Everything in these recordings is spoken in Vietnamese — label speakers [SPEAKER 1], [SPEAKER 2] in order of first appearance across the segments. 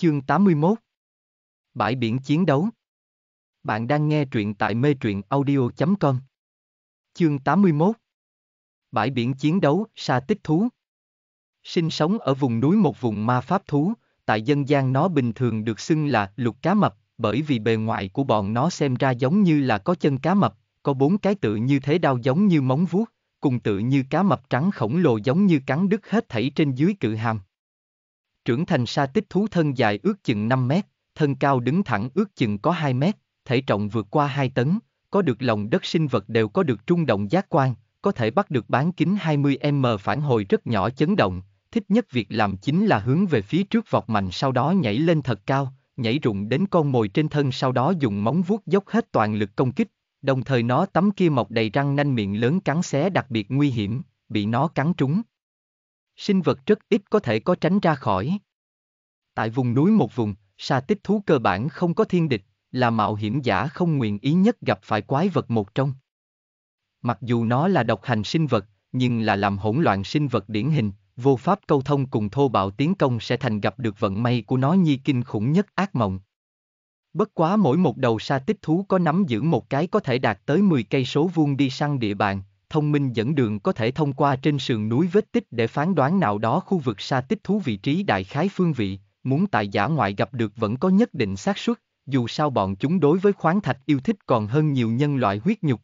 [SPEAKER 1] Chương 81 Bãi biển chiến đấu Bạn đang nghe truyện tại mê truyện audio.com Chương 81 Bãi biển chiến đấu, sa tích thú Sinh sống ở vùng núi một vùng ma pháp thú, tại dân gian nó bình thường được xưng là lục cá mập, bởi vì bề ngoại của bọn nó xem ra giống như là có chân cá mập, có bốn cái tự như thế đau giống như móng vuốt, cùng tự như cá mập trắng khổng lồ giống như cắn đứt hết thảy trên dưới cự hàm Trưởng thành sa tích thú thân dài ước chừng 5 mét, thân cao đứng thẳng ước chừng có 2 mét, thể trọng vượt qua 2 tấn, có được lòng đất sinh vật đều có được trung động giác quan, có thể bắt được bán kính 20m phản hồi rất nhỏ chấn động, thích nhất việc làm chính là hướng về phía trước vọt mạnh sau đó nhảy lên thật cao, nhảy rụng đến con mồi trên thân sau đó dùng móng vuốt dốc hết toàn lực công kích, đồng thời nó tấm kia mọc đầy răng nanh miệng lớn cắn xé đặc biệt nguy hiểm, bị nó cắn trúng, sinh vật rất ít có thể có tránh ra khỏi. Tại vùng núi một vùng, sa tích thú cơ bản không có thiên địch, là mạo hiểm giả không nguyện ý nhất gặp phải quái vật một trong. Mặc dù nó là độc hành sinh vật, nhưng là làm hỗn loạn sinh vật điển hình, vô pháp câu thông cùng thô bạo tiến công sẽ thành gặp được vận may của nó nhi kinh khủng nhất ác mộng. Bất quá mỗi một đầu sa tích thú có nắm giữ một cái có thể đạt tới 10 cây số vuông đi săn địa bàn, thông minh dẫn đường có thể thông qua trên sườn núi vết tích để phán đoán nào đó khu vực xa tích thú vị trí đại khái phương vị, muốn tại giả ngoại gặp được vẫn có nhất định xác suất, dù sao bọn chúng đối với khoáng thạch yêu thích còn hơn nhiều nhân loại huyết nhục.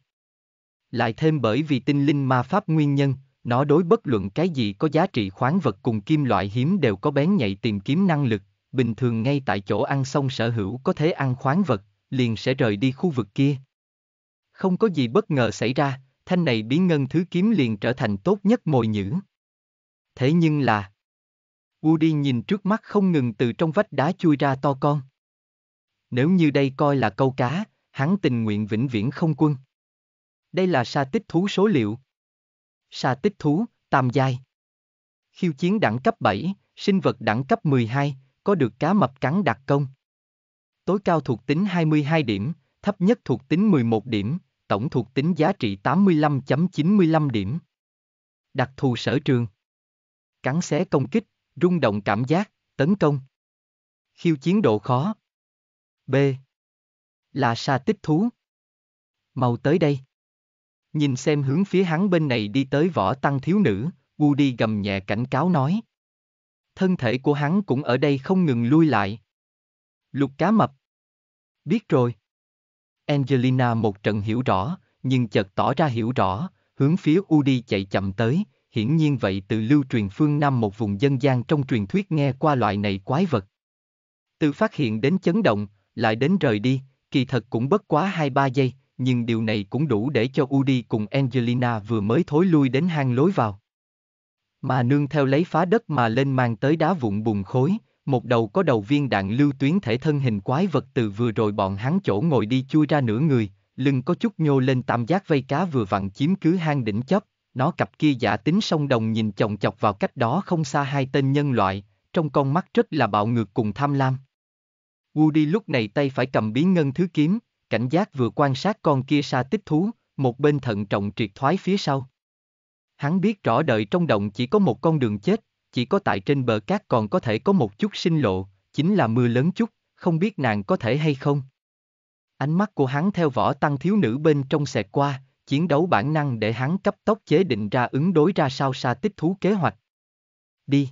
[SPEAKER 1] Lại thêm bởi vì tinh linh ma pháp nguyên nhân, nó đối bất luận cái gì có giá trị khoáng vật cùng kim loại hiếm đều có bén nhạy tìm kiếm năng lực, bình thường ngay tại chỗ ăn xong sở hữu có thể ăn khoáng vật, liền sẽ rời đi khu vực kia. Không có gì bất ngờ xảy ra, thanh này biến ngân thứ kiếm liền trở thành tốt nhất mồi nhữ. Thế nhưng là... Woody nhìn trước mắt không ngừng từ trong vách đá chui ra to con. Nếu như đây coi là câu cá, hắn tình nguyện vĩnh viễn không quân. Đây là sa tích thú số liệu. Sa tích thú, tam giai. Khiêu chiến đẳng cấp 7, sinh vật đẳng cấp 12, có được cá mập cắn đặc công. Tối cao thuộc tính 22 điểm, thấp nhất thuộc tính 11 điểm, tổng thuộc tính giá trị 85.95 điểm. Đặc thù sở trường. Cắn xé công kích, rung động cảm giác, tấn công. Khiêu chiến độ khó. B. Là sa tích thú. Mau tới đây. Nhìn xem hướng phía hắn bên này đi tới võ tăng thiếu nữ, Woody gầm nhẹ cảnh cáo nói. Thân thể của hắn cũng ở đây không ngừng lui lại. Lục cá mập. Biết rồi. Angelina một trận hiểu rõ, nhưng chợt tỏ ra hiểu rõ, hướng phía Udi chạy chậm tới, hiển nhiên vậy từ lưu truyền phương Nam một vùng dân gian trong truyền thuyết nghe qua loại này quái vật. Từ phát hiện đến chấn động, lại đến rời đi, kỳ thật cũng bất quá 2-3 giây, nhưng điều này cũng đủ để cho Udi cùng Angelina vừa mới thối lui đến hang lối vào. Mà nương theo lấy phá đất mà lên mang tới đá vụn bùn khối, một đầu có đầu viên đạn lưu tuyến thể thân hình quái vật từ vừa rồi bọn hắn chỗ ngồi đi chui ra nửa người, lưng có chút nhô lên tam giác vây cá vừa vặn chiếm cứ hang đỉnh chấp nó cặp kia giả tính sông đồng nhìn chồng chọc vào cách đó không xa hai tên nhân loại, trong con mắt rất là bạo ngược cùng tham lam. Woody lúc này tay phải cầm bí ngân thứ kiếm, cảnh giác vừa quan sát con kia sa tích thú, một bên thận trọng triệt thoái phía sau. Hắn biết rõ đợi trong động chỉ có một con đường chết, chỉ có tại trên bờ cát còn có thể có một chút sinh lộ, chính là mưa lớn chút, không biết nàng có thể hay không. Ánh mắt của hắn theo võ tăng thiếu nữ bên trong xẹt qua, chiến đấu bản năng để hắn cấp tốc chế định ra ứng đối ra sao xa tích thú kế hoạch. Đi.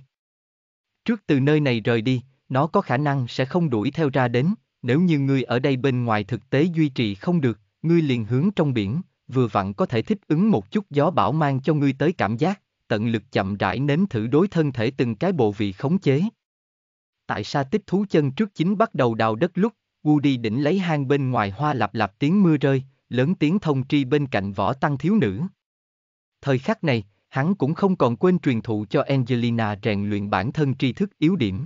[SPEAKER 1] Trước từ nơi này rời đi, nó có khả năng sẽ không đuổi theo ra đến, nếu như ngươi ở đây bên ngoài thực tế duy trì không được, ngươi liền hướng trong biển, vừa vặn có thể thích ứng một chút gió bão mang cho ngươi tới cảm giác, tận lực chậm rãi nếm thử đối thân thể từng cái bộ vị khống chế. Tại sa tích thú chân trước chính bắt đầu đào đất lúc, Woody đỉnh lấy hang bên ngoài hoa lặp lặp tiếng mưa rơi, lớn tiếng thông tri bên cạnh võ tăng thiếu nữ. Thời khắc này, hắn cũng không còn quên truyền thụ cho Angelina rèn luyện bản thân tri thức yếu điểm.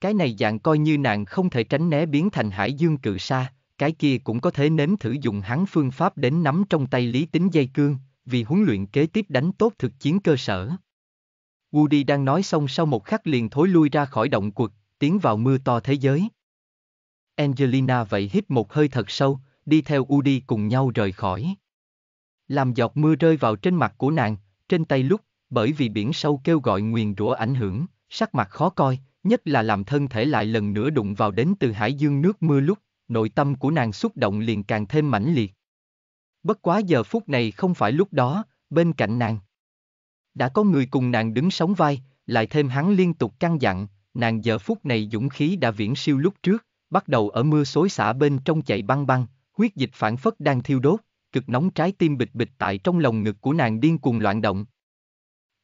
[SPEAKER 1] Cái này dạng coi như nàng không thể tránh né biến thành hải dương cự sa, cái kia cũng có thể nếm thử dùng hắn phương pháp đến nắm trong tay lý tính dây cương, vì huấn luyện kế tiếp đánh tốt thực chiến cơ sở. Woody đang nói xong sau một khắc liền thối lui ra khỏi động quật, tiến vào mưa to thế giới. Angelina vậy hít một hơi thật sâu, đi theo Woody cùng nhau rời khỏi. Làm giọt mưa rơi vào trên mặt của nàng, trên tay lúc, bởi vì biển sâu kêu gọi nguyền rủa ảnh hưởng, sắc mặt khó coi, nhất là làm thân thể lại lần nữa đụng vào đến từ hải dương nước mưa lúc, nội tâm của nàng xúc động liền càng thêm mãnh liệt. Bất quá giờ phút này không phải lúc đó, bên cạnh nàng. Đã có người cùng nàng đứng sóng vai, lại thêm hắn liên tục căng dặn, nàng giờ phút này dũng khí đã viễn siêu lúc trước, bắt đầu ở mưa xối xả bên trong chạy băng băng, huyết dịch phản phất đang thiêu đốt, cực nóng trái tim bịch bịch tại trong lòng ngực của nàng điên cuồng loạn động.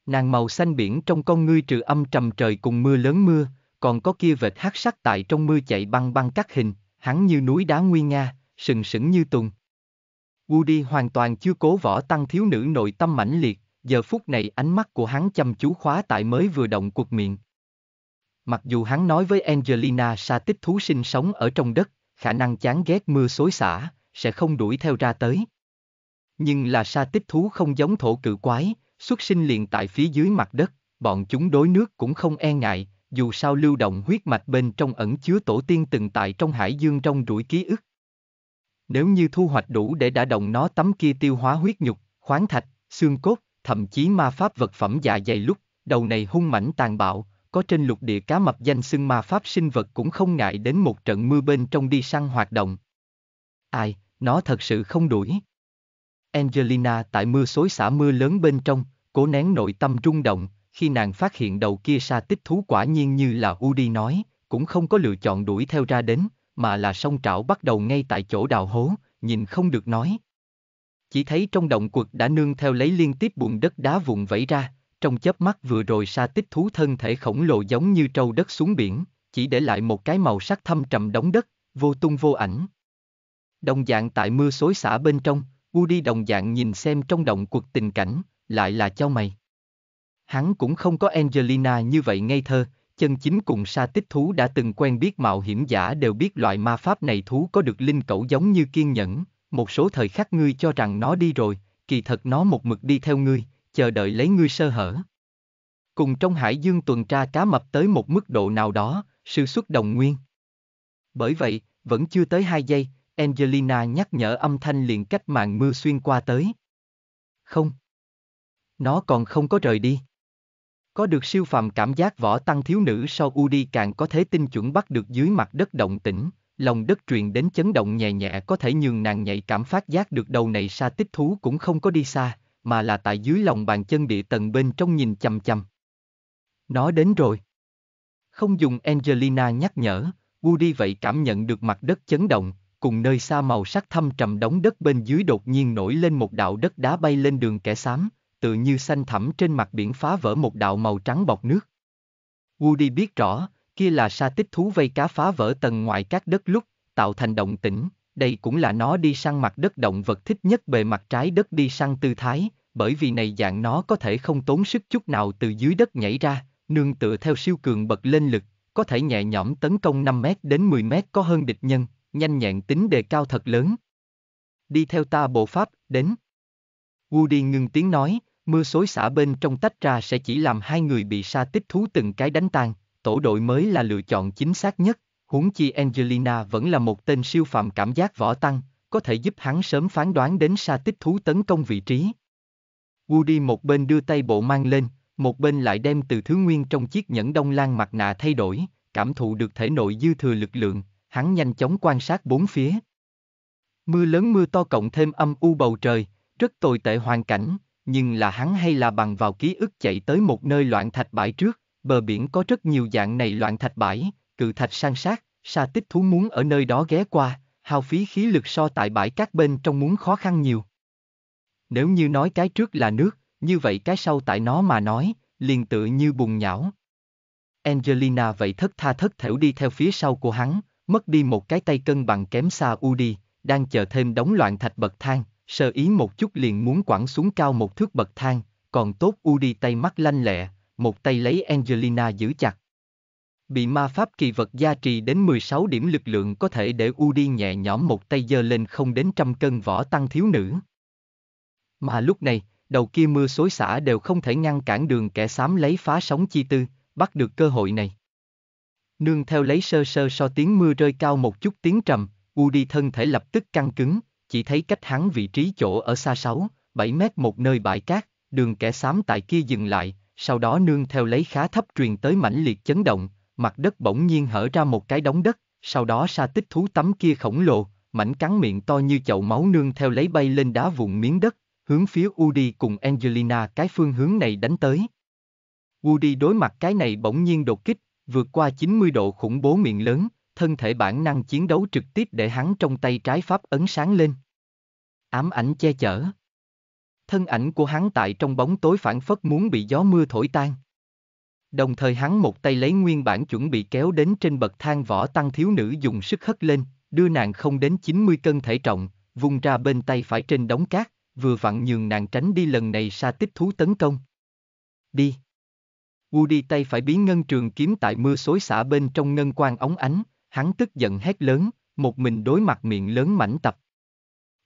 [SPEAKER 1] Nàng màu xanh biển trong con ngươi trừ âm trầm trời cùng mưa lớn mưa, còn có kia vệt hát sắc tại trong mưa chạy băng băng cắt hình, hắn như núi đá nguy nga, sừng sững như tùng. Woody hoàn toàn chưa cố võ tăng thiếu nữ nội tâm mãnh liệt, giờ phút này ánh mắt của hắn chăm chú khóa tại mới vừa động cuộc miệng. Mặc dù hắn nói với Angelina sa tích thú sinh sống ở trong đất, khả năng chán ghét mưa xối xả, sẽ không đuổi theo ra tới. Nhưng là sa tích thú không giống thổ cự quái, xuất sinh liền tại phía dưới mặt đất, bọn chúng đối nước cũng không e ngại, dù sao lưu động huyết mạch bên trong ẩn chứa tổ tiên từng tại trong hải dương trong rủi ký ức nếu như thu hoạch đủ để đã động nó tấm kia tiêu hóa huyết nhục, khoáng thạch, xương cốt, thậm chí ma pháp vật phẩm dạ dày lúc, đầu này hung mảnh tàn bạo, có trên lục địa cá mập danh xưng ma pháp sinh vật cũng không ngại đến một trận mưa bên trong đi săn hoạt động. Ai, nó thật sự không đuổi. Angelina tại mưa xối xả mưa lớn bên trong, cố nén nội tâm rung động, khi nàng phát hiện đầu kia sa tích thú quả nhiên như là Udi nói, cũng không có lựa chọn đuổi theo ra đến, mà là sông trảo bắt đầu ngay tại chỗ đào hố, nhìn không được nói. Chỉ thấy trong động quật đã nương theo lấy liên tiếp bùn đất đá vụn vẫy ra, trong chớp mắt vừa rồi sa tích thú thân thể khổng lồ giống như trâu đất xuống biển, chỉ để lại một cái màu sắc thâm trầm đóng đất, vô tung vô ảnh. Đồng dạng tại mưa xối xả bên trong, Woody đồng dạng nhìn xem trong động cuộc tình cảnh, lại là cho mày. Hắn cũng không có Angelina như vậy ngây thơ, chân chính cùng sa tích thú đã từng quen biết mạo hiểm giả đều biết loại ma pháp này thú có được linh cẩu giống như kiên nhẫn, một số thời khắc ngươi cho rằng nó đi rồi, kỳ thật nó một mực đi theo ngươi, chờ đợi lấy ngươi sơ hở. Cùng trong hải dương tuần tra cá mập tới một mức độ nào đó, sự xuất đồng nguyên. Bởi vậy, vẫn chưa tới hai giây, Angelina nhắc nhở âm thanh liền cách màn mưa xuyên qua tới. Không. Nó còn không có rời đi. Có được siêu phàm cảm giác võ tăng thiếu nữ sau Udi càng có thế tinh chuẩn bắt được dưới mặt đất động tĩnh, lòng đất truyền đến chấn động nhẹ nhẹ có thể nhường nàng nhạy cảm phát giác được đầu này xa tích thú cũng không có đi xa, mà là tại dưới lòng bàn chân địa tầng bên trong nhìn chằm chằm. Nó đến rồi. Không dùng Angelina nhắc nhở, Woody vậy cảm nhận được mặt đất chấn động, cùng nơi xa màu sắc thâm trầm đóng đất bên dưới đột nhiên nổi lên một đạo đất đá bay lên đường kẻ xám, tự như xanh thẳm trên mặt biển phá vỡ một đạo màu trắng bọc nước. Woody biết rõ, kia là sa tích thú vây cá phá vỡ tầng ngoài các đất lúc, tạo thành động tĩnh, đây cũng là nó đi săn mặt đất động vật thích nhất bề mặt trái đất đi săn tư thái, bởi vì này dạng nó có thể không tốn sức chút nào từ dưới đất nhảy ra, nương tựa theo siêu cường bật lên lực, có thể nhẹ nhõm tấn công 5 mét đến 10 mét có hơn địch nhân, nhanh nhẹn tính đề cao thật lớn. Đi theo ta bộ pháp, đến. Woody ngừng tiếng nói, mưa xối xả bên trong tách ra sẽ chỉ làm hai người bị sa tích thú từng cái đánh tan, tổ đội mới là lựa chọn chính xác nhất, huống chi Angelina vẫn là một tên siêu phàm cảm giác võ tăng, có thể giúp hắn sớm phán đoán đến sa tích thú tấn công vị trí. Woody một bên đưa tay bộ mang lên, một bên lại đem từ thứ nguyên trong chiếc nhẫn đông lan mặt nạ thay đổi, cảm thụ được thể nội dư thừa lực lượng, hắn nhanh chóng quan sát bốn phía. Mưa lớn mưa to cộng thêm âm u bầu trời, rất tồi tệ hoàn cảnh, nhưng là hắn hay là bằng vào ký ức chạy tới một nơi loạn thạch bãi trước, bờ biển có rất nhiều dạng này loạn thạch bãi, cự thạch san sát, sa tích thú muốn ở nơi đó ghé qua, hao phí khí lực so tại bãi các bên trong muốn khó khăn nhiều. Nếu như nói cái trước là nước, như vậy cái sau tại nó mà nói, liền tự như bùn nhão. Angelina vậy thất tha thất thểu đi theo phía sau của hắn, mất đi một cái tay cân bằng kém xa u đi, đang chờ thêm đống loạn thạch bậc thang, sơ ý một chút liền muốn quẳng xuống cao một thước bậc thang, còn tốt Udi tay mắt lanh lẹ, một tay lấy Angelina giữ chặt. Bị ma pháp kỳ vật gia trì đến 16 điểm lực lượng có thể để Udi nhẹ nhõm một tay giơ lên không đến trăm cân võ tăng thiếu nữ. Mà lúc này, đầu kia mưa xối xả đều không thể ngăn cản đường kẻ xám lấy phá sóng chi tư, bắt được cơ hội này. Nương theo lấy sơ sơ so tiếng mưa rơi cao một chút tiếng trầm, Udi thân thể lập tức căng cứng, chỉ thấy cách hắn vị trí chỗ ở xa sáu, bảy mét một nơi bãi cát, đường kẻ xám tại kia dừng lại, sau đó nương theo lấy khá thấp truyền tới mãnh liệt chấn động, mặt đất bỗng nhiên hở ra một cái đống đất, sau đó sa tích thú tắm kia khổng lồ, mảnh cắn miệng to như chậu máu nương theo lấy bay lên đá vụn miếng đất, hướng phía Udi cùng Angelina cái phương hướng này đánh tới. Udi đối mặt cái này bỗng nhiên đột kích, vượt qua 90 độ khủng bố miệng lớn, thân thể bản năng chiến đấu trực tiếp để hắn trong tay trái pháp ấn sáng lên. Ám ảnh che chở. Thân ảnh của hắn tại trong bóng tối phản phất muốn bị gió mưa thổi tan. Đồng thời hắn một tay lấy nguyên bản chuẩn bị kéo đến trên bậc thang võ tăng thiếu nữ dùng sức hất lên, đưa nàng không đến 90 cân thể trọng, vùng ra bên tay phải trên đống cát, vừa vặn nhường nàng tránh đi lần này sa tích thú tấn công. Đi! Woody tay phải biến ngân trường kiếm tại mưa xối xả bên trong ngân quang ống ánh, hắn tức giận hét lớn, một mình đối mặt miệng lớn mảnh tập.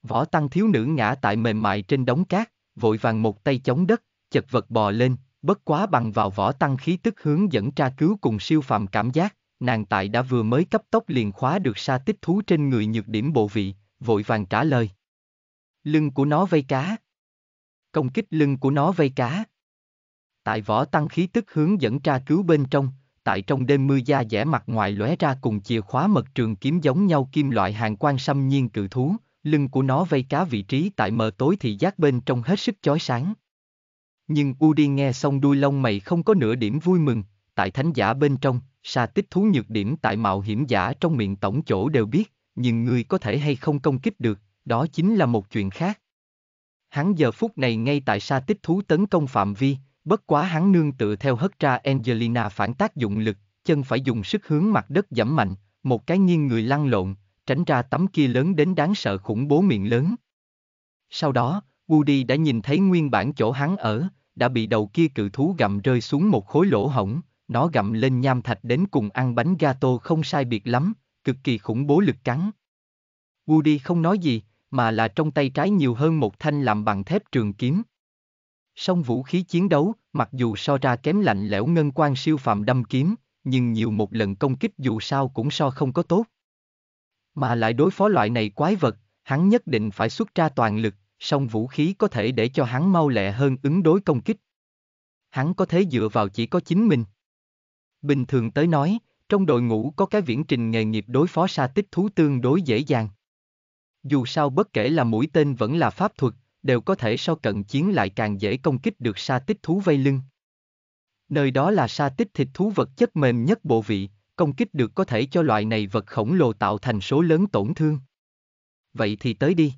[SPEAKER 1] Võ tăng thiếu nữ ngã tại mềm mại trên đống cát, vội vàng một tay chống đất, chật vật bò lên, bất quá bằng vào võ tăng khí tức hướng dẫn tra cứu cùng siêu phàm cảm giác, nàng tại đã vừa mới cấp tốc liền khóa được sa tích thú trên người nhược điểm bộ vị, vội vàng trả lời. Lưng của nó vây cá. Công kích lưng của nó vây cá. Tại võ tăng khí tức hướng dẫn tra cứu bên trong, tại trong đêm mưa da dẻ mặt ngoài lóe ra cùng chìa khóa mật trường kiếm giống nhau kim loại hàng quan xâm nhiên cự thú, lưng của nó vây cá vị trí tại mờ tối thì giác bên trong hết sức chói sáng. Nhưng Udi nghe xong đuôi lông mày không có nửa điểm vui mừng, tại thánh giả bên trong, sa tích thú nhược điểm tại mạo hiểm giả trong miệng tổng chỗ đều biết, nhưng người có thể hay không công kích được, đó chính là một chuyện khác. Hắn giờ phút này ngay tại sa tích thú tấn công phạm vi, Bất quá hắn nương tựa theo hất ra Angelina phản tác dụng lực, chân phải dùng sức hướng mặt đất giảm mạnh, một cái nghiêng người lăn lộn, tránh ra tấm kia lớn đến đáng sợ khủng bố miệng lớn. Sau đó, Woody đã nhìn thấy nguyên bản chỗ hắn ở, đã bị đầu kia cự thú gặm rơi xuống một khối lỗ hổng, nó gặm lên nham thạch đến cùng ăn bánh gato không sai biệt lắm, cực kỳ khủng bố lực cắn. Woody không nói gì, mà là trong tay trái nhiều hơn một thanh làm bằng thép trường kiếm song vũ khí chiến đấu, mặc dù so ra kém lạnh lẽo ngân quan siêu phàm đâm kiếm, nhưng nhiều một lần công kích dù sao cũng so không có tốt. Mà lại đối phó loại này quái vật, hắn nhất định phải xuất ra toàn lực, song vũ khí có thể để cho hắn mau lẹ hơn ứng đối công kích. Hắn có thế dựa vào chỉ có chính mình. Bình thường tới nói, trong đội ngũ có cái viễn trình nghề nghiệp đối phó sa tích thú tương đối dễ dàng. Dù sao bất kể là mũi tên vẫn là pháp thuật, đều có thể sau cận chiến lại càng dễ công kích được sa tích thú vây lưng. Nơi đó là sa tích thịt thú vật chất mềm nhất bộ vị, công kích được có thể cho loại này vật khổng lồ tạo thành số lớn tổn thương. Vậy thì tới đi.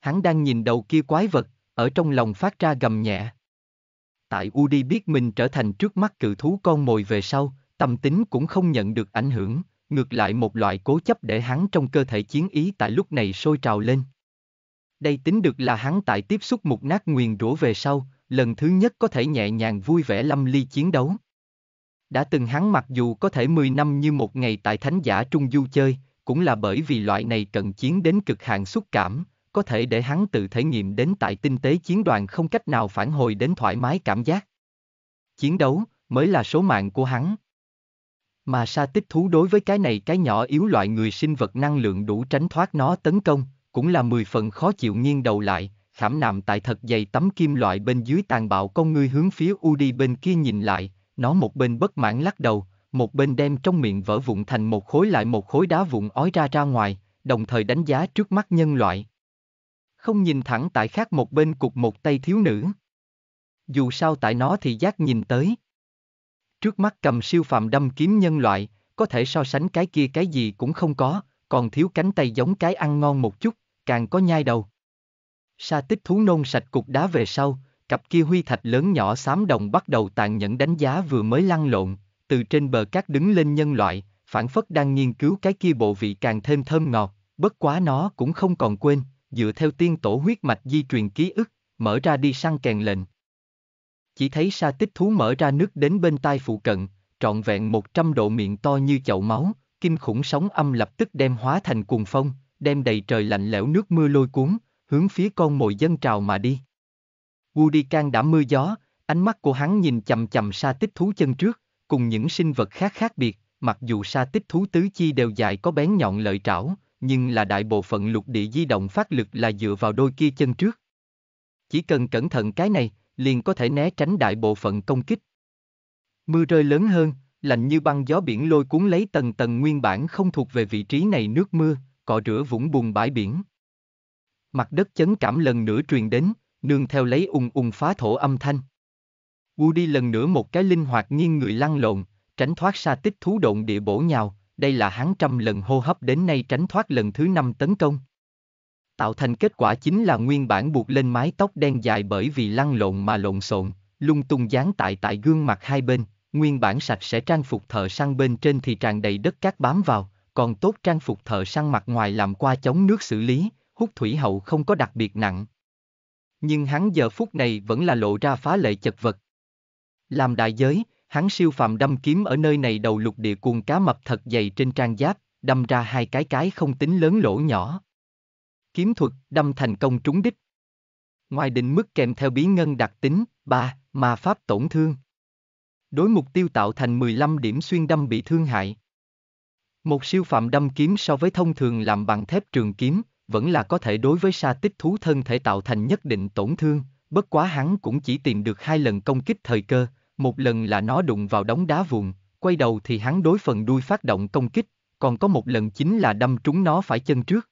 [SPEAKER 1] Hắn đang nhìn đầu kia quái vật, ở trong lòng phát ra gầm nhẹ. Tại Udi biết mình trở thành trước mắt cự thú con mồi về sau, tâm tính cũng không nhận được ảnh hưởng, ngược lại một loại cố chấp để hắn trong cơ thể chiến ý tại lúc này sôi trào lên. Đây tính được là hắn tại tiếp xúc một nát nguyền rủa về sau, lần thứ nhất có thể nhẹ nhàng vui vẻ lâm ly chiến đấu. Đã từng hắn mặc dù có thể 10 năm như một ngày tại thánh giả Trung Du chơi, cũng là bởi vì loại này cận chiến đến cực hạn xúc cảm, có thể để hắn tự thể nghiệm đến tại tinh tế chiến đoàn không cách nào phản hồi đến thoải mái cảm giác. Chiến đấu mới là số mạng của hắn. Mà sa tích thú đối với cái này cái nhỏ yếu loại người sinh vật năng lượng đủ tránh thoát nó tấn công, cũng là mười phần khó chịu nghiêng đầu lại, khảm nạm tại thật dày tấm kim loại bên dưới tàn bạo con ngươi hướng phía Udi bên kia nhìn lại, nó một bên bất mãn lắc đầu, một bên đem trong miệng vỡ vụn thành một khối lại một khối đá vụn ói ra ra ngoài, đồng thời đánh giá trước mắt nhân loại. Không nhìn thẳng tại khác một bên cục một tay thiếu nữ. Dù sao tại nó thì giác nhìn tới. Trước mắt cầm siêu phàm đâm kiếm nhân loại, có thể so sánh cái kia cái gì cũng không có, còn thiếu cánh tay giống cái ăn ngon một chút, càng có nhai đầu. Sa tích thú nôn sạch cục đá về sau, cặp kia huy thạch lớn nhỏ xám đồng bắt đầu tàn nhẫn đánh giá vừa mới lăn lộn, từ trên bờ cát đứng lên nhân loại, phản phất đang nghiên cứu cái kia bộ vị càng thêm thơm ngọt, bất quá nó cũng không còn quên, dựa theo tiên tổ huyết mạch di truyền ký ức, mở ra đi săn kèn lệnh. Chỉ thấy sa tích thú mở ra nước đến bên tai phụ cận, trọn vẹn 100 độ miệng to như chậu máu, kinh khủng sóng âm lập tức đem hóa thành cuồng phong, đem đầy trời lạnh lẽo nước mưa lôi cuốn, hướng phía con mồi dân trào mà đi. Woody can đã mưa gió, ánh mắt của hắn nhìn chầm chầm sa tích thú chân trước, cùng những sinh vật khác khác biệt, mặc dù sa tích thú tứ chi đều dài có bén nhọn lợi trảo, nhưng là đại bộ phận lục địa di động phát lực là dựa vào đôi kia chân trước. Chỉ cần cẩn thận cái này, liền có thể né tránh đại bộ phận công kích. Mưa rơi lớn hơn, lạnh như băng gió biển lôi cuốn lấy tầng tầng nguyên bản không thuộc về vị trí này nước mưa, cọ rửa vũng bùn bãi biển. Mặt đất chấn cảm lần nữa truyền đến, nương theo lấy ung ung phá thổ âm thanh. Woody lần nữa một cái linh hoạt nghiêng người lăn lộn, tránh thoát xa tích thú động địa bổ nhào, đây là hắn trăm lần hô hấp đến nay tránh thoát lần thứ năm tấn công. Tạo thành kết quả chính là nguyên bản buộc lên mái tóc đen dài bởi vì lăn lộn mà lộn xộn, lung tung dán tại tại gương mặt hai bên, nguyên bản sạch sẽ trang phục thợ săn bên trên thì tràn đầy đất cát bám vào, còn tốt trang phục thợ săn mặt ngoài làm qua chống nước xử lý, hút thủy hậu không có đặc biệt nặng. Nhưng hắn giờ phút này vẫn là lộ ra phá lệ chật vật. Làm đại giới, hắn siêu phàm đâm kiếm ở nơi này đầu lục địa cuồng cá mập thật dày trên trang giáp, đâm ra hai cái cái không tính lớn lỗ nhỏ. Kiếm thuật đâm thành công trúng đích. Ngoài định mức kèm theo bí ngân đặc tính, ba ma pháp tổn thương. Đối mục tiêu tạo thành 15 điểm xuyên đâm bị thương hại. Một siêu phạm đâm kiếm so với thông thường làm bằng thép trường kiếm, vẫn là có thể đối với sa tích thú thân thể tạo thành nhất định tổn thương, bất quá hắn cũng chỉ tìm được hai lần công kích thời cơ, một lần là nó đụng vào đống đá vùng, quay đầu thì hắn đối phần đuôi phát động công kích, còn có một lần chính là đâm trúng nó phải chân trước.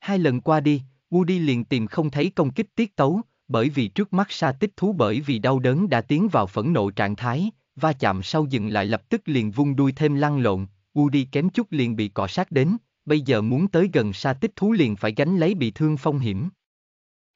[SPEAKER 1] Hai lần qua đi, Woody liền tìm không thấy công kích tiết tấu, bởi vì trước mắt sa tích thú bởi vì đau đớn đã tiến vào phẫn nộ trạng thái, va chạm sau dừng lại lập tức liền vung đuôi thêm lăn lộn, Woody kém chút liền bị cọ sát đến, bây giờ muốn tới gần sa tích thú liền phải gánh lấy bị thương phong hiểm.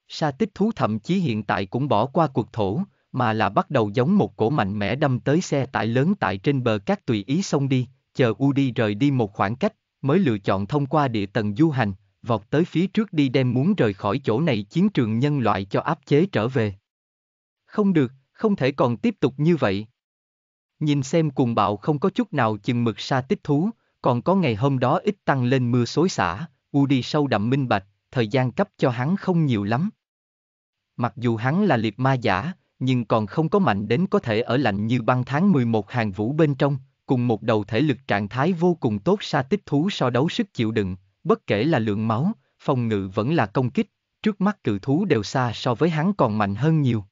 [SPEAKER 1] Sa tích thú thậm chí hiện tại cũng bỏ qua cuộc thổ, mà là bắt đầu giống một cổ mạnh mẽ đâm tới xe tải lớn tại trên bờ cát tùy ý xông đi, chờ Udi rời đi một khoảng cách, mới lựa chọn thông qua địa tầng du hành, vọt tới phía trước đi đem muốn rời khỏi chỗ này chiến trường nhân loại cho áp chế trở về. Không được, không thể còn tiếp tục như vậy, Nhìn xem cuồng bạo không có chút nào chừng mực sa tích thú, còn có ngày hôm đó ít tăng lên mưa xối xả, u đi sâu đậm minh bạch, thời gian cấp cho hắn không nhiều lắm. Mặc dù hắn là liệt ma giả, nhưng còn không có mạnh đến có thể ở lạnh như băng tháng 11 hàng vũ bên trong, cùng một đầu thể lực trạng thái vô cùng tốt sa tích thú so đấu sức chịu đựng, bất kể là lượng máu, phòng ngự vẫn là công kích, trước mắt cự thú đều xa so với hắn còn mạnh hơn nhiều.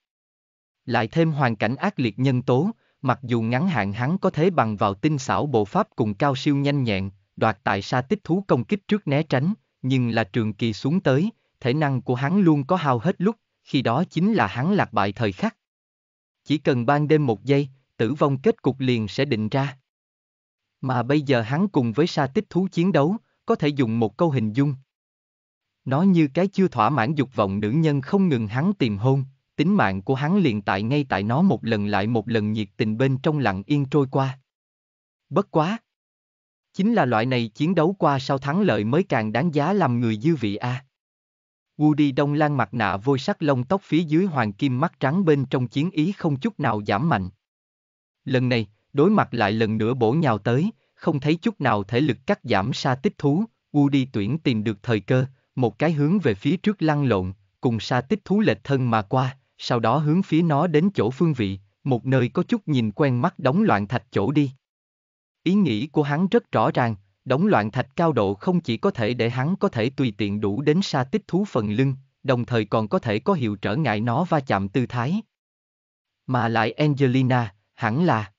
[SPEAKER 1] Lại thêm hoàn cảnh ác liệt nhân tố, Mặc dù ngắn hạn hắn có thế bằng vào tinh xảo bộ pháp cùng cao siêu nhanh nhẹn, đoạt tại sa tích thú công kích trước né tránh, nhưng là trường kỳ xuống tới, thể năng của hắn luôn có hao hết lúc, khi đó chính là hắn lạc bại thời khắc. Chỉ cần ban đêm một giây, tử vong kết cục liền sẽ định ra. Mà bây giờ hắn cùng với sa tích thú chiến đấu, có thể dùng một câu hình dung. Nó như cái chưa thỏa mãn dục vọng nữ nhân không ngừng hắn tìm hôn, tính mạng của hắn liền tại ngay tại nó một lần lại một lần nhiệt tình bên trong lặng yên trôi qua. Bất quá. Chính là loại này chiến đấu qua sau thắng lợi mới càng đáng giá làm người dư vị a. À. Woody Đông Lan mặt nạ vôi sắc lông tóc phía dưới hoàng kim mắt trắng bên trong chiến ý không chút nào giảm mạnh. Lần này, đối mặt lại lần nữa bổ nhào tới, không thấy chút nào thể lực cắt giảm sa tích thú, Woody tuyển tìm được thời cơ, một cái hướng về phía trước lăn lộn, cùng sa tích thú lệch thân mà qua sau đó hướng phía nó đến chỗ phương vị, một nơi có chút nhìn quen mắt đóng loạn thạch chỗ đi. Ý nghĩ của hắn rất rõ ràng, đóng loạn thạch cao độ không chỉ có thể để hắn có thể tùy tiện đủ đến xa tích thú phần lưng, đồng thời còn có thể có hiệu trở ngại nó va chạm tư thái. Mà lại Angelina, hẳn là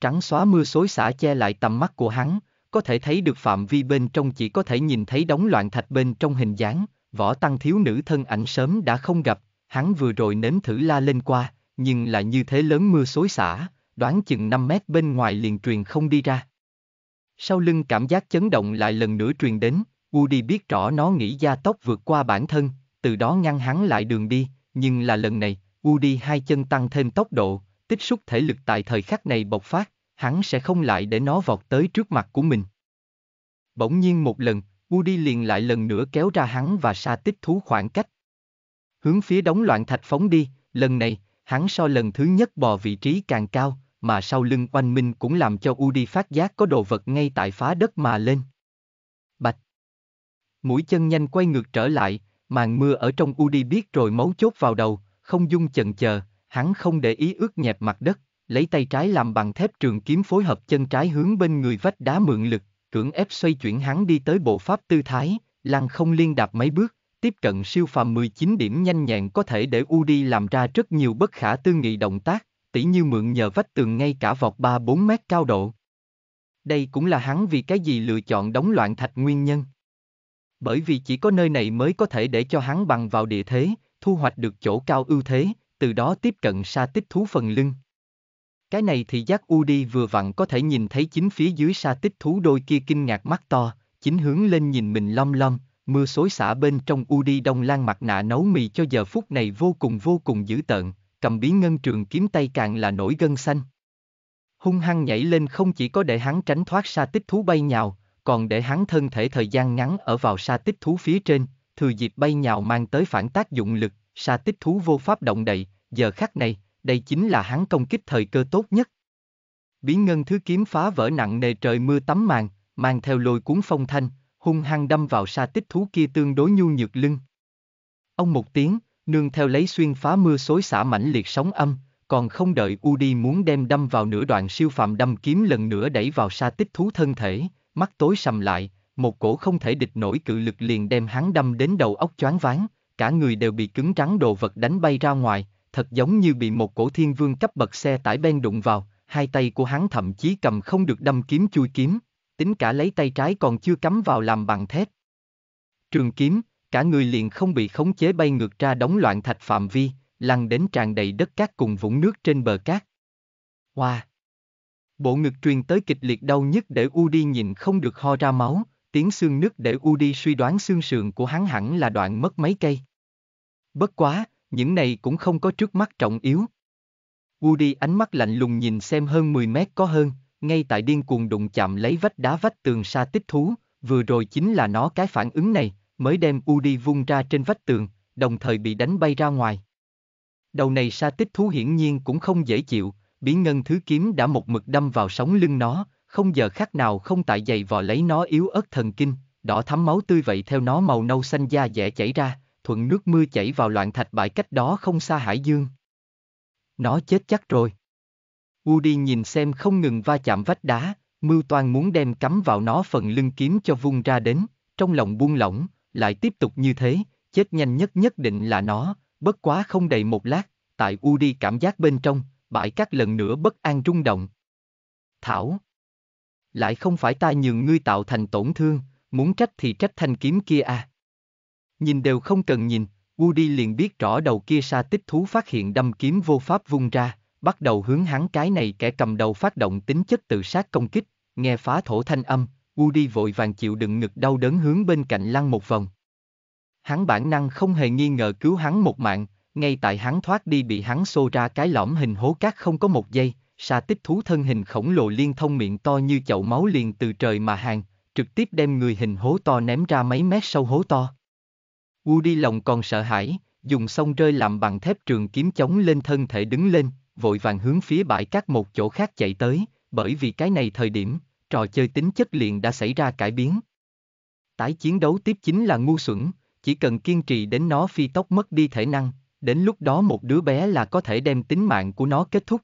[SPEAKER 1] trắng xóa mưa xối xả che lại tầm mắt của hắn, có thể thấy được phạm vi bên trong chỉ có thể nhìn thấy đóng loạn thạch bên trong hình dáng, võ tăng thiếu nữ thân ảnh sớm đã không gặp, hắn vừa rồi nếm thử la lên qua, nhưng là như thế lớn mưa xối xả, đoán chừng 5 mét bên ngoài liền truyền không đi ra. Sau lưng cảm giác chấn động lại lần nữa truyền đến, Woody biết rõ nó nghĩ gia tốc vượt qua bản thân, từ đó ngăn hắn lại đường đi, nhưng là lần này, Woody hai chân tăng thêm tốc độ, tích xúc thể lực tại thời khắc này bộc phát, hắn sẽ không lại để nó vọt tới trước mặt của mình. Bỗng nhiên một lần, Woody liền lại lần nữa kéo ra hắn và sa tích thú khoảng cách, Hướng phía đống loạn thạch phóng đi, lần này, hắn so lần thứ nhất bò vị trí càng cao, mà sau lưng oanh minh cũng làm cho Udi phát giác có đồ vật ngay tại phá đất mà lên. Bạch. Mũi chân nhanh quay ngược trở lại, màn mưa ở trong Udi biết rồi máu chốt vào đầu, không dung chần chờ, hắn không để ý ướt nhẹp mặt đất, lấy tay trái làm bằng thép trường kiếm phối hợp chân trái hướng bên người vách đá mượn lực, cưỡng ép xoay chuyển hắn đi tới bộ pháp tư thái, lăng không liên đạp mấy bước, tiếp cận siêu phàm 19 điểm nhanh nhẹn có thể để Udi làm ra rất nhiều bất khả tư nghị động tác, tỉ như mượn nhờ vách tường ngay cả vọt 3-4 mét cao độ. Đây cũng là hắn vì cái gì lựa chọn đóng loạn thạch nguyên nhân. Bởi vì chỉ có nơi này mới có thể để cho hắn bằng vào địa thế, thu hoạch được chỗ cao ưu thế, từ đó tiếp cận xa tích thú phần lưng. Cái này thì giác Udi vừa vặn có thể nhìn thấy chính phía dưới sa tích thú đôi kia kinh ngạc mắt to, chính hướng lên nhìn mình long long, Mưa xối xả bên trong u đi đông lan mặt nạ nấu mì cho giờ phút này vô cùng vô cùng dữ tợn, cầm bí ngân trường kiếm tay càng là nổi gân xanh. Hung hăng nhảy lên không chỉ có để hắn tránh thoát sa tích thú bay nhào, còn để hắn thân thể thời gian ngắn ở vào sa tích thú phía trên, thừa dịp bay nhào mang tới phản tác dụng lực, sa tích thú vô pháp động đậy, giờ khắc này, đây chính là hắn công kích thời cơ tốt nhất. Bí ngân thứ kiếm phá vỡ nặng nề trời mưa tắm màn, mang theo lôi cuốn phong thanh, hung hăng đâm vào sa tích thú kia tương đối nhu nhược lưng. Ông một tiếng, nương theo lấy xuyên phá mưa xối xả mãnh liệt sóng âm, còn không đợi Udi muốn đem đâm vào nửa đoạn siêu phạm đâm kiếm lần nữa đẩy vào sa tích thú thân thể, mắt tối sầm lại, một cổ không thể địch nổi cự lực liền đem hắn đâm đến đầu óc choáng váng, cả người đều bị cứng trắng đồ vật đánh bay ra ngoài, thật giống như bị một cổ thiên vương cấp bậc xe tải ben đụng vào, hai tay của hắn thậm chí cầm không được đâm kiếm chui kiếm tính cả lấy tay trái còn chưa cắm vào làm bằng thép. Trường kiếm, cả người liền không bị khống chế bay ngược ra đóng loạn thạch phạm vi, lăn đến tràn đầy đất cát cùng vũng nước trên bờ cát. Hoa! Wow. Bộ ngực truyền tới kịch liệt đau nhức để Udi nhìn không được ho ra máu, tiếng xương nứt để Udi suy đoán xương sườn của hắn hẳn là đoạn mất mấy cây. Bất quá, những này cũng không có trước mắt trọng yếu. Woody ánh mắt lạnh lùng nhìn xem hơn 10 mét có hơn, ngay tại điên cuồng đụng chạm lấy vách đá vách tường sa tích thú, vừa rồi chính là nó cái phản ứng này, mới đem Udi vung ra trên vách tường, đồng thời bị đánh bay ra ngoài. Đầu này sa tích thú hiển nhiên cũng không dễ chịu, bí ngân thứ kiếm đã một mực đâm vào sóng lưng nó, không giờ khác nào không tại giày vò lấy nó yếu ớt thần kinh, đỏ thắm máu tươi vậy theo nó màu nâu xanh da dẻ chảy ra, thuận nước mưa chảy vào loạn thạch bãi cách đó không xa hải dương. Nó chết chắc rồi. Woody nhìn xem không ngừng va chạm vách đá, mưu toan muốn đem cắm vào nó phần lưng kiếm cho vung ra đến, trong lòng buông lỏng, lại tiếp tục như thế, chết nhanh nhất nhất định là nó, bất quá không đầy một lát, tại Woody cảm giác bên trong, bãi các lần nữa bất an rung động. Thảo Lại không phải ta nhường ngươi tạo thành tổn thương, muốn trách thì trách thanh kiếm kia à. Nhìn đều không cần nhìn, Woody liền biết rõ đầu kia sa tích thú phát hiện đâm kiếm vô pháp vung ra, bắt đầu hướng hắn cái này kẻ cầm đầu phát động tính chất tự sát công kích, nghe phá thổ thanh âm, Woody vội vàng chịu đựng ngực đau đớn hướng bên cạnh lăn một vòng. Hắn bản năng không hề nghi ngờ cứu hắn một mạng, ngay tại hắn thoát đi bị hắn xô ra cái lõm hình hố cát không có một giây, sa tích thú thân hình khổng lồ liên thông miệng to như chậu máu liền từ trời mà hàng, trực tiếp đem người hình hố to ném ra mấy mét sâu hố to. Woody lòng còn sợ hãi, dùng sông rơi làm bằng thép trường kiếm chống lên thân thể đứng lên, vội vàng hướng phía bãi cát một chỗ khác chạy tới, bởi vì cái này thời điểm, trò chơi tính chất liền đã xảy ra cải biến. Tái chiến đấu tiếp chính là ngu xuẩn, chỉ cần kiên trì đến nó phi tốc mất đi thể năng, đến lúc đó một đứa bé là có thể đem tính mạng của nó kết thúc.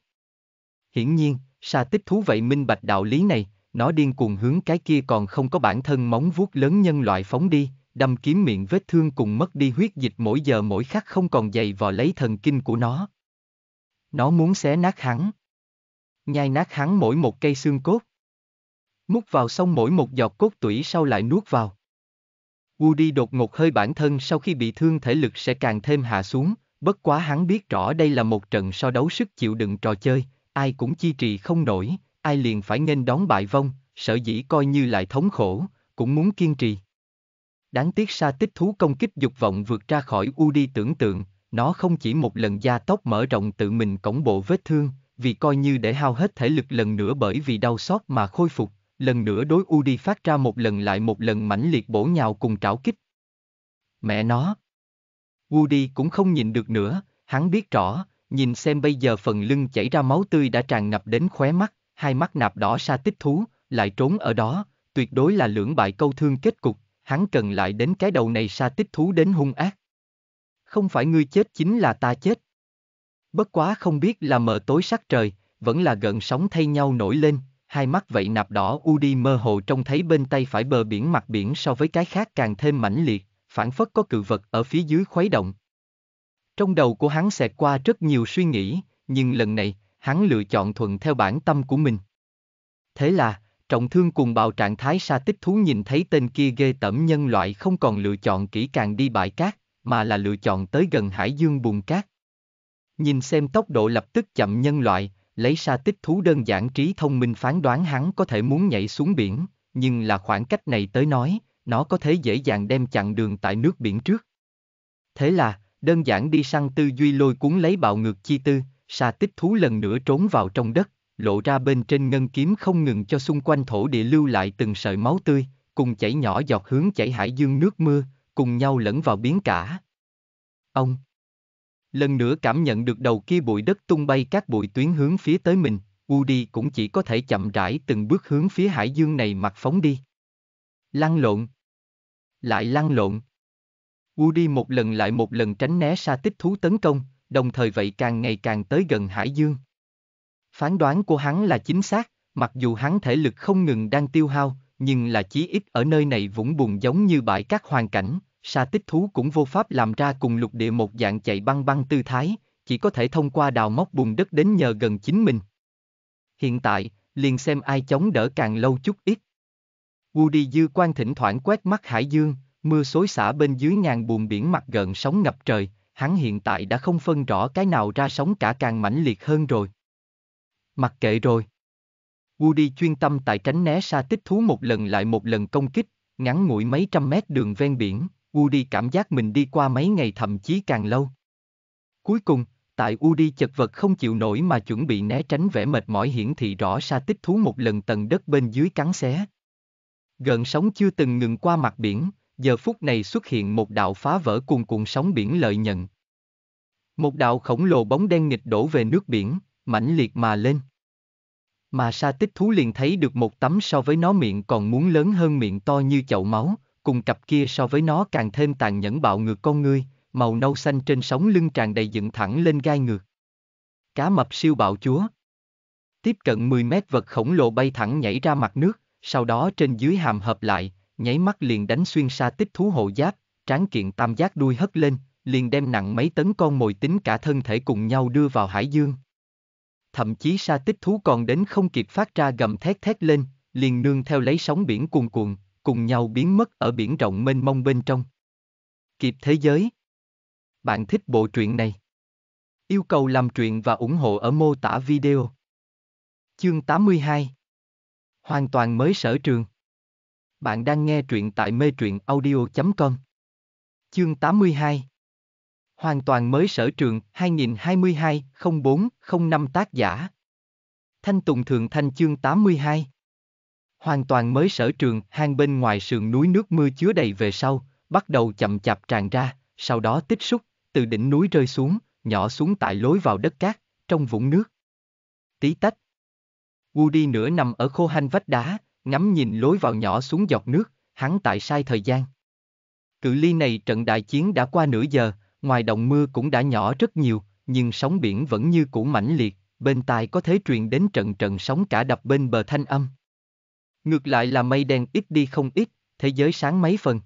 [SPEAKER 1] Hiển nhiên, sa tích thú vậy minh bạch đạo lý này, nó điên cuồng hướng cái kia còn không có bản thân móng vuốt lớn nhân loại phóng đi, đâm kiếm miệng vết thương cùng mất đi huyết dịch mỗi giờ mỗi khắc không còn dày vò lấy thần kinh của nó. Nó muốn xé nát hắn. Nhai nát hắn mỗi một cây xương cốt. Mút vào xong mỗi một giọt cốt tủy sau lại nuốt vào. Woody đột ngột hơi bản thân sau khi bị thương thể lực sẽ càng thêm hạ xuống, bất quá hắn biết rõ đây là một trận so đấu sức chịu đựng trò chơi, ai cũng chi trì không nổi, ai liền phải nghênh đón bại vong, sở dĩ coi như lại thống khổ, cũng muốn kiên trì. Đáng tiếc sa tích thú công kích dục vọng vượt ra khỏi Udi tưởng tượng, nó không chỉ một lần gia tốc mở rộng tự mình cổng bộ vết thương, vì coi như để hao hết thể lực lần nữa bởi vì đau xót mà khôi phục, lần nữa đối Udi phát ra một lần lại một lần mãnh liệt bổ nhào cùng trảo kích. Mẹ nó! Udi cũng không nhìn được nữa, hắn biết rõ, nhìn xem bây giờ phần lưng chảy ra máu tươi đã tràn ngập đến khóe mắt, hai mắt nạp đỏ sa tích thú, lại trốn ở đó, tuyệt đối là lưỡng bại câu thương kết cục, hắn cần lại đến cái đầu này sa tích thú đến hung ác không phải ngươi chết chính là ta chết. Bất quá không biết là mờ tối sắc trời, vẫn là gợn sóng thay nhau nổi lên, hai mắt vậy nạp đỏ u đi mơ hồ trông thấy bên tay phải bờ biển mặt biển so với cái khác càng thêm mãnh liệt, phản phất có cự vật ở phía dưới khuấy động. Trong đầu của hắn xẹt qua rất nhiều suy nghĩ, nhưng lần này, hắn lựa chọn thuận theo bản tâm của mình. Thế là, trọng thương cùng bào trạng thái sa tích thú nhìn thấy tên kia ghê tẩm nhân loại không còn lựa chọn kỹ càng đi bãi cát, mà là lựa chọn tới gần hải dương bùn cát. Nhìn xem tốc độ lập tức chậm nhân loại, lấy sa tích thú đơn giản trí thông minh phán đoán hắn có thể muốn nhảy xuống biển, nhưng là khoảng cách này tới nói, nó có thể dễ dàng đem chặn đường tại nước biển trước. Thế là, đơn giản đi săn tư duy lôi cuốn lấy bạo ngược chi tư, sa tích thú lần nữa trốn vào trong đất, lộ ra bên trên ngân kiếm không ngừng cho xung quanh thổ địa lưu lại từng sợi máu tươi, cùng chảy nhỏ giọt hướng chảy hải dương nước mưa, cùng nhau lẫn vào biến cả. Ông Lần nữa cảm nhận được đầu kia bụi đất tung bay các bụi tuyến hướng phía tới mình, Woody cũng chỉ có thể chậm rãi từng bước hướng phía hải dương này mặt phóng đi. Lăn lộn. Lại lăn lộn. Woody một lần lại một lần tránh né xa tích thú tấn công, đồng thời vậy càng ngày càng tới gần hải dương. Phán đoán của hắn là chính xác, mặc dù hắn thể lực không ngừng đang tiêu hao, nhưng là chí ít ở nơi này vũng bùn giống như bãi các hoàn cảnh, sa tích thú cũng vô pháp làm ra cùng lục địa một dạng chạy băng băng tư thái, chỉ có thể thông qua đào móc bùn đất đến nhờ gần chính mình. Hiện tại, liền xem ai chống đỡ càng lâu chút ít. Woody dư quan thỉnh thoảng quét mắt hải dương, mưa xối xả bên dưới ngàn buồn biển mặt gần sóng ngập trời, hắn hiện tại đã không phân rõ cái nào ra sóng cả càng mãnh liệt hơn rồi. Mặc kệ rồi. Woody chuyên tâm tại tránh né xa tích thú một lần lại một lần công kích, ngắn ngủi mấy trăm mét đường ven biển, Woody cảm giác mình đi qua mấy ngày thậm chí càng lâu. Cuối cùng, tại Woody chật vật không chịu nổi mà chuẩn bị né tránh vẻ mệt mỏi hiển thị rõ xa tích thú một lần tầng đất bên dưới cắn xé. Gần sóng chưa từng ngừng qua mặt biển, giờ phút này xuất hiện một đạo phá vỡ cuồn cuộn sóng biển lợi nhận. Một đạo khổng lồ bóng đen nghịch đổ về nước biển, mãnh liệt mà lên mà sa tích thú liền thấy được một tấm so với nó miệng còn muốn lớn hơn miệng to như chậu máu, cùng cặp kia so với nó càng thêm tàn nhẫn bạo ngược con ngươi, màu nâu xanh trên sóng lưng tràn đầy dựng thẳng lên gai ngược. Cá mập siêu bạo chúa. Tiếp cận 10 mét vật khổng lồ bay thẳng nhảy ra mặt nước, sau đó trên dưới hàm hợp lại, nháy mắt liền đánh xuyên sa tích thú hộ giáp, tráng kiện tam giác đuôi hất lên, liền đem nặng mấy tấn con mồi tính cả thân thể cùng nhau đưa vào hải dương thậm chí sa tích thú còn đến không kịp phát ra gầm thét thét lên, liền nương theo lấy sóng biển cuồn cuộn, cùng nhau biến mất ở biển rộng mênh mông bên trong. Kịp thế giới. Bạn thích bộ truyện này? Yêu cầu làm truyện và ủng hộ ở mô tả video. Chương 82 Hoàn toàn mới sở trường. Bạn đang nghe truyện tại mê truyện audio.com. Chương 82 Hoàn toàn mới sở trường 2022-04-05 tác giả. Thanh Tùng Thường Thanh chương 82. Hoàn toàn mới sở trường, hang bên ngoài sườn núi nước mưa chứa đầy về sau, bắt đầu chậm chạp tràn ra, sau đó tích xúc, từ đỉnh núi rơi xuống, nhỏ xuống tại lối vào đất cát, trong vũng nước. Tí tách. Woody nửa nằm ở khô hanh vách đá, ngắm nhìn lối vào nhỏ xuống giọt nước, hắn tại sai thời gian. Cự ly này trận đại chiến đã qua nửa giờ, Ngoài động mưa cũng đã nhỏ rất nhiều, nhưng sóng biển vẫn như cũ mãnh liệt, bên tai có thể truyền đến trận trận sóng cả đập bên bờ thanh âm. Ngược lại là mây đen ít đi không ít, thế giới sáng mấy phần.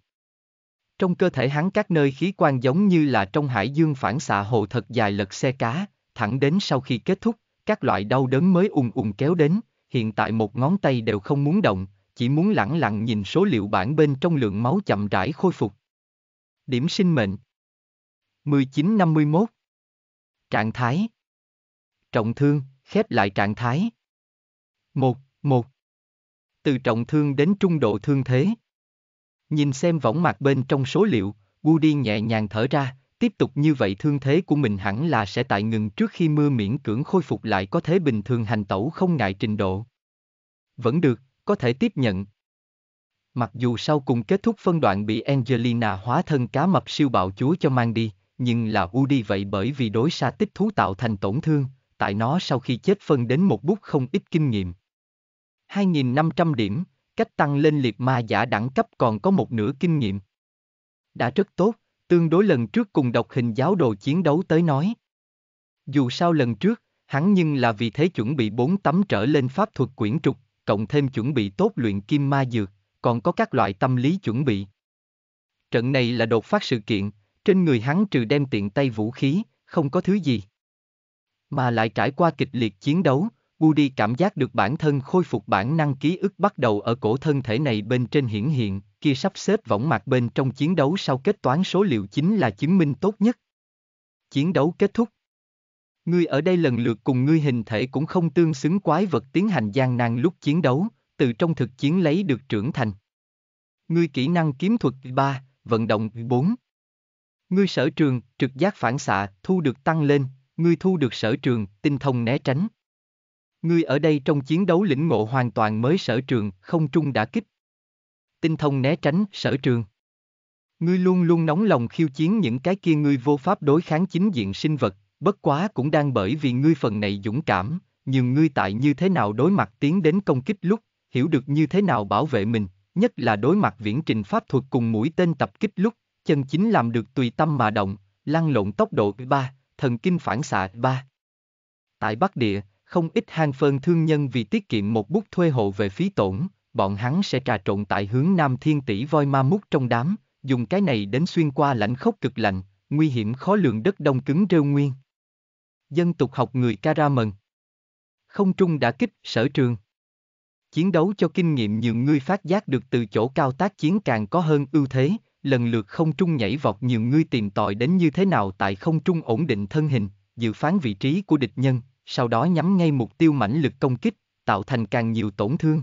[SPEAKER 1] Trong cơ thể hắn các nơi khí quan giống như là trong hải dương phản xạ hồ thật dài lật xe cá, thẳng đến sau khi kết thúc, các loại đau đớn mới ùng ùng kéo đến, hiện tại một ngón tay đều không muốn động, chỉ muốn lẳng lặng nhìn số liệu bản bên trong lượng máu chậm rãi khôi phục. Điểm sinh mệnh, 1951 Trạng thái Trọng thương, khép lại trạng thái 1. 1. Từ trọng thương đến trung độ thương thế Nhìn xem võng mặt bên trong số liệu, Woody nhẹ nhàng thở ra, tiếp tục như vậy thương thế của mình hẳn là sẽ tại ngừng trước khi mưa miễn cưỡng khôi phục lại có thế bình thường hành tẩu không ngại trình độ. Vẫn được, có thể tiếp nhận. Mặc dù sau cùng kết thúc phân đoạn bị Angelina hóa thân cá mập siêu bạo chúa cho mang đi, nhưng là u đi vậy bởi vì đối sa tích thú tạo thành tổn thương, tại nó sau khi chết phân đến một bút không ít kinh nghiệm. 2.500 điểm, cách tăng lên liệt ma giả đẳng cấp còn có một nửa kinh nghiệm. Đã rất tốt, tương đối lần trước cùng độc hình giáo đồ chiến đấu tới nói. Dù sao lần trước, hắn nhưng là vì thế chuẩn bị bốn tấm trở lên pháp thuật quyển trục, cộng thêm chuẩn bị tốt luyện kim ma dược, còn có các loại tâm lý chuẩn bị. Trận này là đột phát sự kiện, trên người hắn trừ đem tiện tay vũ khí, không có thứ gì. Mà lại trải qua kịch liệt chiến đấu, Woody cảm giác được bản thân khôi phục bản năng ký ức bắt đầu ở cổ thân thể này bên trên hiển hiện, kia sắp xếp võng mạc bên trong chiến đấu sau kết toán số liệu chính là chứng minh tốt nhất. Chiến đấu kết thúc. Ngươi ở đây lần lượt cùng ngươi hình thể cũng không tương xứng quái vật tiến hành gian nan lúc chiến đấu, từ trong thực chiến lấy được trưởng thành. Ngươi kỹ năng kiếm thuật 3, vận động 4. Ngươi sở trường, trực giác phản xạ, thu được tăng lên, ngươi thu được sở trường, tinh thông né tránh. Ngươi ở đây trong chiến đấu lĩnh ngộ hoàn toàn mới sở trường, không trung đã kích. Tinh thông né tránh, sở trường. Ngươi luôn luôn nóng lòng khiêu chiến những cái kia ngươi vô pháp đối kháng chính diện sinh vật, bất quá cũng đang bởi vì ngươi phần này dũng cảm, nhưng ngươi tại như thế nào đối mặt tiến đến công kích lúc, hiểu được như thế nào bảo vệ mình, nhất là đối mặt viễn trình pháp thuật cùng mũi tên tập kích lúc, chân chính làm được tùy tâm mà động, lăn lộn tốc độ 3, thần kinh phản xạ 3. Tại Bắc Địa, không ít hang phơn thương nhân vì tiết kiệm một bút thuê hộ về phí tổn, bọn hắn sẽ trà trộn tại hướng nam thiên tỷ voi ma mút trong đám, dùng cái này đến xuyên qua lãnh khốc cực lạnh, nguy hiểm khó lường đất đông cứng rêu nguyên. Dân tục học người Karamần Không trung đã kích sở trường Chiến đấu cho kinh nghiệm nhiều người phát giác được từ chỗ cao tác chiến càng có hơn ưu thế, lần lượt không trung nhảy vọt nhiều ngươi tìm tòi đến như thế nào tại không trung ổn định thân hình, dự phán vị trí của địch nhân, sau đó nhắm ngay mục tiêu mãnh lực công kích, tạo thành càng nhiều tổn thương.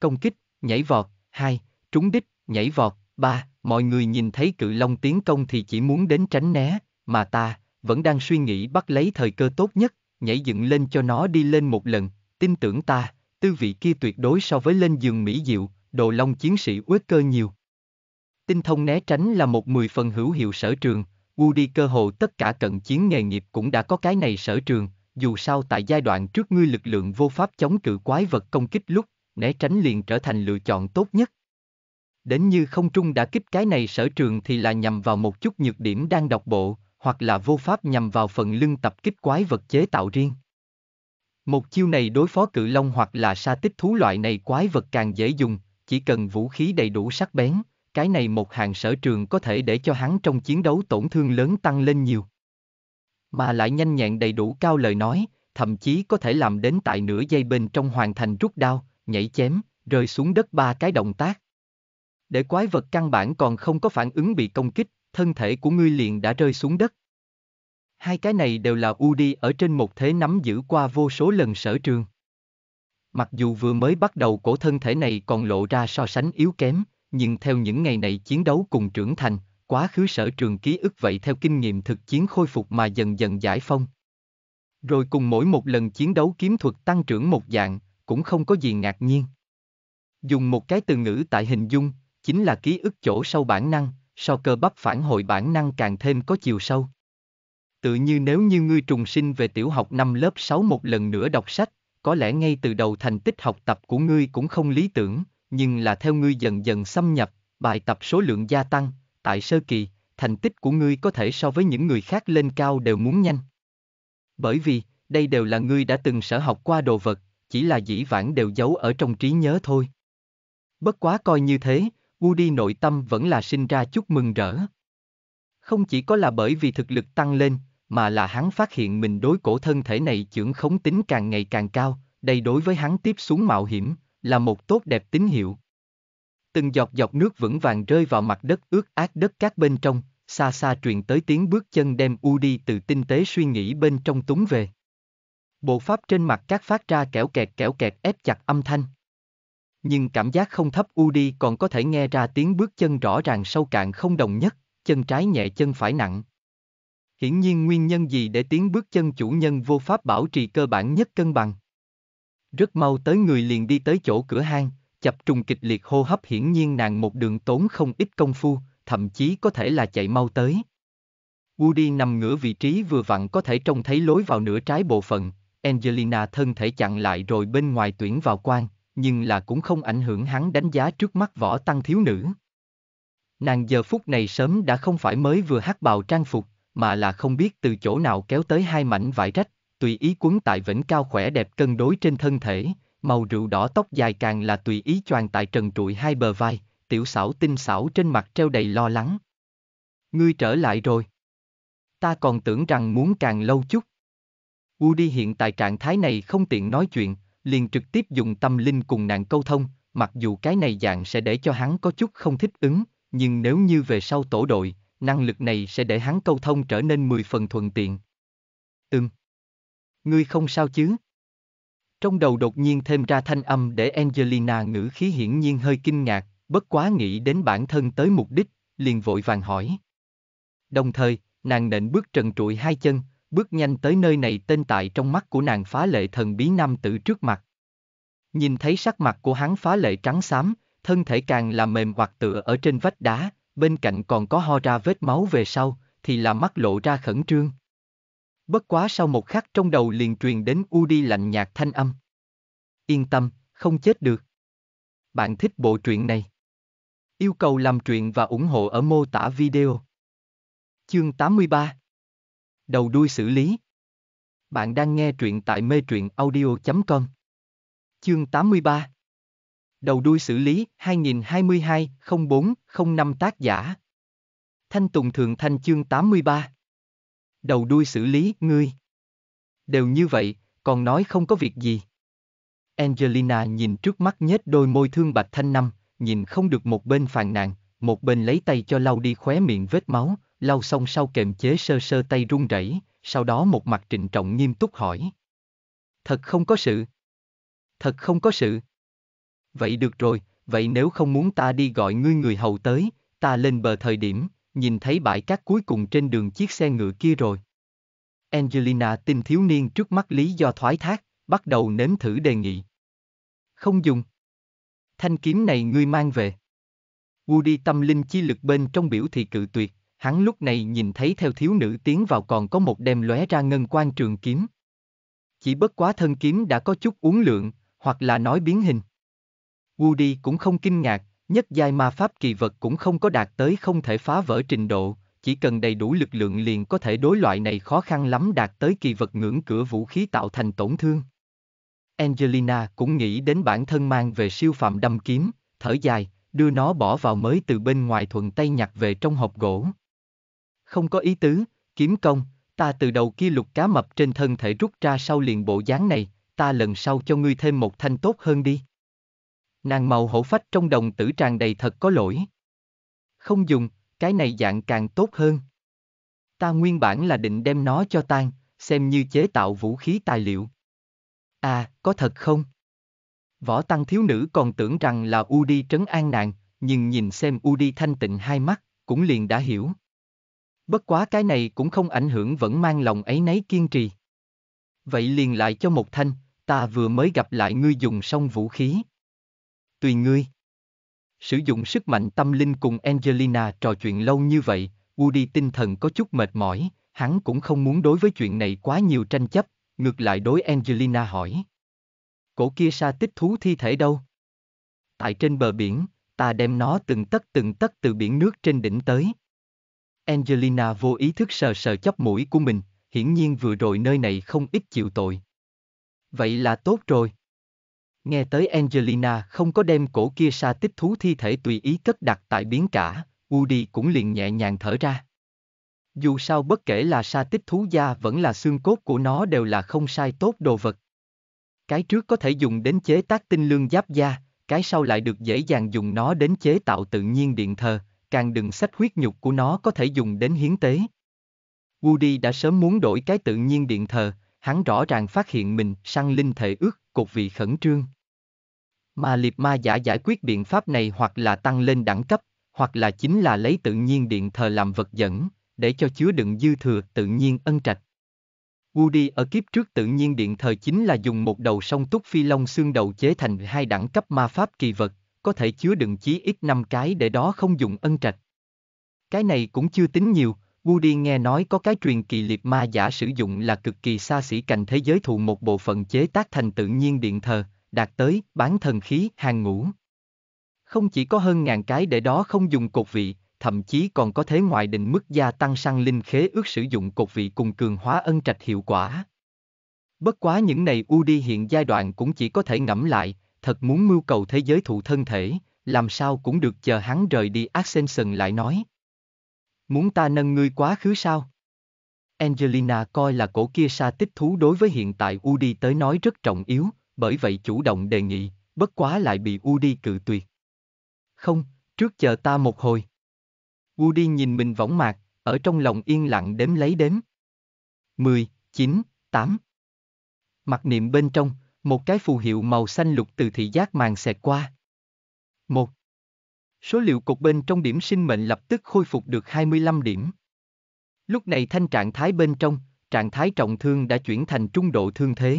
[SPEAKER 1] Công kích, nhảy vọt, 2, trúng đích, nhảy vọt, 3, mọi người nhìn thấy cự long tiến công thì chỉ muốn đến tránh né, mà ta, vẫn đang suy nghĩ bắt lấy thời cơ tốt nhất, nhảy dựng lên cho nó đi lên một lần, tin tưởng ta, tư vị kia tuyệt đối so với lên giường Mỹ Diệu, đồ long chiến sĩ uế cơ nhiều tinh thông né tránh là một mười phần hữu hiệu sở trường, Woody cơ hồ tất cả cận chiến nghề nghiệp cũng đã có cái này sở trường, dù sao tại giai đoạn trước ngươi lực lượng vô pháp chống cự quái vật công kích lúc, né tránh liền trở thành lựa chọn tốt nhất. Đến như không trung đã kích cái này sở trường thì là nhằm vào một chút nhược điểm đang đọc bộ, hoặc là vô pháp nhằm vào phần lưng tập kích quái vật chế tạo riêng. Một chiêu này đối phó cự long hoặc là sa tích thú loại này quái vật càng dễ dùng, chỉ cần vũ khí đầy đủ sắc bén, cái này một hàng sở trường có thể để cho hắn trong chiến đấu tổn thương lớn tăng lên nhiều. Mà lại nhanh nhẹn đầy đủ cao lời nói, thậm chí có thể làm đến tại nửa giây bên trong hoàn thành rút đao, nhảy chém, rơi xuống đất ba cái động tác. Để quái vật căn bản còn không có phản ứng bị công kích, thân thể của ngươi liền đã rơi xuống đất. Hai cái này đều là Udi ở trên một thế nắm giữ qua vô số lần sở trường. Mặc dù vừa mới bắt đầu cổ thân thể này còn lộ ra so sánh yếu kém, nhưng theo những ngày này chiến đấu cùng trưởng thành, quá khứ sở trường ký ức vậy theo kinh nghiệm thực chiến khôi phục mà dần dần giải phong. Rồi cùng mỗi một lần chiến đấu kiếm thuật tăng trưởng một dạng, cũng không có gì ngạc nhiên. Dùng một cái từ ngữ tại hình dung, chính là ký ức chỗ sâu bản năng, so cơ bắp phản hồi bản năng càng thêm có chiều sâu. Tự như nếu như ngươi trùng sinh về tiểu học năm lớp 6 một lần nữa đọc sách, có lẽ ngay từ đầu thành tích học tập của ngươi cũng không lý tưởng, nhưng là theo ngươi dần dần xâm nhập, bài tập số lượng gia tăng, tại sơ kỳ, thành tích của ngươi có thể so với những người khác lên cao đều muốn nhanh. Bởi vì, đây đều là ngươi đã từng sở học qua đồ vật, chỉ là dĩ vãng đều giấu ở trong trí nhớ thôi. Bất quá coi như thế, Woody nội tâm vẫn là sinh ra chút mừng rỡ. Không chỉ có là bởi vì thực lực tăng lên, mà là hắn phát hiện mình đối cổ thân thể này trưởng khống tính càng ngày càng cao, đây đối với hắn tiếp xuống mạo hiểm, là một tốt đẹp tín hiệu. Từng giọt giọt nước vững vàng rơi vào mặt đất ướt át đất cát bên trong, xa xa truyền tới tiếng bước chân đem u đi từ tinh tế suy nghĩ bên trong túng về. Bộ pháp trên mặt cát phát ra kẻo kẹt kẻo kẹt ép chặt âm thanh. Nhưng cảm giác không thấp u đi còn có thể nghe ra tiếng bước chân rõ ràng sâu cạn không đồng nhất, chân trái nhẹ chân phải nặng. Hiển nhiên nguyên nhân gì để tiếng bước chân chủ nhân vô pháp bảo trì cơ bản nhất cân bằng. Rất mau tới người liền đi tới chỗ cửa hang, chập trùng kịch liệt hô hấp hiển nhiên nàng một đường tốn không ít công phu, thậm chí có thể là chạy mau tới. Woody nằm ngửa vị trí vừa vặn có thể trông thấy lối vào nửa trái bộ phận, Angelina thân thể chặn lại rồi bên ngoài tuyển vào quan, nhưng là cũng không ảnh hưởng hắn đánh giá trước mắt võ tăng thiếu nữ. Nàng giờ phút này sớm đã không phải mới vừa hát bào trang phục, mà là không biết từ chỗ nào kéo tới hai mảnh vải rách, tùy ý quấn tại vĩnh cao khỏe đẹp cân đối trên thân thể, màu rượu đỏ tóc dài càng là tùy ý choàng tại trần trụi hai bờ vai, tiểu xảo tinh xảo trên mặt treo đầy lo lắng. Ngươi trở lại rồi. Ta còn tưởng rằng muốn càng lâu chút. Woody hiện tại trạng thái này không tiện nói chuyện, liền trực tiếp dùng tâm linh cùng nàng câu thông, mặc dù cái này dạng sẽ để cho hắn có chút không thích ứng, nhưng nếu như về sau tổ đội, năng lực này sẽ để hắn câu thông trở nên 10 phần thuận tiện. Ừm. Ngươi không sao chứ? Trong đầu đột nhiên thêm ra thanh âm để Angelina ngữ khí hiển nhiên hơi kinh ngạc, bất quá nghĩ đến bản thân tới mục đích, liền vội vàng hỏi. Đồng thời, nàng nện bước trần trụi hai chân, bước nhanh tới nơi này tên tại trong mắt của nàng phá lệ thần bí nam tử trước mặt. Nhìn thấy sắc mặt của hắn phá lệ trắng xám, thân thể càng là mềm hoặc tựa ở trên vách đá, bên cạnh còn có ho ra vết máu về sau, thì là mắt lộ ra khẩn trương. Bất quá sau một khắc trong đầu liền truyền đến u đi lạnh nhạt thanh âm. Yên tâm, không chết được. Bạn thích bộ truyện này? Yêu cầu làm truyện và ủng hộ ở mô tả video. Chương 83 Đầu đuôi xử lý Bạn đang nghe truyện tại mê truyện audio.com Chương 83 Đầu đuôi xử lý 2022-04-05 tác giả Thanh Tùng Thường Thanh chương 83 đầu đuôi xử lý ngươi. Đều như vậy, còn nói không có việc gì. Angelina nhìn trước mắt nhếch đôi môi thương bạch thanh năm, nhìn không được một bên phàn nàn, một bên lấy tay cho lau đi khóe miệng vết máu, lau xong sau kềm chế sơ sơ tay run rẩy, sau đó một mặt trịnh trọng nghiêm túc hỏi. Thật không có sự. Thật không có sự. Vậy được rồi, vậy nếu không muốn ta đi gọi ngươi người hầu tới, ta lên bờ thời điểm, nhìn thấy bãi cát cuối cùng trên đường chiếc xe ngựa kia rồi. Angelina tin thiếu niên trước mắt lý do thoái thác, bắt đầu nếm thử đề nghị. Không dùng. Thanh kiếm này ngươi mang về. Woody tâm linh chi lực bên trong biểu thị cự tuyệt, hắn lúc này nhìn thấy theo thiếu nữ tiến vào còn có một đem lóe ra ngân quan trường kiếm. Chỉ bất quá thân kiếm đã có chút uốn lượng, hoặc là nói biến hình. Woody cũng không kinh ngạc, Nhất giai ma pháp kỳ vật cũng không có đạt tới không thể phá vỡ trình độ, chỉ cần đầy đủ lực lượng liền có thể đối loại này khó khăn lắm đạt tới kỳ vật ngưỡng cửa vũ khí tạo thành tổn thương. Angelina cũng nghĩ đến bản thân mang về siêu phạm đâm kiếm, thở dài, đưa nó bỏ vào mới từ bên ngoài thuận tay nhặt về trong hộp gỗ. Không có ý tứ, kiếm công, ta từ đầu kia lục cá mập trên thân thể rút ra sau liền bộ dáng này, ta lần sau cho ngươi thêm một thanh tốt hơn đi. Nàng màu hổ phách trong đồng tử tràn đầy thật có lỗi. Không dùng, cái này dạng càng tốt hơn. Ta nguyên bản là định đem nó cho tan, xem như chế tạo vũ khí tài liệu. À, có thật không? Võ tăng thiếu nữ còn tưởng rằng là Udi trấn an nàng, nhưng nhìn xem Udi thanh tịnh hai mắt, cũng liền đã hiểu. Bất quá cái này cũng không ảnh hưởng vẫn mang lòng ấy nấy kiên trì. Vậy liền lại cho một thanh, ta vừa mới gặp lại ngươi dùng xong vũ khí, tùy ngươi. Sử dụng sức mạnh tâm linh cùng Angelina trò chuyện lâu như vậy, Woody tinh thần có chút mệt mỏi, hắn cũng không muốn đối với chuyện này quá nhiều tranh chấp, ngược lại đối Angelina hỏi. Cổ kia sa tích thú thi thể đâu? Tại trên bờ biển, ta đem nó từng tấc từng tấc từ biển nước trên đỉnh tới. Angelina vô ý thức sờ sờ chóp mũi của mình, hiển nhiên vừa rồi nơi này không ít chịu tội. Vậy là tốt rồi. Nghe tới Angelina không có đem cổ kia sa tích thú thi thể tùy ý cất đặt tại biến cả, Woody cũng liền nhẹ nhàng thở ra. Dù sao bất kể là sa tích thú da vẫn là xương cốt của nó đều là không sai tốt đồ vật. Cái trước có thể dùng đến chế tác tinh lương giáp da, cái sau lại được dễ dàng dùng nó đến chế tạo tự nhiên điện thờ, càng đừng sách huyết nhục của nó có thể dùng đến hiến tế. Woody đã sớm muốn đổi cái tự nhiên điện thờ, hắn rõ ràng phát hiện mình săn linh thể ước cột vị khẩn trương. Mà liệt ma giả giải quyết biện pháp này hoặc là tăng lên đẳng cấp, hoặc là chính là lấy tự nhiên điện thờ làm vật dẫn, để cho chứa đựng dư thừa tự nhiên ân trạch. Woody ở kiếp trước tự nhiên điện thờ chính là dùng một đầu sông túc phi long xương đầu chế thành hai đẳng cấp ma pháp kỳ vật, có thể chứa đựng chí ít năm cái để đó không dùng ân trạch. Cái này cũng chưa tính nhiều, Woody nghe nói có cái truyền kỳ liệt ma giả sử dụng là cực kỳ xa xỉ cành thế giới thụ một bộ phận chế tác thành tự nhiên điện thờ, đạt tới bán thần khí hàng ngũ. Không chỉ có hơn ngàn cái để đó không dùng cột vị, thậm chí còn có thế ngoại định mức gia tăng sang linh khế ước sử dụng cột vị cùng cường hóa ân trạch hiệu quả. Bất quá những này Udi hiện giai đoạn cũng chỉ có thể ngẫm lại, thật muốn mưu cầu thế giới thụ thân thể, làm sao cũng được chờ hắn rời đi Ascension lại nói. Muốn ta nâng ngươi quá khứ sao? Angelina coi là cổ kia xa tích thú đối với hiện tại Udi tới nói rất trọng yếu, bởi vậy chủ động đề nghị, bất quá lại bị Udi cự tuyệt. Không, trước chờ ta một hồi. Udi nhìn mình võng mạc, ở trong lòng yên lặng đếm lấy đếm. 10, 9, 8. Mặt niệm bên trong, một cái phù hiệu màu xanh lục từ thị giác màng xẹt qua. Một số liệu cột bên trong điểm sinh mệnh lập tức khôi phục được 25 điểm. Lúc này thanh trạng thái bên trong, trạng thái trọng thương đã chuyển thành trung độ thương thế.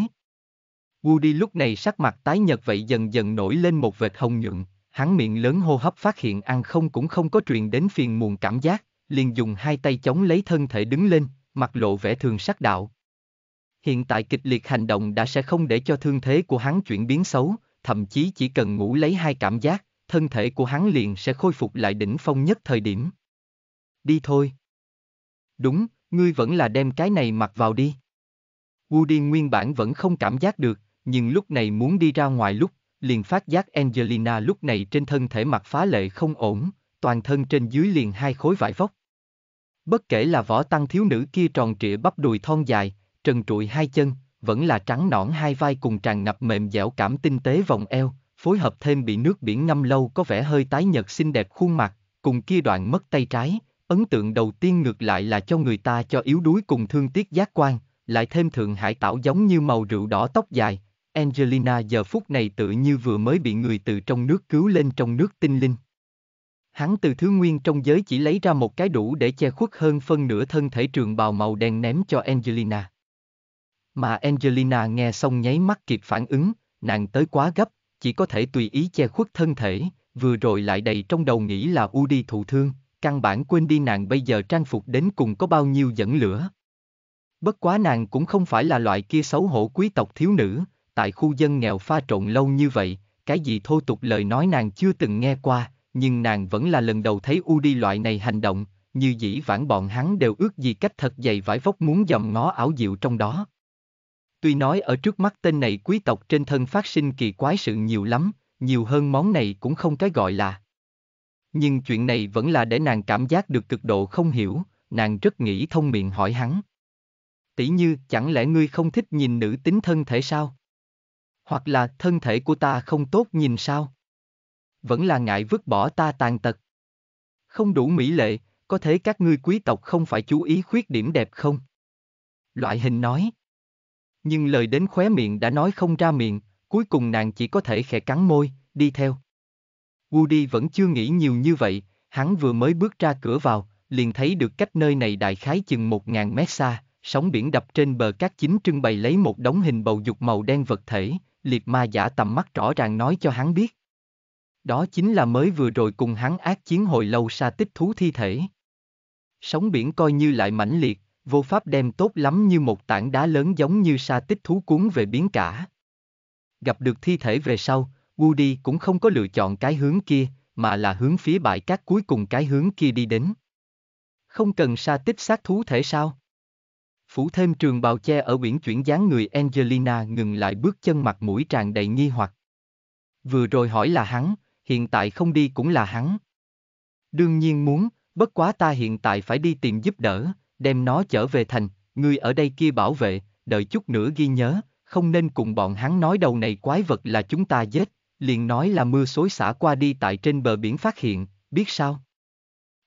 [SPEAKER 1] Woody lúc này sắc mặt tái nhợt vậy dần dần nổi lên một vệt hồng nhuận, hắn miệng lớn hô hấp phát hiện ăn không cũng không có truyền đến phiền muộn cảm giác, liền dùng hai tay chống lấy thân thể đứng lên, mặt lộ vẻ thường sắc đạo. Hiện tại kịch liệt hành động đã sẽ không để cho thương thế của hắn chuyển biến xấu, thậm chí chỉ cần ngủ lấy hai cảm giác, thân thể của hắn liền sẽ khôi phục lại đỉnh phong nhất thời điểm. Đi thôi. Đúng, ngươi vẫn là đem cái này mặc vào đi. Woody nguyên bản vẫn không cảm giác được, nhưng lúc này muốn đi ra ngoài lúc, liền phát giác Angelina lúc này trên thân thể mặc phá lệ không ổn, toàn thân trên dưới liền hai khối vải vóc. Bất kể là võ tăng thiếu nữ kia tròn trịa bắp đùi thon dài, trần trụi hai chân, vẫn là trắng nõn hai vai cùng tràn ngập mềm dẻo cảm tinh tế vòng eo, phối hợp thêm bị nước biển ngâm lâu có vẻ hơi tái nhợt xinh đẹp khuôn mặt, cùng kia đoạn mất tay trái, ấn tượng đầu tiên ngược lại là cho người ta cho yếu đuối cùng thương tiếc giác quan, lại thêm thượng hải tảo giống như màu rượu đỏ tóc dài, Angelina giờ phút này tự như vừa mới bị người từ trong nước cứu lên trong nước tinh linh. Hắn từ thứ nguyên trong giới chỉ lấy ra một cái đủ để che khuất hơn phân nửa thân thể trường bào màu đen ném cho Angelina. Mà Angelina nghe xong nháy mắt kịp phản ứng, nàng tới quá gấp, chỉ có thể tùy ý che khuất thân thể, vừa rồi lại đầy trong đầu nghĩ là u đi thụ thương, căn bản quên đi nàng bây giờ trang phục đến cùng có bao nhiêu dẫn lửa. Bất quá nàng cũng không phải là loại kia xấu hổ quý tộc thiếu nữ, tại khu dân nghèo pha trộn lâu như vậy, cái gì thô tục lời nói nàng chưa từng nghe qua, nhưng nàng vẫn là lần đầu thấy u đi loại này hành động, như dĩ vãng bọn hắn đều ước gì cách thật dày vải vóc muốn dòm ngó ảo diệu trong đó. Tuy nói ở trước mắt tên này quý tộc trên thân phát sinh kỳ quái sự nhiều lắm, nhiều hơn món này cũng không cái gọi là. Nhưng chuyện này vẫn là để nàng cảm giác được cực độ không hiểu, nàng rất nghĩ thông miệng hỏi hắn. Tỷ như, chẳng lẽ ngươi không thích nhìn nữ tính thân thể sao? Hoặc là thân thể của ta không tốt nhìn sao? Vẫn là ngại vứt bỏ ta tàn tật. Không đủ mỹ lệ, có thể các ngươi quý tộc không phải chú ý khuyết điểm đẹp không? Loại hình nói. Nhưng lời đến khóe miệng đã nói không ra miệng, cuối cùng nàng chỉ có thể khẽ cắn môi, đi theo. Woody vẫn chưa nghĩ nhiều như vậy, hắn vừa mới bước ra cửa vào, liền thấy được cách nơi này đại khái chừng một ngàn mét xa, sóng biển đập trên bờ cát chính trưng bày lấy một đống hình bầu dục màu đen vật thể, liệt ma giả tầm mắt rõ ràng nói cho hắn biết. Đó chính là mới vừa rồi cùng hắn ác chiến hồi lâu xa tích thú thi thể. Sóng biển coi như lại mãnh liệt, vô pháp đem tốt lắm như một tảng đá lớn giống như sa tích thú cuốn về biến cả. Gặp được thi thể về sau, Woody cũng không có lựa chọn cái hướng kia, mà là hướng phía bãi cát cuối cùng cái hướng kia đi đến. Không cần sa tích xác thú thể sao? Phủ thêm trường bào che ở biển chuyển dáng người Angelina ngừng lại bước chân mặt mũi tràn đầy nghi hoặc. Vừa rồi hỏi là hắn, hiện tại không đi cũng là hắn. Đương nhiên muốn, bất quá ta hiện tại phải đi tìm giúp đỡ, đem nó trở về thành, ngươi ở đây kia bảo vệ, đợi chút nữa ghi nhớ, không nên cùng bọn hắn nói đầu này quái vật là chúng ta giết, liền nói là mưa xối xả qua đi tại trên bờ biển phát hiện, biết sao?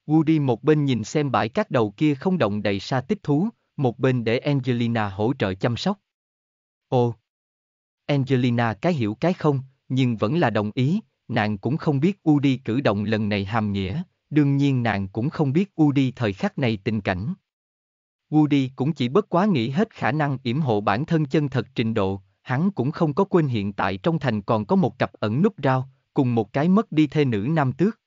[SPEAKER 1] Woody một bên nhìn xem bãi cát đầu kia không động đầy sa tích thú, một bên để Angelina hỗ trợ chăm sóc. Ồ! Angelina cái hiểu cái không, nhưng vẫn là đồng ý, nàng cũng không biết Udi cử động lần này hàm nghĩa, đương nhiên nàng cũng không biết Udi thời khắc này tình cảnh. Woody cũng chỉ bất quá nghĩ hết khả năng yểm hộ bản thân chân thật trình độ, hắn cũng không có quên hiện tại trong thành còn có một cặp ẩn nút rao, cùng một cái mất đi thê nữ nam tước.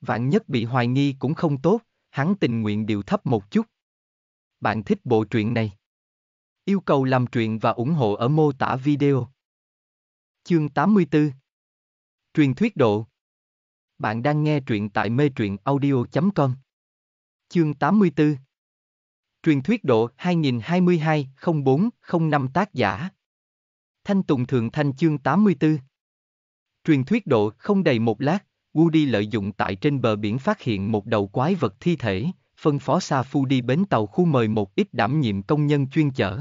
[SPEAKER 1] Vạn nhất bị hoài nghi cũng không tốt, hắn tình nguyện điều thấp một chút. Bạn thích bộ truyện này? Yêu cầu làm truyện và ủng hộ ở mô tả video. Chương 84 Truyền thuyết độ Bạn đang nghe truyện tại mê truyện audio.com Chương 84 Truyền thuyết độ 2022-04-05 tác giả. Thanh Tùng Thường Thanh chương 84. Truyền thuyết độ không đầy một lát, Woody lợi dụng tại trên bờ biển phát hiện một đầu quái vật thi thể, phân phó Sa Phu đi bến tàu khu mời một ít đảm nhiệm công nhân chuyên chở.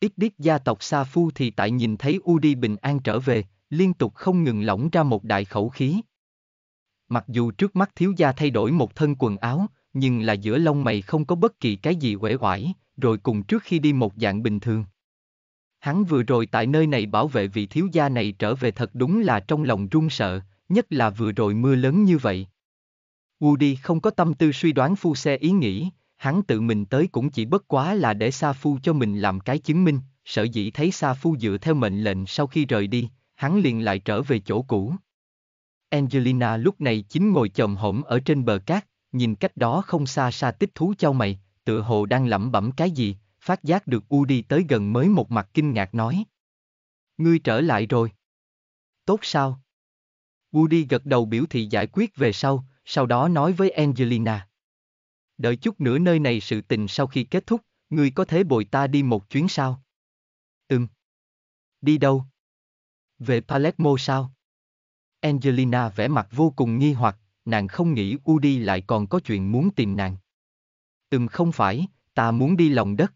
[SPEAKER 1] Ít đít gia tộc Sa Phu thì tại nhìn thấy Woody bình an trở về, liên tục không ngừng lỏng ra một đại khẩu khí. Mặc dù trước mắt thiếu gia thay đổi một thân quần áo, nhưng là giữa lông mày không có bất kỳ cái gì uể oải, rồi cùng trước khi đi một dạng bình thường. Hắn vừa rồi tại nơi này bảo vệ vị thiếu gia này trở về thật đúng là trong lòng run sợ, nhất là vừa rồi mưa lớn như vậy. Woody không có tâm tư suy đoán phu xe ý nghĩ, hắn tự mình tới cũng chỉ bất quá là để Sa Phu cho mình làm cái chứng minh, Sợ dĩ thấy Sa Phu dựa theo mệnh lệnh sau khi rời đi, hắn liền lại trở về chỗ cũ. Angelina lúc này chính ngồi chồm hổm ở trên bờ cát, nhìn cách đó không xa xa tích thú châu mày, tựa hồ đang lẩm bẩm cái gì, phát giác được U đi tới gần mới một mặt kinh ngạc nói. Ngươi trở lại rồi. Tốt sao? Woody gật đầu biểu thị giải quyết về sau, sau đó nói với Angelina. Đợi chút nữa nơi này sự tình sau khi kết thúc, ngươi có thể bồi ta đi một chuyến sao? Ừm. Đi đâu? Về Palermo sao? Angelina vẻ mặt vô cùng nghi hoặc, nàng không nghĩ Udi lại còn có chuyện muốn tìm nàng. Ừm không phải, ta muốn đi lòng đất.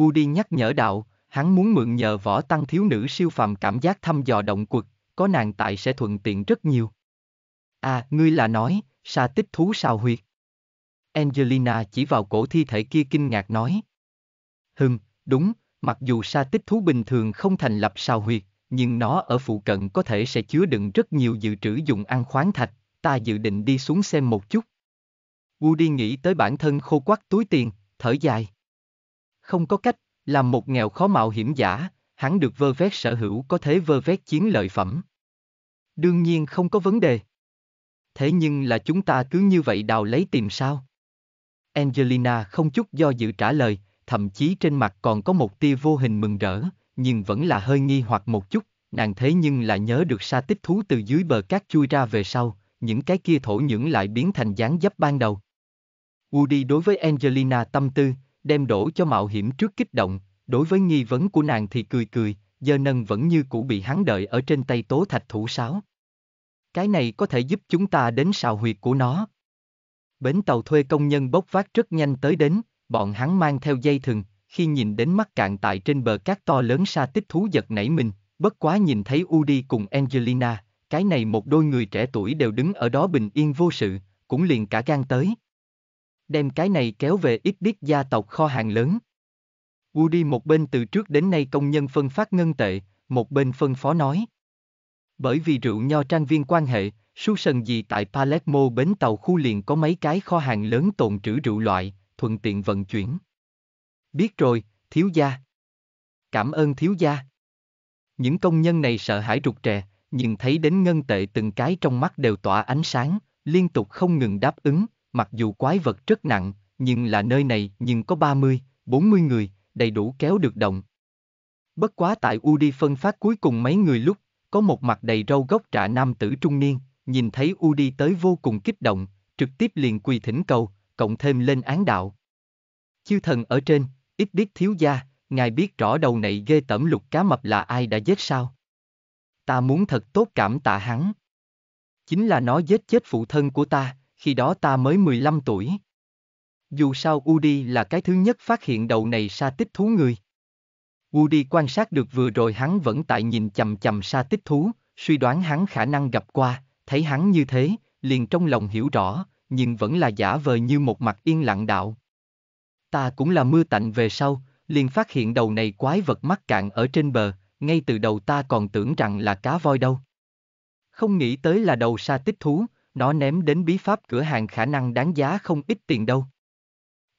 [SPEAKER 1] Udi nhắc nhở đạo, hắn muốn mượn nhờ võ tăng thiếu nữ siêu phàm cảm giác thăm dò động quật, có nàng tại sẽ thuận tiện rất nhiều. À, ngươi là nói, sa tích thú sao huyệt. Angelina chỉ vào cổ thi thể kia kinh ngạc nói. Hừm, đúng, mặc dù sa tích thú bình thường không thành lập sao huyệt, nhưng nó ở phụ cận có thể sẽ chứa đựng rất nhiều dự trữ dùng ăn khoáng thạch, ta dự định đi xuống xem một chút. Woody nghĩ tới bản thân khô quắc túi tiền, thở dài. Không có cách, làm một nghèo khó mạo hiểm giả, hắn được vơ vét sở hữu có thế vơ vét chiến lợi phẩm. Đương nhiên không có vấn đề. Thế nhưng là chúng ta cứ như vậy đào lấy tìm sao? Angelina không chút do dự trả lời, thậm chí trên mặt còn có một tia vô hình mừng rỡ, nhưng vẫn là hơi nghi hoặc một chút, nàng thế nhưng là nhớ được sa tích thú từ dưới bờ cát chui ra về sau, những cái kia thổ nhưỡng lại biến thành dáng dấp ban đầu. Woody đối với Angelina tâm tư, đem đổ cho mạo hiểm trước kích động, đối với nghi vấn của nàng thì cười cười, giờ nâng vẫn như cũ bị hắn đợi ở trên tay tố thạch thủ sáo. Cái này có thể giúp chúng ta đến sào huyệt của nó. Bến tàu thuê công nhân bốc vác rất nhanh tới đến, bọn hắn mang theo dây thừng, khi nhìn đến mắt cạn tại trên bờ cát to lớn sa tích thú giật nảy mình, bất quá nhìn thấy Udi cùng Angelina, cái này một đôi người trẻ tuổi đều đứng ở đó bình yên vô sự, cũng liền cả gan tới. Đem cái này kéo về ít biết gia tộc kho hàng lớn. Woody một bên từ trước đến nay công nhân phân phát ngân tệ, một bên phân phó nói. Bởi vì rượu nho trang viên quan hệ, su sần gì tại Palermo bến tàu khu liền có mấy cái kho hàng lớn tồn trữ rượu loại, thuận tiện vận chuyển. Biết rồi, thiếu gia. Cảm ơn thiếu gia. Những công nhân này sợ hãi rụt rè, nhưng thấy đến ngân tệ từng cái trong mắt đều tỏa ánh sáng, liên tục không ngừng đáp ứng, mặc dù quái vật rất nặng, nhưng là nơi này nhưng có 30, 40 người, đầy đủ kéo được động. Bất quá tại Udi phân phát cuối cùng mấy người lúc, có một mặt đầy râu gốc trạ nam tử trung niên, nhìn thấy Udi tới vô cùng kích động, trực tiếp liền quỳ thỉnh cầu, cộng thêm lên án đạo. Chư thần ở trên, ít biết thiếu gia, ngài biết rõ đầu này ghê tẩm lục cá mập là ai đã giết sao? ta muốn thật tốt cảm tạ hắn. Chính là nó giết chết phụ thân của ta, khi đó ta mới 15 tuổi. Dù sao Udi là cái thứ nhất phát hiện đầu này sa tích thú người. Udi quan sát được vừa rồi hắn vẫn tại nhìn chầm chầm sa tích thú, suy đoán hắn khả năng gặp qua, thấy hắn như thế, liền trong lòng hiểu rõ, nhưng vẫn là giả vờ như một mặt yên lặng đạo. Ta cũng là mưa tạnh về sau, liền phát hiện đầu này quái vật mắc cạn ở trên bờ, ngay từ đầu ta còn tưởng rằng là cá voi đâu. Không nghĩ tới là đầu sa tích thú, nó ném đến bí pháp cửa hàng khả năng đáng giá không ít tiền đâu.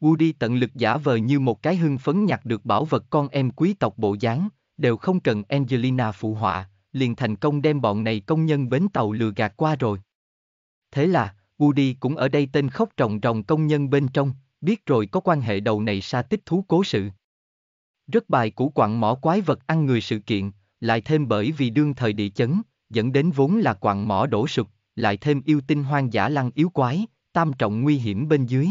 [SPEAKER 1] Woody tận lực giả vờ như một cái hưng phấn nhặt được bảo vật con em quý tộc bộ dáng, đều không cần Angelina phụ họa, liền thành công đem bọn này công nhân bến tàu lừa gạt qua rồi. Thế là, Woody cũng ở đây tên khóc ròng ròng công nhân bên trong, biết rồi có quan hệ đầu này sa tích thú cố sự. Rất bài củ quặng mỏ quái vật ăn người sự kiện, lại thêm bởi vì đương thời địa chấn, dẫn đến vốn là quặng mỏ đổ sụp, lại thêm yêu tinh hoang dã lăng yếu quái, tam trọng nguy hiểm bên dưới.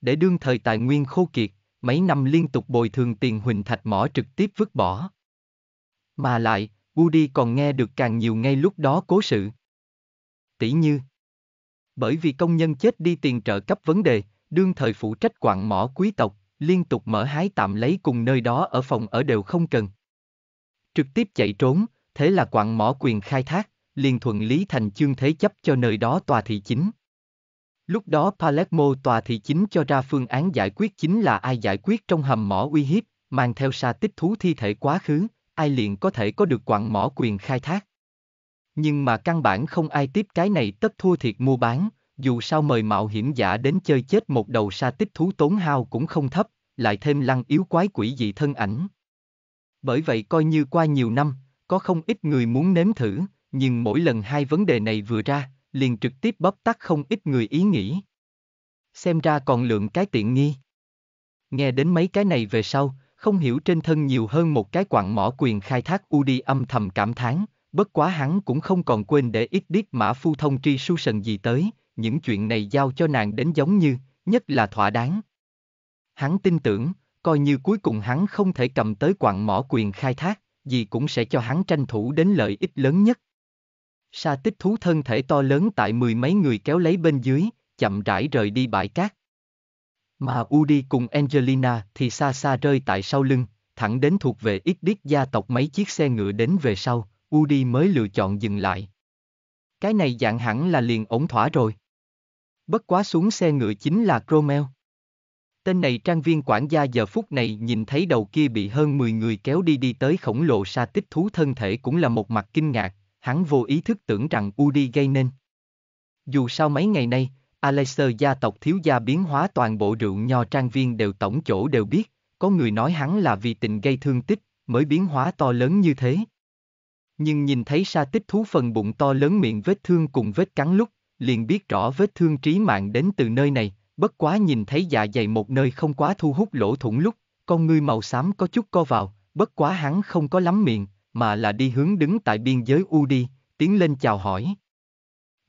[SPEAKER 1] Để đương thời tài nguyên khô kiệt, mấy năm liên tục bồi thường tiền huỳnh thạch mỏ trực tiếp vứt bỏ. Mà lại, Woody còn nghe được càng nhiều ngay lúc đó cố sự. Tỷ như, bởi vì công nhân chết đi tiền trợ cấp vấn đề, đương thời phụ trách quạng mỏ quý tộc, liên tục mở hái tạm lấy cùng nơi đó ở phòng ở đều không cần. Trực tiếp chạy trốn, thế là quặng mỏ quyền khai thác, liền thuận lý thành chương thế chấp cho nơi đó tòa thị chính. Lúc đó Palermo tòa thị chính cho ra phương án giải quyết chính là ai giải quyết trong hầm mỏ uy hiếp, mang theo sa tích thú thi thể quá khứ, ai liền có thể có được quặng mỏ quyền khai thác. Nhưng mà căn bản không ai tiếp cái này tất thua thiệt mua bán, dù sao mời mạo hiểm giả đến chơi chết một đầu sa tích thú tốn hao cũng không thấp, lại thêm lăng yếu quái quỷ dị thân ảnh. Bởi vậy coi như qua nhiều năm, có không ít người muốn nếm thử, nhưng mỗi lần hai vấn đề này vừa ra, liền trực tiếp bóp tắt không ít người ý nghĩ. Xem ra còn lượng cái tiện nghi. Nghe đến mấy cái này về sau, không hiểu trên thân nhiều hơn một cái quặng mỏ quyền khai thác u đi âm thầm cảm thán, bất quá hắn cũng không còn quên để ít điếc mã phu thông tri su sần gì tới, những chuyện này giao cho nàng đến giống như, nhất là thỏa đáng. Hắn tin tưởng, coi như cuối cùng hắn không thể cầm tới quặng mỏ quyền khai thác, gì cũng sẽ cho hắn tranh thủ đến lợi ích lớn nhất. Sa tích thú thân thể to lớn tại mười mấy người kéo lấy bên dưới, chậm rãi rời đi bãi cát. Mà Udi cùng Angelina thì xa xa rơi tại sau lưng, thẳng đến thuộc về ít đít gia tộc mấy chiếc xe ngựa đến về sau, Udi mới lựa chọn dừng lại. Cái này dạng hẳn là liền ổn thỏa rồi. Bất quá xuống xe ngựa chính là Cromel. Tên này trang viên quản gia giờ phút này nhìn thấy đầu kia bị hơn 10 người kéo đi đi tới khổng lồ sa tích thú thân thể cũng là một mặt kinh ngạc, hắn vô ý thức tưởng rằng Udi gây nên. Dù sao mấy ngày nay, Aleister gia tộc thiếu gia biến hóa toàn bộ rượu nho trang viên đều tổng chỗ đều biết, có người nói hắn là vì tình gây thương tích, mới biến hóa to lớn như thế. Nhưng nhìn thấy sa tích thú phần bụng to lớn miệng vết thương cùng vết cắn lúc, liền biết rõ vết thương trí mạng đến từ nơi này, bất quá nhìn thấy dạ dày một nơi không quá thu hút lỗ thủng lúc, con ngươi màu xám có chút co vào, bất quá hắn không có lắm miệng, mà là đi hướng đứng tại biên giới Udi, tiến lên chào hỏi.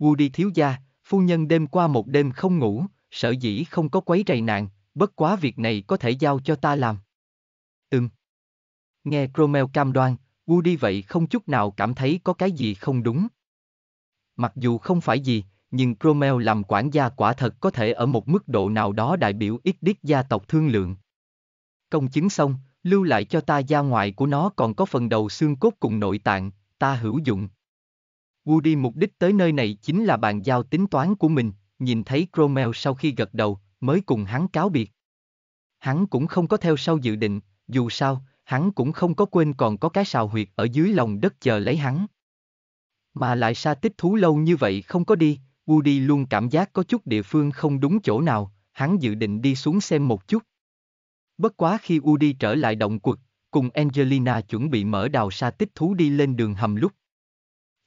[SPEAKER 1] Udi thiếu gia, phu nhân đêm qua một đêm không ngủ, sợ dĩ không có quấy rầy nạn, bất quá việc này có thể giao cho ta làm. Ừm. Nghe Cromel cam đoan, Udi vậy không chút nào cảm thấy có cái gì không đúng. Mặc dù không phải gì, nhưng Cromwell làm quản gia quả thật có thể ở một mức độ nào đó đại biểu ít đích gia tộc thương lượng. Công chứng xong, lưu lại cho ta gia ngoại của nó còn có phần đầu xương cốt cùng nội tạng, ta hữu dụng. Woody mục đích tới nơi này chính là bàn giao tính toán của mình, nhìn thấy Cromwell sau khi gật đầu, mới cùng hắn cáo biệt. Hắn cũng không có theo sau dự định, dù sao, hắn cũng không có quên còn có cái sào huyệt ở dưới lòng đất chờ lấy hắn. Mà lại xa tích thú lâu như vậy không có đi, Woody luôn cảm giác có chút địa phương không đúng chỗ nào, hắn dự định đi xuống xem một chút. Bất quá khi Woody trở lại động quật, cùng Angelina chuẩn bị mở đào sa tích thú đi lên đường hầm lúc.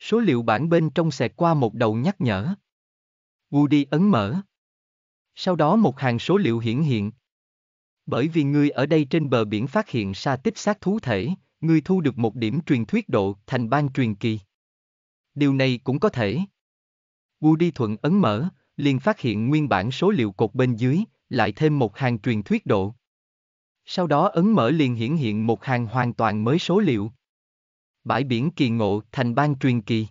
[SPEAKER 1] Số liệu bản bên trong xẹt qua một đầu nhắc nhở. Woody ấn mở. Sau đó một hàng số liệu hiển hiện. Bởi vì ngươi ở đây trên bờ biển phát hiện sa tích xác thú thể, ngươi thu được một điểm truyền thuyết độ thành ban truyền kỳ. Điều này cũng có thể. Woody thuận ấn mở, liền phát hiện nguyên bản số liệu cột bên dưới, lại thêm một hàng truyền thuyết độ. Sau đó ấn mở liền hiển hiện một hàng hoàn toàn mới số liệu. Bãi biển kỳ ngộ thành ban truyền kỳ.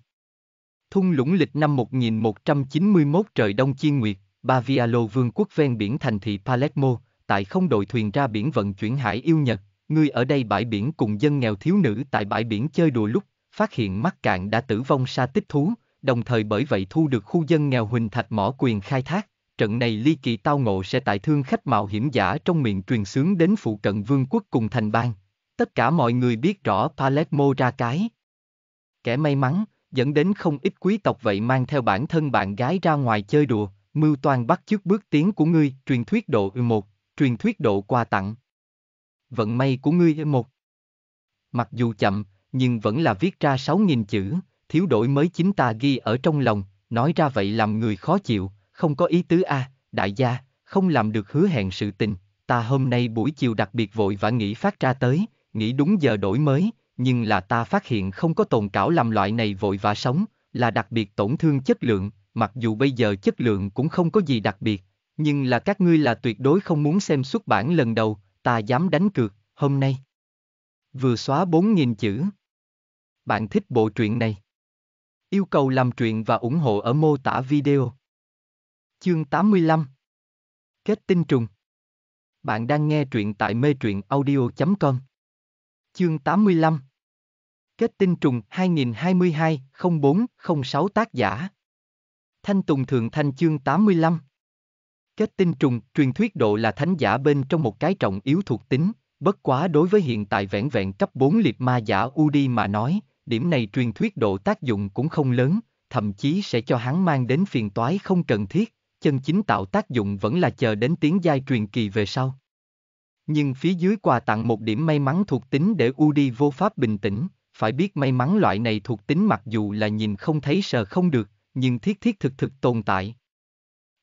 [SPEAKER 1] Thung lũng lịch năm 1191 trời đông chiên nguyệt, Bavialo vương quốc ven biển thành thị Palermo, tại không đội thuyền ra biển vận chuyển hải yêu Nhật, người ở đây bãi biển cùng dân nghèo thiếu nữ tại bãi biển chơi đùa lúc, phát hiện mắc cạn đã tử vong sa tích thú, đồng thời bởi vậy thu được khu dân nghèo Huỳnh Thạch Mỏ quyền khai thác. Trận này ly kỳ tao ngộ sẽ tại thương khách mạo hiểm giả trong miệng truyền sướng đến phụ cận vương quốc cùng thành bang. Tất cả mọi người biết rõ Palermo ra cái. Kẻ may mắn, dẫn đến không ít quý tộc vậy mang theo bản thân bạn gái ra ngoài chơi đùa, mưu toan bắt chước bước tiến của ngươi, truyền thuyết độ một, truyền thuyết độ quà tặng. Vận may của ngươi một. Mặc dù chậm, nhưng vẫn là viết ra 6.000 chữ, thiếu đổi mới chính ta ghi ở trong lòng, nói ra vậy làm người khó chịu, không có ý tứ a, à, đại gia, không làm được hứa hẹn sự tình, ta hôm nay buổi chiều đặc biệt vội và nghĩ phát ra tới, nghĩ đúng giờ đổi mới, nhưng là ta phát hiện không có tồn cảo làm loại này vội vã sống, là đặc biệt tổn thương chất lượng, mặc dù bây giờ chất lượng cũng không có gì đặc biệt, nhưng là các ngươi là tuyệt đối không muốn xem xuất bản lần đầu, ta dám đánh cược, hôm nay. Vừa xóa 4.000 chữ. Bạn thích bộ truyện này? Yêu cầu làm truyện và ủng hộ ở mô tả video. Chương 85 Kết tinh trùng Bạn đang nghe truyện tại mê truyện audio.com Chương 85 Kết tinh trùng 2022-04-06 tác giả Thanh Tùng thường Thanh chương 85 Kết tinh trùng, truyền thuyết độ là thánh giả bên trong một cái trọng yếu thuộc tính, bất quá đối với hiện tại vẹn vẹn cấp 4 liệt ma giả Udi mà nói, điểm này truyền thuyết độ tác dụng cũng không lớn, thậm chí sẽ cho hắn mang đến phiền toái không cần thiết, chân chính tạo tác dụng vẫn là chờ đến tiếng giai truyền kỳ về sau. Nhưng phía dưới quà tặng một điểm may mắn thuộc tính để Udi vô pháp bình tĩnh, phải biết may mắn loại này thuộc tính mặc dù là nhìn không thấy sờ không được, nhưng thiết thiết thực thực tồn tại.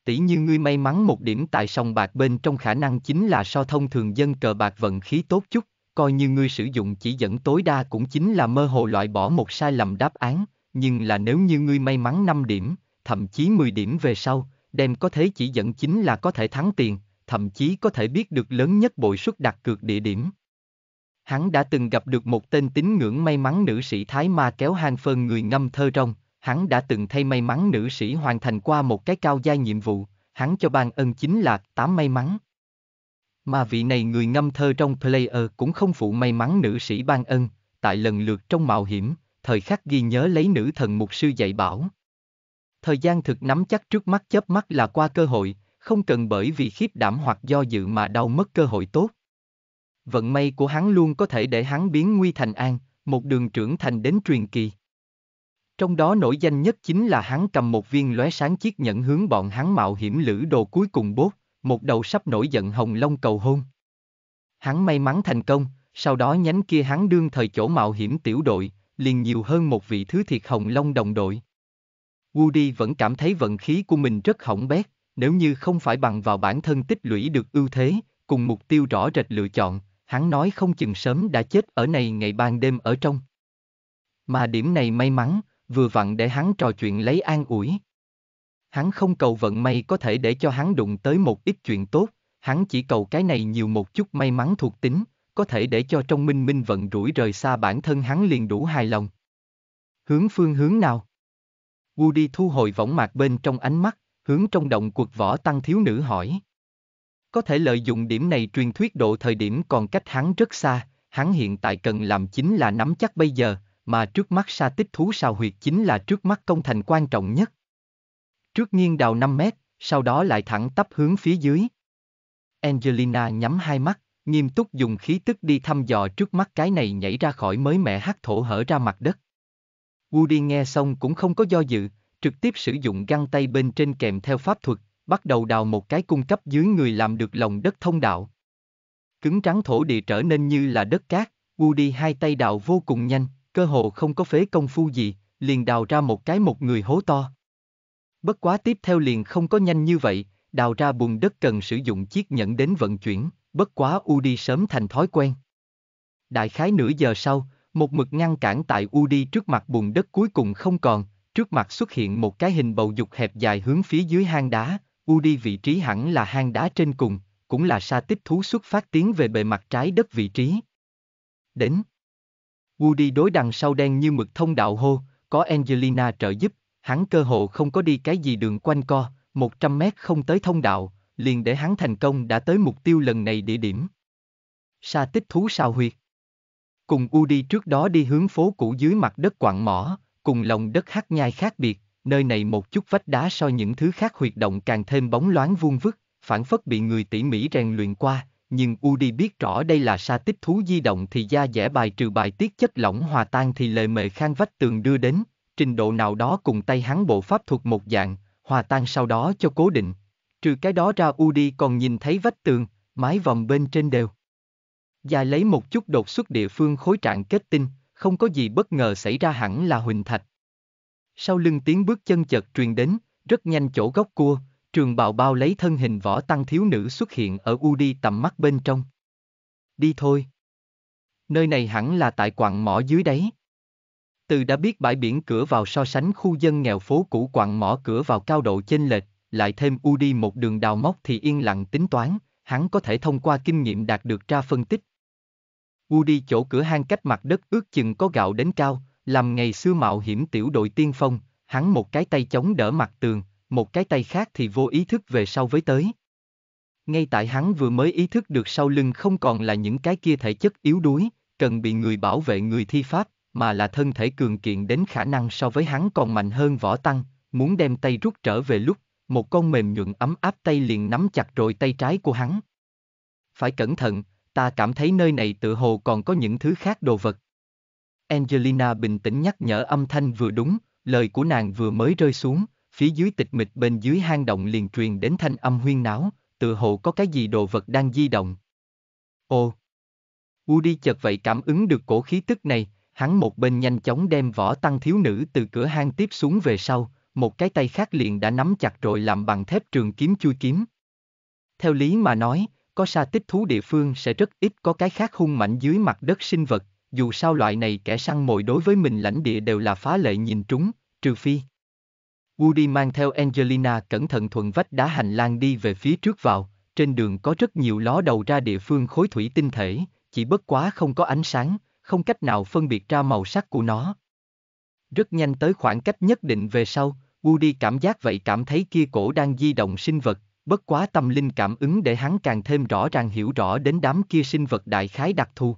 [SPEAKER 1] Tỷ như ngươi may mắn một điểm tại sòng bạc bên trong khả năng chính là so thông thường dân cờ bạc vận khí tốt chút, coi như ngươi sử dụng chỉ dẫn tối đa cũng chính là mơ hồ loại bỏ một sai lầm đáp án, nhưng là nếu như ngươi may mắn 5 điểm, thậm chí 10 điểm về sau, đem có thế chỉ dẫn chính là có thể thắng tiền, thậm chí có thể biết được lớn nhất bội suất đặt cược địa điểm. Hắn đã từng gặp được một tên tín ngưỡng may mắn nữ sĩ Thái Ma kéo hang phân người ngâm thơ trong, hắn đã từng thay may mắn nữ sĩ hoàn thành qua một cái cao gia nhiệm vụ, hắn cho ban ân chính là tám may mắn. Mà vị này người ngâm thơ trong Player cũng không phụ may mắn nữ sĩ ban ân, tại lần lượt trong mạo hiểm, thời khắc ghi nhớ lấy nữ thần mục sư dạy bảo. Thời gian thực nắm chắc trước mắt chớp mắt là qua cơ hội, không cần bởi vì khiếp đảm hoặc do dự mà đau mất cơ hội tốt. Vận may của hắn luôn có thể để hắn biến nguy thành an, một đường trưởng thành đến truyền kỳ. Trong đó nổi danh nhất chính là hắn cầm một viên lóe sáng chiếc nhẫn hướng bọn hắn mạo hiểm lữ đồ cuối cùng bốt một đầu sắp nổi giận hồng long cầu hôn. Hắn may mắn thành công, sau đó nhánh kia hắn đương thời chỗ mạo hiểm tiểu đội, liền nhiều hơn một vị thứ thiệt hồng long đồng đội. Woody vẫn cảm thấy vận khí của mình rất hỏng bét, nếu như không phải bằng vào bản thân tích lũy được ưu thế, cùng mục tiêu rõ rệt lựa chọn, hắn nói không chừng sớm đã chết ở này ngày ban đêm ở trong. Mà điểm này may mắn, vừa vặn để hắn trò chuyện lấy an ủi hắn không cầu vận may có thể để cho hắn đụng tới một ít chuyện tốt, hắn chỉ cầu cái này nhiều một chút may mắn thuộc tính, có thể để cho trong minh minh vận rủi rời xa bản thân hắn liền đủ hài lòng. Hướng phương hướng nào? Woody thu hồi võng mạc bên trong ánh mắt, hướng trong động cuộc võ tăng thiếu nữ hỏi. Có thể lợi dụng điểm này truyền thuyết độ thời điểm còn cách hắn rất xa, hắn hiện tại cần làm chính là nắm chắc bây giờ, mà trước mắt sa tích thú sao huyệt chính là trước mắt công thành quan trọng nhất. Trước nghiêng đào 5 mét, sau đó lại thẳng tắp hướng phía dưới. Angelina nhắm hai mắt, nghiêm túc dùng khí tức đi thăm dò trước mắt cái này nhảy ra khỏi mới mẹ hát thổ hở ra mặt đất. Woody nghe xong cũng không có do dự, trực tiếp sử dụng găng tay bên trên kèm theo pháp thuật, bắt đầu đào một cái cung cấp dưới người làm được lòng đất thông đạo. Cứng trắng thổ địa trở nên như là đất cát, Woody hai tay đào vô cùng nhanh, cơ hồ không có phế công phu gì, liền đào ra một cái một người hố to. Bất quá tiếp theo liền không có nhanh như vậy, đào ra bùn đất cần sử dụng chiếc nhẫn đến vận chuyển, bất quá Udi sớm thành thói quen. Đại khái nửa giờ sau, một mực ngăn cản tại Udi trước mặt bùn đất cuối cùng không còn, trước mặt xuất hiện một cái hình bầu dục hẹp dài hướng phía dưới hang đá, Udi vị trí hẳn là hang đá trên cùng, cũng là sa tích thú xuất phát tiến về bề mặt trái đất vị trí. Đến. Woody đối đằng sau đen như mực thông đạo hô, có Angelina trợ giúp, hắn cơ hộ không có đi cái gì đường quanh co, 100 mét không tới thông đạo, liền để hắn thành công đã tới mục tiêu lần này địa điểm. Sa tích thú sao huyệt. Cùng U đi trước đó đi hướng phố cũ dưới mặt đất quạng mỏ, cùng lòng đất hắc nhai khác biệt, nơi này một chút vách đá so những thứ khác huyệt động càng thêm bóng loáng vuông vức, phản phất bị người tỉ mỉ rèn luyện qua, nhưng U đi biết rõ đây là sa tích thú di động thì da dẻ bài trừ bài tiết chất lỏng hòa tan thì lề mề khang vách tường đưa đến, trình độ nào đó cùng tay hắn bộ pháp thuộc một dạng, hòa tan sau đó cho cố định. Trừ cái đó ra Udi còn nhìn thấy vách tường, mái vòng bên trên đều. Dài lấy một chút đột xuất địa phương khối trạng kết tinh, không có gì bất ngờ xảy ra hẳn là huỳnh thạch. Sau lưng tiếng bước chân chợt truyền đến, rất nhanh chỗ góc cua, trường bào bao lấy thân hình võ tăng thiếu nữ xuất hiện ở Udi tầm mắt bên trong. Đi thôi. Nơi này hẳn là tại quặng mỏ dưới đấy. Từ đã biết bãi biển cửa vào so sánh khu dân nghèo phố cũ quặng mỏ cửa vào cao độ chênh lệch, lại thêm u đi một đường đào móc thì yên lặng tính toán, hắn có thể thông qua kinh nghiệm đạt được ra phân tích. U đi chỗ cửa hang cách mặt đất ước chừng có gạo đến cao, làm ngày xưa mạo hiểm tiểu đội tiên phong, hắn một cái tay chống đỡ mặt tường, một cái tay khác thì vô ý thức về sau với tới. Ngay tại hắn vừa mới ý thức được sau lưng không còn là những cái kia thể chất yếu đuối, cần bị người bảo vệ người thi pháp, mà là thân thể cường kiện đến khả năng so với hắn còn mạnh hơn võ tăng, muốn đem tay rút trở về lúc, một con mềm nhuận ấm áp tay liền nắm chặt rồi tay trái của hắn. Phải cẩn thận, ta cảm thấy nơi này tự hồ còn có những thứ khác đồ vật. Angelina bình tĩnh nhắc nhở âm thanh vừa đúng, lời của nàng vừa mới rơi xuống, phía dưới tịch mịch bên dưới hang động liền truyền đến thanh âm huyên náo, tự hồ có cái gì đồ vật đang di động. Ô, Woody chợt vậy cảm ứng được cổ khí tức này, Hắn một bên nhanh chóng đem võ tăng thiếu nữ từ cửa hang tiếp xuống về sau, một cái tay khác liền đã nắm chặt rồi làm bằng thép trường kiếm chui kiếm. Theo lý mà nói, có sa tích thú địa phương sẽ rất ít có cái khác hung mạnh dưới mặt đất sinh vật, dù sao loại này kẻ săn mồi đối với mình lãnh địa đều là phá lệ nhìn trúng, trừ phi. Woody mang theo Angelina cẩn thận thuận vách đá hành lang đi về phía trước vào, trên đường có rất nhiều ló đầu ra địa phương khối thủy tinh thể, chỉ bất quá không có ánh sáng, không cách nào phân biệt ra màu sắc của nó. Rất nhanh tới khoảng cách nhất định về sau, Woody cảm giác vậy cảm thấy kia cổ đang di động sinh vật, bất quá tâm linh cảm ứng để hắn càng thêm rõ ràng hiểu rõ đến đám kia sinh vật đại khái đặc thù.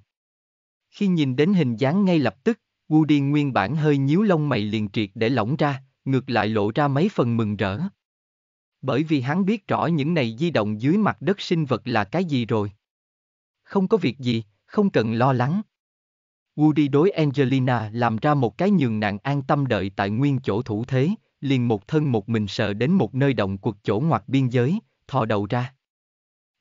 [SPEAKER 1] Khi nhìn đến hình dáng ngay lập tức, Woody nguyên bản hơi nhíu lông mày liền triệt để lỏng ra, ngược lại lộ ra mấy phần mừng rỡ. Bởi vì hắn biết rõ những này di động dưới mặt đất sinh vật là cái gì rồi. Không có việc gì, không cần lo lắng. Woody đối Angelina làm ra một cái nhường nàng an tâm đợi tại nguyên chỗ thủ thế, liền một thân một mình sợ đến một nơi động cuộc chỗ ngoặt biên giới, thò đầu ra.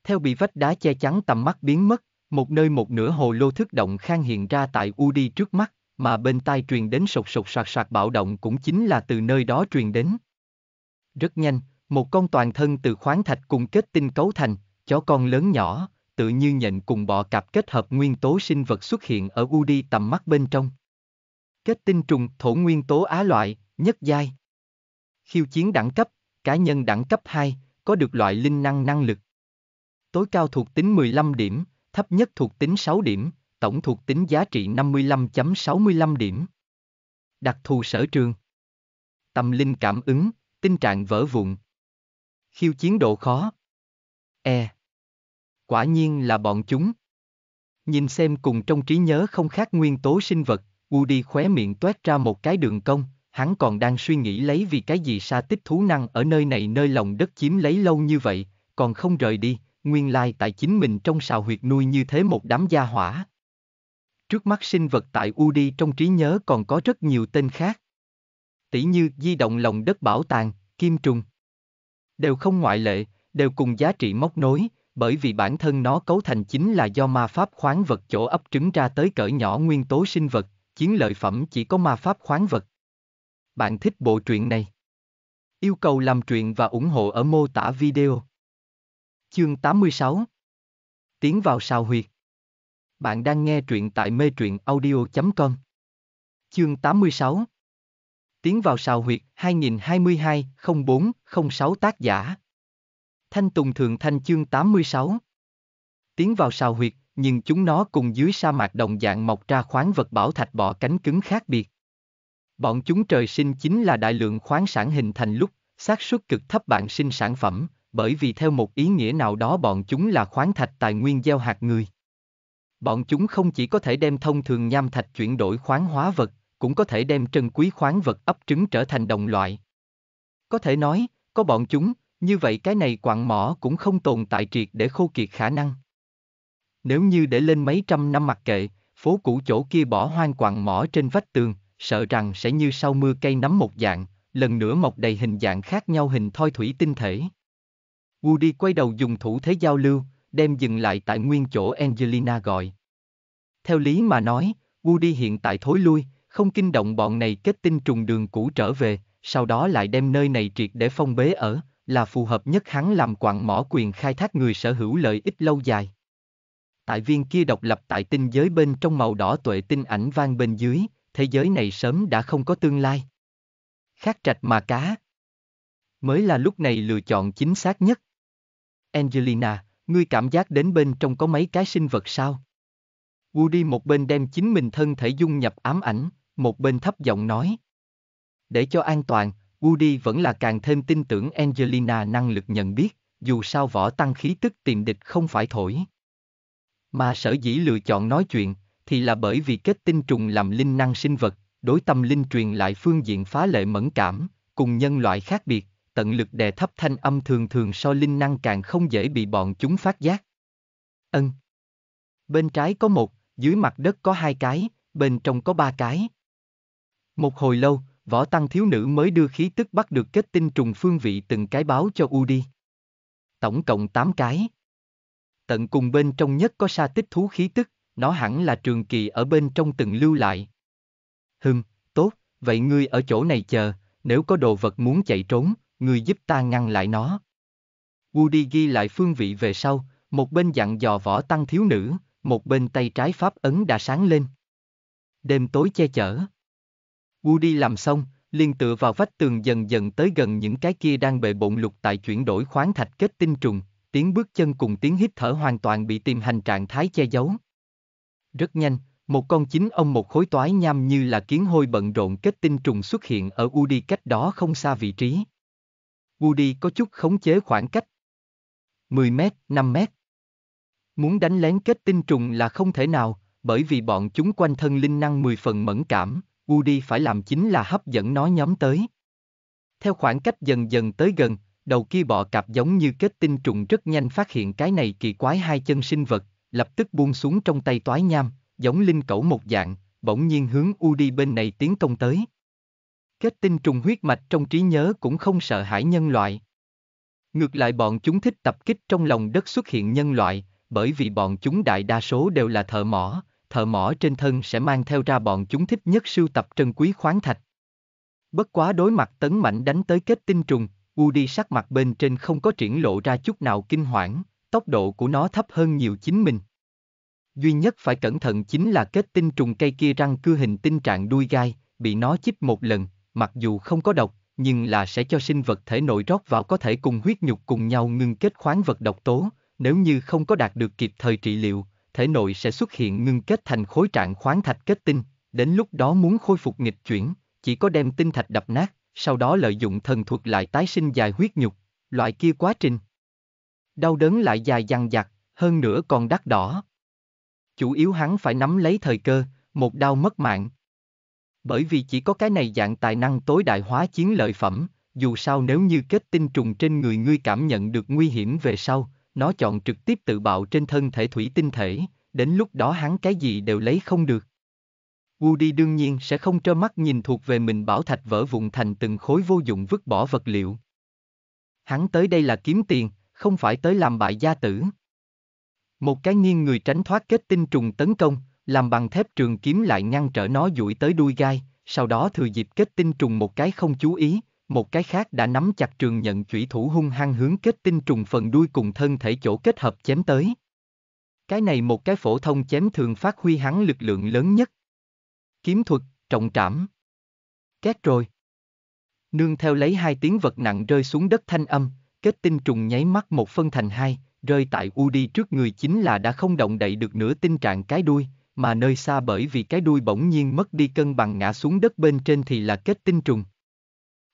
[SPEAKER 1] Theo bị vách đá che chắn tầm mắt biến mất, một nơi một nửa hồ lô thức động khang hiện ra tại Udi trước mắt, mà bên tai truyền đến sột sột soạt soạt bạo động cũng chính là từ nơi đó truyền đến. Rất nhanh, một con toàn thân từ khoáng thạch cùng kết tinh cấu thành, chó con lớn nhỏ, tự như nhện cùng bọ cạp kết hợp nguyên tố sinh vật xuất hiện ở u đi tầm mắt bên trong. Kết tinh trùng thổ nguyên tố Á loại, nhất giai. Khiêu chiến đẳng cấp, cá nhân đẳng cấp 2, có được loại linh năng năng lực. Tối cao thuộc tính 15 điểm, thấp nhất thuộc tính 6 điểm, tổng thuộc tính giá trị 55.65 điểm. Đặc thù sở trường. Tâm linh cảm ứng, tinh trạng vỡ vụn. Khiêu chiến độ khó. E. Quả nhiên là bọn chúng. Nhìn xem cùng trong trí nhớ không khác nguyên tố sinh vật, Woody khóe miệng toát ra một cái đường cong, hắn còn đang suy nghĩ lấy vì cái gì sa tích thú năng ở nơi này nơi lòng đất chiếm lấy lâu như vậy, còn không rời đi, nguyên lai tại chính mình trong sào huyệt nuôi như thế một đám gia hỏa. Trước mắt sinh vật tại Udi trong trí nhớ còn có rất nhiều tên khác. Tỷ như di động lòng đất bảo tàng, kim trùng. Đều không ngoại lệ, đều cùng giá trị móc nối, bởi vì bản thân nó cấu thành chính là do ma pháp khoáng vật chỗ ấp trứng ra tới cỡ nhỏ nguyên tố sinh vật, chiến lợi phẩm chỉ có ma pháp khoáng vật. Bạn thích bộ truyện này? Yêu cầu làm truyện và ủng hộ ở mô tả video. Chương 86 Tiến vào sao huyệt Bạn đang nghe truyện tại mê truyện audio.com Chương 86 Tiến vào sao huyệt 2022-04-06 tác giả Thanh Tùng Thường Thanh chương 86 Tiến vào sao huyệt, nhưng chúng nó cùng dưới sa mạc đồng dạng mọc ra khoáng vật bảo thạch bọ cánh cứng khác biệt. Bọn chúng trời sinh chính là đại lượng khoáng sản hình thành lúc, xác suất cực thấp bạn sinh sản phẩm, bởi vì theo một ý nghĩa nào đó bọn chúng là khoáng thạch tài nguyên gieo hạt người. Bọn chúng không chỉ có thể đem thông thường nham thạch chuyển đổi khoáng hóa vật, cũng có thể đem trân quý khoáng vật ấp trứng trở thành đồng loại. Có thể nói, có bọn chúng, như vậy cái này quặng mỏ cũng không tồn tại triệt để khô kiệt khả năng. Nếu như để lên mấy trăm năm mặc kệ, phố cũ chỗ kia bỏ hoang quặng mỏ trên vách tường, sợ rằng sẽ như sau mưa cây nắm một dạng, lần nữa mọc đầy hình dạng khác nhau hình thoi thủy tinh thể. Woody quay đầu dùng thủ thế giao lưu, đem dừng lại tại nguyên chỗ Angelina gọi. Theo lý mà nói, Woody hiện tại thối lui, không kinh động bọn này kết tinh trùng đường cũ trở về, sau đó lại đem nơi này triệt để phong bế ở, là phù hợp nhất hắn làm quạng mỏ quyền khai thác người sở hữu lợi ích lâu dài. Tại viên kia độc lập tại tinh giới bên trong màu đỏ tuệ tinh ảnh vang bên dưới, thế giới này sớm đã không có tương lai. Khác trạch mà cá. Mới là lúc này lựa chọn chính xác nhất. Angelina, ngươi cảm giác đến bên trong có mấy cái sinh vật sao? Woody một bên đem chính mình thân thể dung nhập ám ảnh, một bên thấp giọng nói. Để cho an toàn, Woody vẫn là càng thêm tin tưởng Angelina năng lực nhận biết, dù sao võ tăng khí tức tìm địch không phải thổi. Mà sở dĩ lựa chọn nói chuyện, thì là bởi vì kết tinh trùng làm linh năng sinh vật, đối tâm linh truyền lại phương diện phá lệ mẫn cảm, cùng nhân loại khác biệt, tận lực đè thấp thanh âm thường thường so linh năng càng không dễ bị bọn chúng phát giác. Ân. Bên trái có một, dưới mặt đất có hai cái, bên trong có ba cái. Một hồi lâu, võ tăng thiếu nữ mới đưa khí tức bắt được kết tinh trùng phương vị từng cái báo cho U đi. Tổng cộng 8 cái. Tận cùng bên trong nhất có sa tích thú khí tức, nó hẳn là trường kỳ ở bên trong từng lưu lại. Hừm, tốt, vậy ngươi ở chỗ này chờ, nếu có đồ vật muốn chạy trốn, ngươi giúp ta ngăn lại nó. Woody ghi lại phương vị về sau, một bên dặn dò võ tăng thiếu nữ, một bên tay trái pháp ấn đã sáng lên. Đêm tối che chở, Woody làm xong, liền tựa vào vách tường dần dần tới gần những cái kia đang bề bộn lục tại chuyển đổi khoáng thạch kết tinh trùng, tiếng bước chân cùng tiếng hít thở hoàn toàn bị tìm hành trạng thái che giấu. Rất nhanh, một con chính ông một khối toái nham như là kiến hôi bận rộn kết tinh trùng xuất hiện ở Woody cách đó không xa vị trí. Woody có chút khống chế khoảng cách. 10 mét, 5 mét. Muốn đánh lén kết tinh trùng là không thể nào, bởi vì bọn chúng quanh thân linh năng 10 phần mẫn cảm, Woody phải làm chính là hấp dẫn nó nhóm tới. Theo khoảng cách dần dần tới gần, đầu kia bọ cạp giống như kết tinh trùng rất nhanh phát hiện cái này kỳ quái hai chân sinh vật, lập tức buông xuống trong tay toái nham, giống linh cẩu một dạng, bỗng nhiên hướng Udi bên này tiến công tới. Kết tinh trùng huyết mạch trong trí nhớ cũng không sợ hãi nhân loại. Ngược lại bọn chúng thích tập kích trong lòng đất xuất hiện nhân loại, bởi vì bọn chúng đại đa số đều là thợ mỏ, thợ mỏ trên thân sẽ mang theo ra bọn chúng thích nhất sưu tập trân quý khoáng thạch. Bất quá đối mặt tấn mạnh đánh tới kết tinh trùng, Woody sắc mặt bên trên không có triển lộ ra chút nào kinh hoảng, tốc độ của nó thấp hơn nhiều chính mình. Duy nhất phải cẩn thận chính là kết tinh trùng cây kia răng cưa hình tinh trạng đuôi gai, bị nó chích một lần, mặc dù không có độc, nhưng là sẽ cho sinh vật thể nội rót vào có thể cùng huyết nhục cùng nhau ngưng kết khoáng vật độc tố, nếu như không có đạt được kịp thời trị liệu, thể nội sẽ xuất hiện ngưng kết thành khối trạng khoáng thạch kết tinh, đến lúc đó muốn khôi phục nghịch chuyển, chỉ có đem tinh thạch đập nát, sau đó lợi dụng thần thuật lại tái sinh dài huyết nhục, loại kia quá trình. Đau đớn lại dài dằng dặc, hơn nữa còn đắt đỏ. Chủ yếu hắn phải nắm lấy thời cơ, một đau mất mạng. Bởi vì chỉ có cái này dạng tài năng tối đại hóa chiến lợi phẩm, dù sao nếu như kết tinh trùng trên người ngươi cảm nhận được nguy hiểm về sau, nó chọn trực tiếp tự bạo trên thân thể thủy tinh thể, đến lúc đó hắn cái gì đều lấy không được. Woody đương nhiên sẽ không trơ mắt nhìn thuộc về mình bảo thạch vỡ vụn thành từng khối vô dụng vứt bỏ vật liệu. Hắn tới đây là kiếm tiền, không phải tới làm bại gia tử. Một cái nghiêng người tránh thoát kết tinh trùng tấn công, làm bằng thép trường kiếm lại ngăn trở nó duỗi tới đuôi gai, sau đó thừa dịp kết tinh trùng một cái không chú ý, một cái khác đã nắm chặt trường nhận chủy thủ hung hăng hướng kết tinh trùng phần đuôi cùng thân thể chỗ kết hợp chém tới. Cái này một cái phổ thông chém thường phát huy hắn lực lượng lớn nhất. Kiếm thuật, trọng trảm. Két rồi. Nương theo lấy hai tiếng vật nặng rơi xuống đất thanh âm, kết tinh trùng nháy mắt một phân thành hai, rơi tại u đi trước người chính là đã không động đậy được nữa tình trạng cái đuôi, mà nơi xa bởi vì cái đuôi bỗng nhiên mất đi cân bằng ngã xuống đất bên trên thì là kết tinh trùng.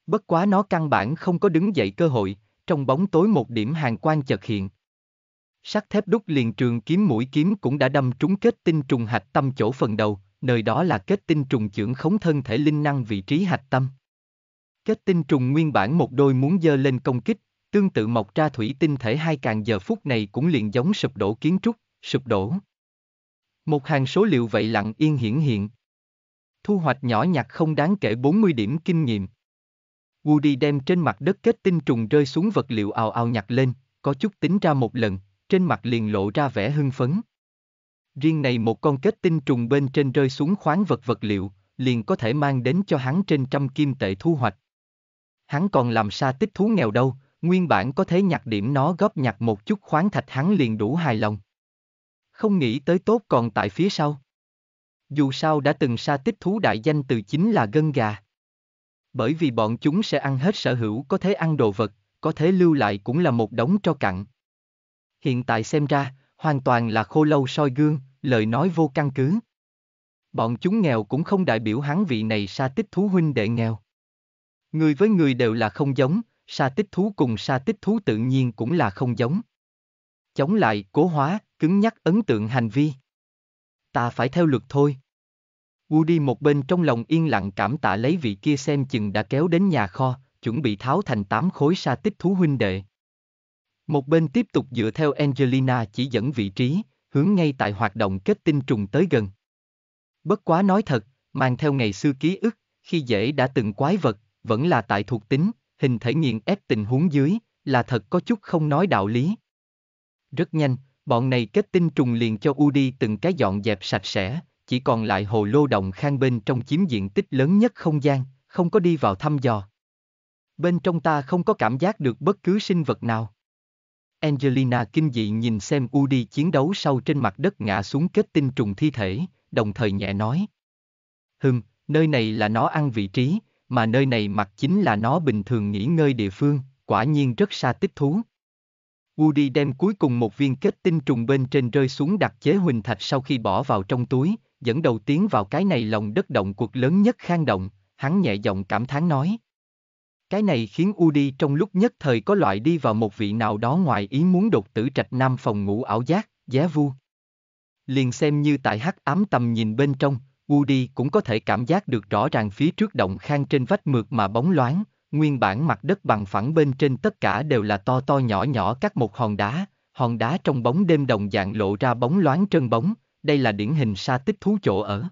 [SPEAKER 1] Bất quá nó căn bản không có đứng dậy cơ hội, trong bóng tối một điểm hàng quan chợt hiện. Sắt thép đúc liền trường kiếm mũi kiếm cũng đã đâm trúng kết tinh trùng hạch tâm chỗ phần đầu, nơi đó là kết tinh trùng trưởng khống thân thể linh năng vị trí hạch tâm. Kết tinh trùng nguyên bản một đôi muốn dơ lên công kích, tương tự mọc ra thủy tinh thể hai càng giờ phút này cũng liền giống sụp đổ kiến trúc, sụp đổ. Một hàng số liệu vậy lặng yên hiển hiện. Thu hoạch nhỏ nhặt không đáng kể 40 điểm kinh nghiệm. Woody đem trên mặt đất kết tinh trùng rơi xuống vật liệu ào ào nhặt lên, có chút tính ra một lần, trên mặt liền lộ ra vẻ hưng phấn. Riêng này một con kết tinh trùng bên trên rơi xuống khoáng vật vật liệu, liền có thể mang đến cho hắn trên trăm kim tệ thu hoạch. Hắn còn làm sa tích thú nghèo đâu, nguyên bản có thể nhặt điểm nó góp nhặt một chút khoáng thạch hắn liền đủ hài lòng. Không nghĩ tới tốt còn tại phía sau. Dù sao đã từng sa tích thú đại danh từ chính là gân gà bởi vì bọn chúng sẽ ăn hết sở hữu có thể ăn đồ vật, có thể lưu lại cũng là một đống cho cặn. Hiện tại xem ra, hoàn toàn là khô lâu soi gương, lời nói vô căn cứ. Bọn chúng nghèo cũng không đại biểu hắn vị này sa tích thú huynh đệ nghèo. Người với người đều là không giống, sa tích thú cùng sa tích thú tự nhiên cũng là không giống. Chống lại, cố hóa, cứng nhắc ấn tượng hành vi. Ta phải theo luật thôi. Woody một bên trong lòng yên lặng cảm tạ lấy vị kia xem chừng đã kéo đến nhà kho, chuẩn bị tháo thành tám khối sa tích thú huynh đệ. Một bên tiếp tục dựa theo Angelina chỉ dẫn vị trí, hướng ngay tại hoạt động kết tinh trùng tới gần. Bất quá nói thật, mang theo ngày xưa ký ức, khi dễ đã từng quái vật, vẫn là tại thuộc tính, hình thể nghiện ép tình huống dưới, là thật có chút không nói đạo lý. Rất nhanh, bọn này kết tinh trùng liền cho Udi từng cái dọn dẹp sạch sẽ, chỉ còn lại hồ lô động khang bên trong chiếm diện tích lớn nhất không gian, không có đi vào thăm dò. Bên trong ta không có cảm giác được bất cứ sinh vật nào. Angelina kinh dị nhìn xem Udi chiến đấu sau trên mặt đất ngã xuống kết tinh trùng thi thể, đồng thời nhẹ nói. Hừm, nơi này là nó ăn vị trí, mà nơi này mặt chính là nó bình thường nghỉ ngơi địa phương, quả nhiên rất xa tích thú. Woody đem cuối cùng một viên kết tinh trùng bên trên rơi xuống đặt chế huỳnh thạch sau khi bỏ vào trong túi, dẫn đầu tiến vào cái này lòng đất động cuộc lớn nhất khang động, hắn nhẹ giọng cảm thán nói. Cái này khiến Udi trong lúc nhất thời có loại đi vào một vị nào đó ngoài ý muốn đột tử trạch nam phòng ngủ ảo giác, giá vu. Liền xem như tại hắc ám tầm nhìn bên trong, Udi cũng có thể cảm giác được rõ ràng phía trước động khang trên vách mượt mà bóng loáng, nguyên bản mặt đất bằng phẳng bên trên tất cả đều là to to nhỏ nhỏ các một hòn đá, hòn đá trong bóng đêm đồng dạng lộ ra bóng loáng trơn bóng, đây là điển hình sa tích thú chỗ ở.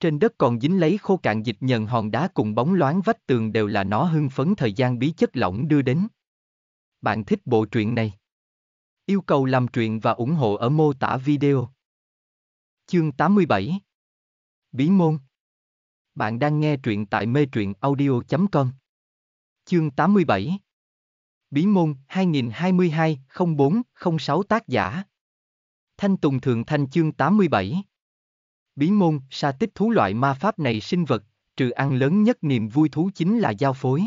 [SPEAKER 1] Trên đất còn dính lấy khô cạn dịch nhờn hòn đá cùng bóng loáng vách tường đều là nó hưng phấn thời gian bí chất lỏng đưa đến. Bạn thích bộ truyện này? Yêu cầu làm truyện và ủng hộ ở mô tả video. Chương 87 Bí môn Bạn đang nghe truyện tại mê truyện audio.com Chương 87 Bí môn 2022-04-06 tác giả Thanh Tùng Thượng Thanh chương 87 Bí môn, sa tích thú loại ma pháp này sinh vật, trừ ăn lớn nhất niềm vui thú chính là giao phối.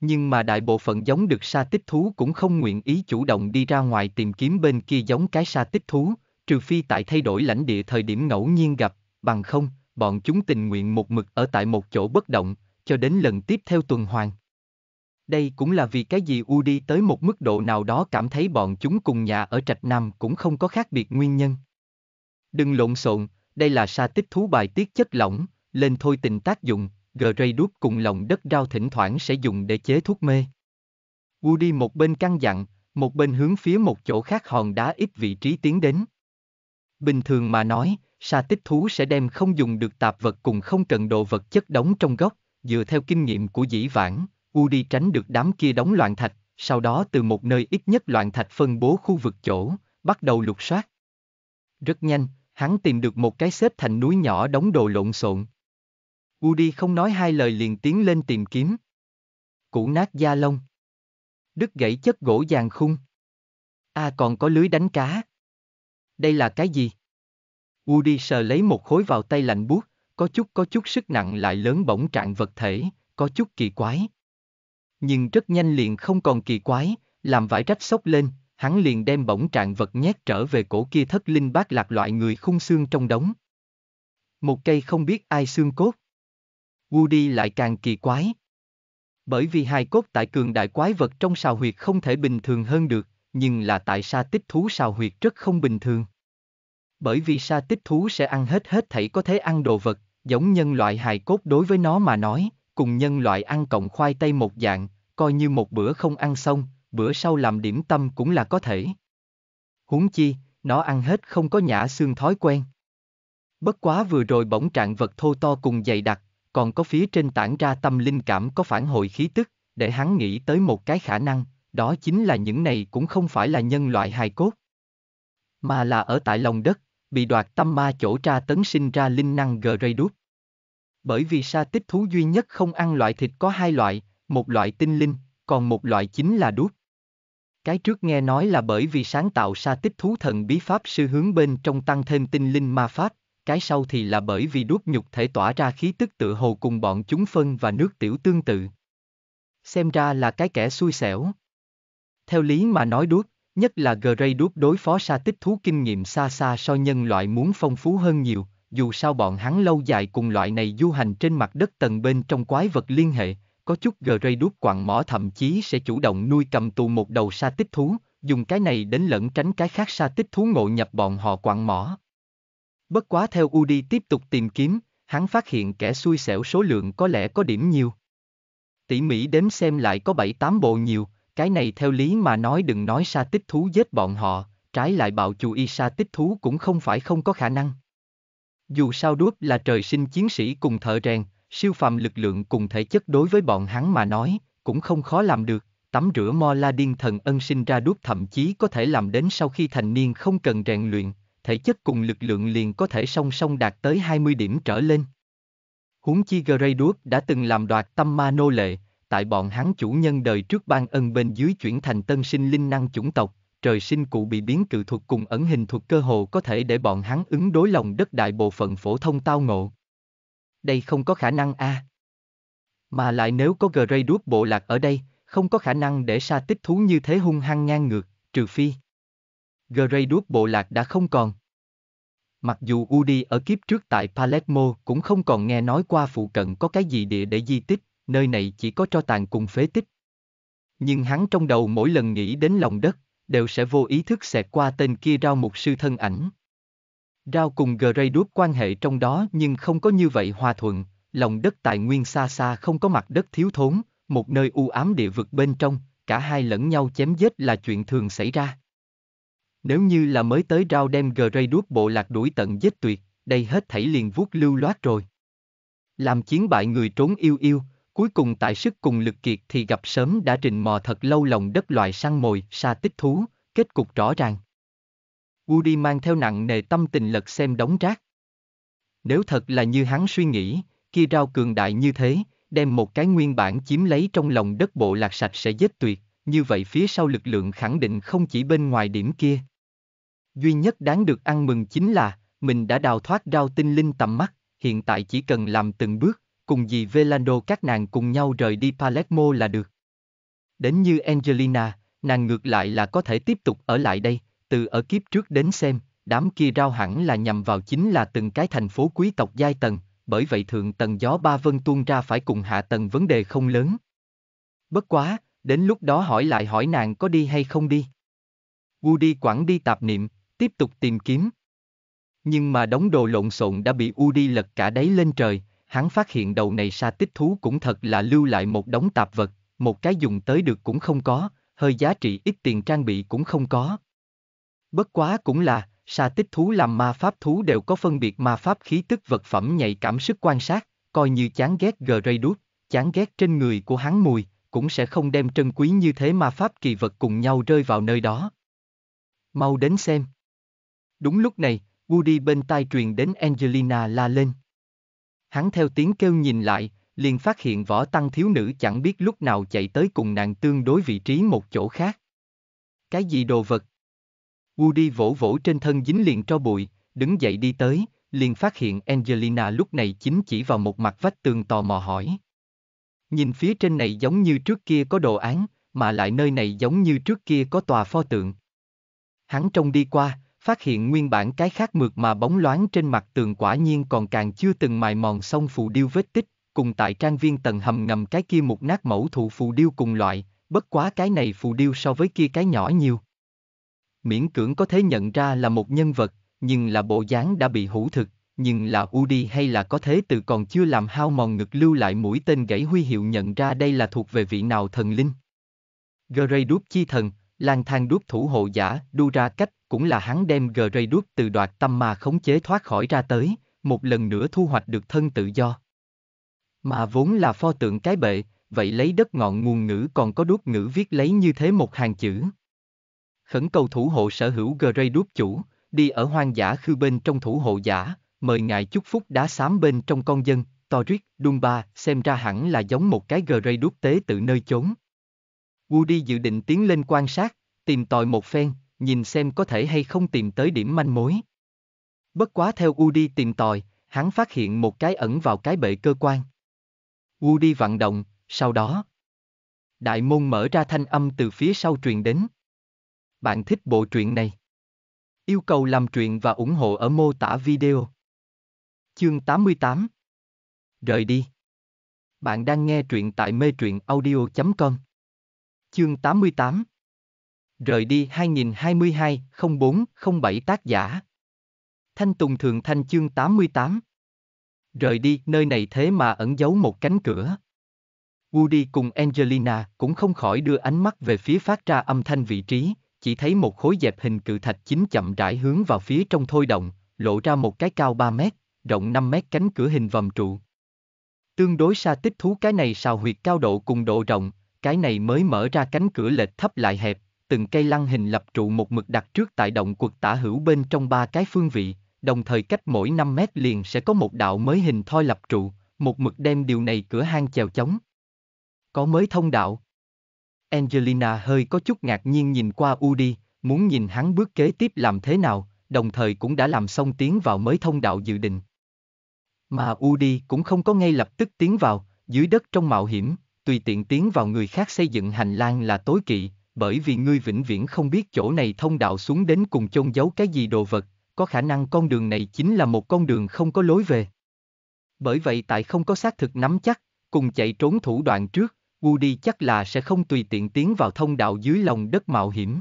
[SPEAKER 1] Nhưng mà đại bộ phận giống được sa tích thú cũng không nguyện ý chủ động đi ra ngoài tìm kiếm bên kia giống cái sa tích thú, trừ phi tại thay đổi lãnh địa thời điểm ngẫu nhiên gặp, bằng không, bọn chúng tình nguyện một mực ở tại một chỗ bất động, cho đến lần tiếp theo tuần hoàn. Đây cũng là vì cái gì U đi tới một mức độ nào đó cảm thấy bọn chúng cùng nhà ở Trạch Nam cũng không có khác biệt nguyên nhân. Đừng lộn xộn, đây là sa tích thú bài tiết chất lỏng, lên thôi tình tác dụng, gray đuốc cùng lòng đất rau thỉnh thoảng sẽ dùng để chế thuốc mê. Woody một bên căng dặn, một bên hướng phía một chỗ khác hòn đá ít vị trí tiến đến. Bình thường mà nói, sa tích thú sẽ đem không dùng được tạp vật cùng không cần đồ vật chất đóng trong góc, dựa theo kinh nghiệm của dĩ vãng, Udi tránh được đám kia đóng loạn thạch, sau đó từ một nơi ít nhất loạn thạch phân bố khu vực chỗ, bắt đầu lục soát. Rất nhanh, hắn tìm được một cái xếp thành núi nhỏ đóng đồ lộn xộn. Udi không nói hai lời liền tiến lên tìm kiếm. Củ nát da lông. Đứt gãy chất gỗ vàng khung. À còn có lưới đánh cá. Đây là cái gì? Woody sờ lấy một khối vào tay lạnh buốt, có chút có chút sức nặng lại lớn bỗng trạng vật thể, có chút kỳ quái, nhưng rất nhanh liền không còn kỳ quái, làm vải rách sốc lên, hắn liền đem bổng trạng vật nhét trở về cổ kia thất linh bát lạc loại người khung xương trong đống. Một cây không biết ai xương cốt. Woody lại càng kỳ quái. Bởi vì hai cốt tại cường đại quái vật trong sào huyệt không thể bình thường hơn được, nhưng là tại sa tích thú sào huyệt rất không bình thường. Bởi vì sa tích thú sẽ ăn hết hết thảy có thể ăn đồ vật, giống nhân loại hài cốt đối với nó mà nói, cùng nhân loại ăn cọng khoai tây một dạng, coi như một bữa không ăn xong, bữa sau làm điểm tâm cũng là có thể. Huống chi, nó ăn hết không có nhã xương thói quen. Bất quá vừa rồi bỗng trạng vật thô to cùng dày đặc, còn có phía trên tản ra tâm linh cảm có phản hồi khí tức, để hắn nghĩ tới một cái khả năng, đó chính là những này cũng không phải là nhân loại hài cốt, mà là ở tại lòng đất, bị đoạt tâm ma chỗ tra tấn sinh ra linh năng Greydus. Bởi vì sa tích thú duy nhất không ăn loại thịt có hai loại, một loại tinh linh, còn một loại chính là đuốc. Cái trước nghe nói là bởi vì sáng tạo sa tích thú thần bí pháp sư hướng bên trong tăng thêm tinh linh ma pháp, cái sau thì là bởi vì đuốc nhục thể tỏa ra khí tức tự hồ cùng bọn chúng phân và nước tiểu tương tự. Xem ra là cái kẻ xui xẻo. Theo lý mà nói đuốc, nhất là Grey đuốc đối phó sa tích thú kinh nghiệm xa xa so nhân loại muốn phong phú hơn nhiều, dù sao bọn hắn lâu dài cùng loại này du hành trên mặt đất tầng bên trong quái vật liên hệ, có chút gờ rây đuốc quặng mỏ thậm chí sẽ chủ động nuôi cầm tù một đầu sa tích thú, dùng cái này đến lẫn tránh cái khác sa tích thú ngộ nhập bọn họ quặng mỏ. Bất quá theo Udi tiếp tục tìm kiếm, hắn phát hiện kẻ xui xẻo số lượng có lẽ có điểm nhiều. Tỉ mỉ đếm xem lại có 7-8 bộ nhiều, cái này theo lý mà nói đừng nói sa tích thú giết bọn họ, trái lại bạo chủ y sa tích thú cũng không phải không có khả năng. Dù sao đuốc là trời sinh chiến sĩ cùng thợ rèn, siêu phàm lực lượng cùng thể chất đối với bọn hắn mà nói, cũng không khó làm được, tắm rửa mo la điên thần ân sinh ra đuốc thậm chí có thể làm đến sau khi thành niên không cần rèn luyện, thể chất cùng lực lượng liền có thể song song đạt tới 20 điểm trở lên. Huống chi Grey đuốc đã từng làm đoạt tâm ma nô lệ, tại bọn hắn chủ nhân đời trước ban ân bên dưới chuyển thành tân sinh linh năng chủng tộc, trời sinh cụ bị biến cự thuật cùng ẩn hình thuật cơ hồ có thể để bọn hắn ứng đối lòng đất đại bộ phận phổ thông tao ngộ đây không có khả năng a. À. Mà lại nếu có Grey Duke bộ lạc ở đây, không có khả năng để sa tích thú như thế hung hăng ngang ngược, trừ phi. Grey Duke bộ lạc đã không còn. Mặc dù Udi ở kiếp trước tại Palermo cũng không còn nghe nói qua phụ cận có cái gì địa để di tích, nơi này chỉ có cho tàn cùng phế tích. Nhưng hắn trong đầu mỗi lần nghĩ đến lòng đất, đều sẽ vô ý thức xẹt qua tên kia rao mục sư thân ảnh. Rao cùng Gray đuốc quan hệ trong đó nhưng không có như vậy hòa thuận, lòng đất tài nguyên xa xa không có mặt đất thiếu thốn, một nơi u ám địa vực bên trong, cả hai lẫn nhau chém giết là chuyện thường xảy ra. Nếu như là mới tới Rao đem Gray đuốc bộ lạc đuổi tận giết tuyệt, đây hết thảy liền vuốt lưu loát rồi. Làm chiến bại người trốn yêu yêu, cuối cùng tại sức cùng lực kiệt thì gặp sớm đã trình mò thật lâu lòng đất loại săn mồi, xa tích thú, kết cục rõ ràng. Woody mang theo nặng nề tâm tình lật xem đống rác. Nếu thật là như hắn suy nghĩ, kia rau cường đại như thế, đem một cái nguyên bản chiếm lấy trong lòng đất bộ lạc sạch sẽ giết tuyệt, như vậy phía sau lực lượng khẳng định không chỉ bên ngoài điểm kia. Duy nhất đáng được ăn mừng chính là, mình đã đào thoát rau tinh linh tầm mắt, hiện tại chỉ cần làm từng bước, cùng dì Velando các nàng cùng nhau rời đi Palermo là được. Đến như Angelina, nàng ngược lại là có thể tiếp tục ở lại đây, từ ở kiếp trước đến xem, đám kia rao hẳn là nhằm vào chính là từng cái thành phố quý tộc giai tầng, bởi vậy thượng tầng gió ba vân tuôn ra phải cùng hạ tầng vấn đề không lớn. Bất quá, đến lúc đó hỏi lại hỏi nàng có đi hay không đi. Woody quẳng đi tạp niệm, tiếp tục tìm kiếm. Nhưng mà đống đồ lộn xộn đã bị Woody lật cả đáy lên trời, hắn phát hiện đầu này sa tích thú cũng thật là lưu lại một đống tạp vật, một cái dùng tới được cũng không có, hơi giá trị ít tiền trang bị cũng không có, Bất quá cũng là, xà tích thú làm ma pháp thú đều có phân biệt ma pháp khí tức vật phẩm nhạy cảm sức quan sát, coi như chán ghét gờ rây đút, chán ghét trên người của hắn mùi, cũng sẽ không đem trân quý như thế ma pháp kỳ vật cùng nhau rơi vào nơi đó. Mau đến xem. Đúng lúc này, Woody bên tai truyền đến Angelina la lên. Hắn theo tiếng kêu nhìn lại, liền phát hiện võ tăng thiếu nữ chẳng biết lúc nào chạy tới cùng nàng tương đối vị trí một chỗ khác. Cái gì đồ vật, Woody vỗ vỗ trên thân dính liền tro bụi, đứng dậy đi tới, liền phát hiện Angelina lúc này chính chỉ vào một mặt vách tường tò mò hỏi. Nhìn phía trên này giống như trước kia có đồ án, mà lại nơi này giống như trước kia có tòa pho tượng. Hắn trông đi qua, phát hiện nguyên bản cái khác mượt mà bóng loáng trên mặt tường quả nhiên còn càng chưa từng mài mòn xong phù điêu vết tích, cùng tại trang viên tầng hầm ngầm cái kia một nát mẫu thụ phù điêu cùng loại, bất quá cái này phù điêu so với kia cái nhỏ nhiều, miễn cưỡng có thể nhận ra là một nhân vật, nhưng là bộ dáng đã bị hữu thực, nhưng là Udi hay là có thế từ còn chưa làm hao mòn ngực lưu lại mũi tên gãy huy hiệu nhận ra đây là thuộc về vị nào thần linh. Gray đút chi thần, lang thang đút thủ hộ giả, đu ra cách, cũng là hắn đem Gray đút từ đoạt tâm mà khống chế thoát khỏi ra tới, một lần nữa thu hoạch được thân tự do. Mà vốn là pho tượng cái bệ, vậy lấy đất ngọn nguồn ngữ còn có đút ngữ viết lấy như thế một hàng chữ khẩn cầu thủ hộ sở hữu Grey đúc chủ, đi ở hoang dã khư bên trong thủ hộ giả, mời ngài chúc phúc đá xám bên trong con dân, Toric, Dumba, xem ra hẳn là giống một cái Grey đúc tế tự nơi chốn. Woody dự định tiến lên quan sát, tìm tòi một phen, nhìn xem có thể hay không tìm tới điểm manh mối. Bất quá theo Woody tìm tòi, hắn phát hiện một cái ẩn vào cái bệ cơ quan. Woody vận động, sau đó. Đại môn mở ra thanh âm từ phía sau truyền đến bạn thích bộ truyện này. Yêu cầu làm truyện và ủng hộ ở mô tả video. Chương 88 Rời đi Bạn đang nghe truyện tại mê truyện audio.com Chương 88 Rời đi 2022-04-07 tác giả Thanh Tùng Thường Thanh chương 88 Rời đi nơi này thế mà ẩn giấu một cánh cửa. Woody cùng Angelina cũng không khỏi đưa ánh mắt về phía phát ra âm thanh vị trí, chỉ thấy một khối dẹp hình cự thạch chính chậm rãi hướng vào phía trong thôi động, lộ ra một cái cao 3 mét, rộng 5 mét cánh cửa hình vòm trụ. Tương đối xa tích thú cái này sao huyệt cao độ cùng độ rộng, cái này mới mở ra cánh cửa lệch thấp lại hẹp, từng cây lăng hình lập trụ một mực đặt trước tại động quật tả hữu bên trong ba cái phương vị, đồng thời cách mỗi 5 mét liền sẽ có một đạo mới hình thoi lập trụ, một mực đem điều này cửa hang chèo chống. Có mới thông đạo, Angelina hơi có chút ngạc nhiên nhìn qua Udi, muốn nhìn hắn bước kế tiếp làm thế nào, đồng thời cũng đã làm xong tiến vào mới thông đạo dự định. Mà Udi cũng không có ngay lập tức tiến vào, dưới đất trong mạo hiểm, tùy tiện tiến vào người khác xây dựng hành lang là tối kỵ, bởi vì ngươi vĩnh viễn không biết chỗ này thông đạo xuống đến cùng chôn giấu cái gì đồ vật, có khả năng con đường này chính là một con đường không có lối về. Bởi vậy tại không có xác thực nắm chắc, cùng chạy trốn thủ đoạn trước, Woody chắc là sẽ không tùy tiện tiến vào thông đạo dưới lòng đất mạo hiểm.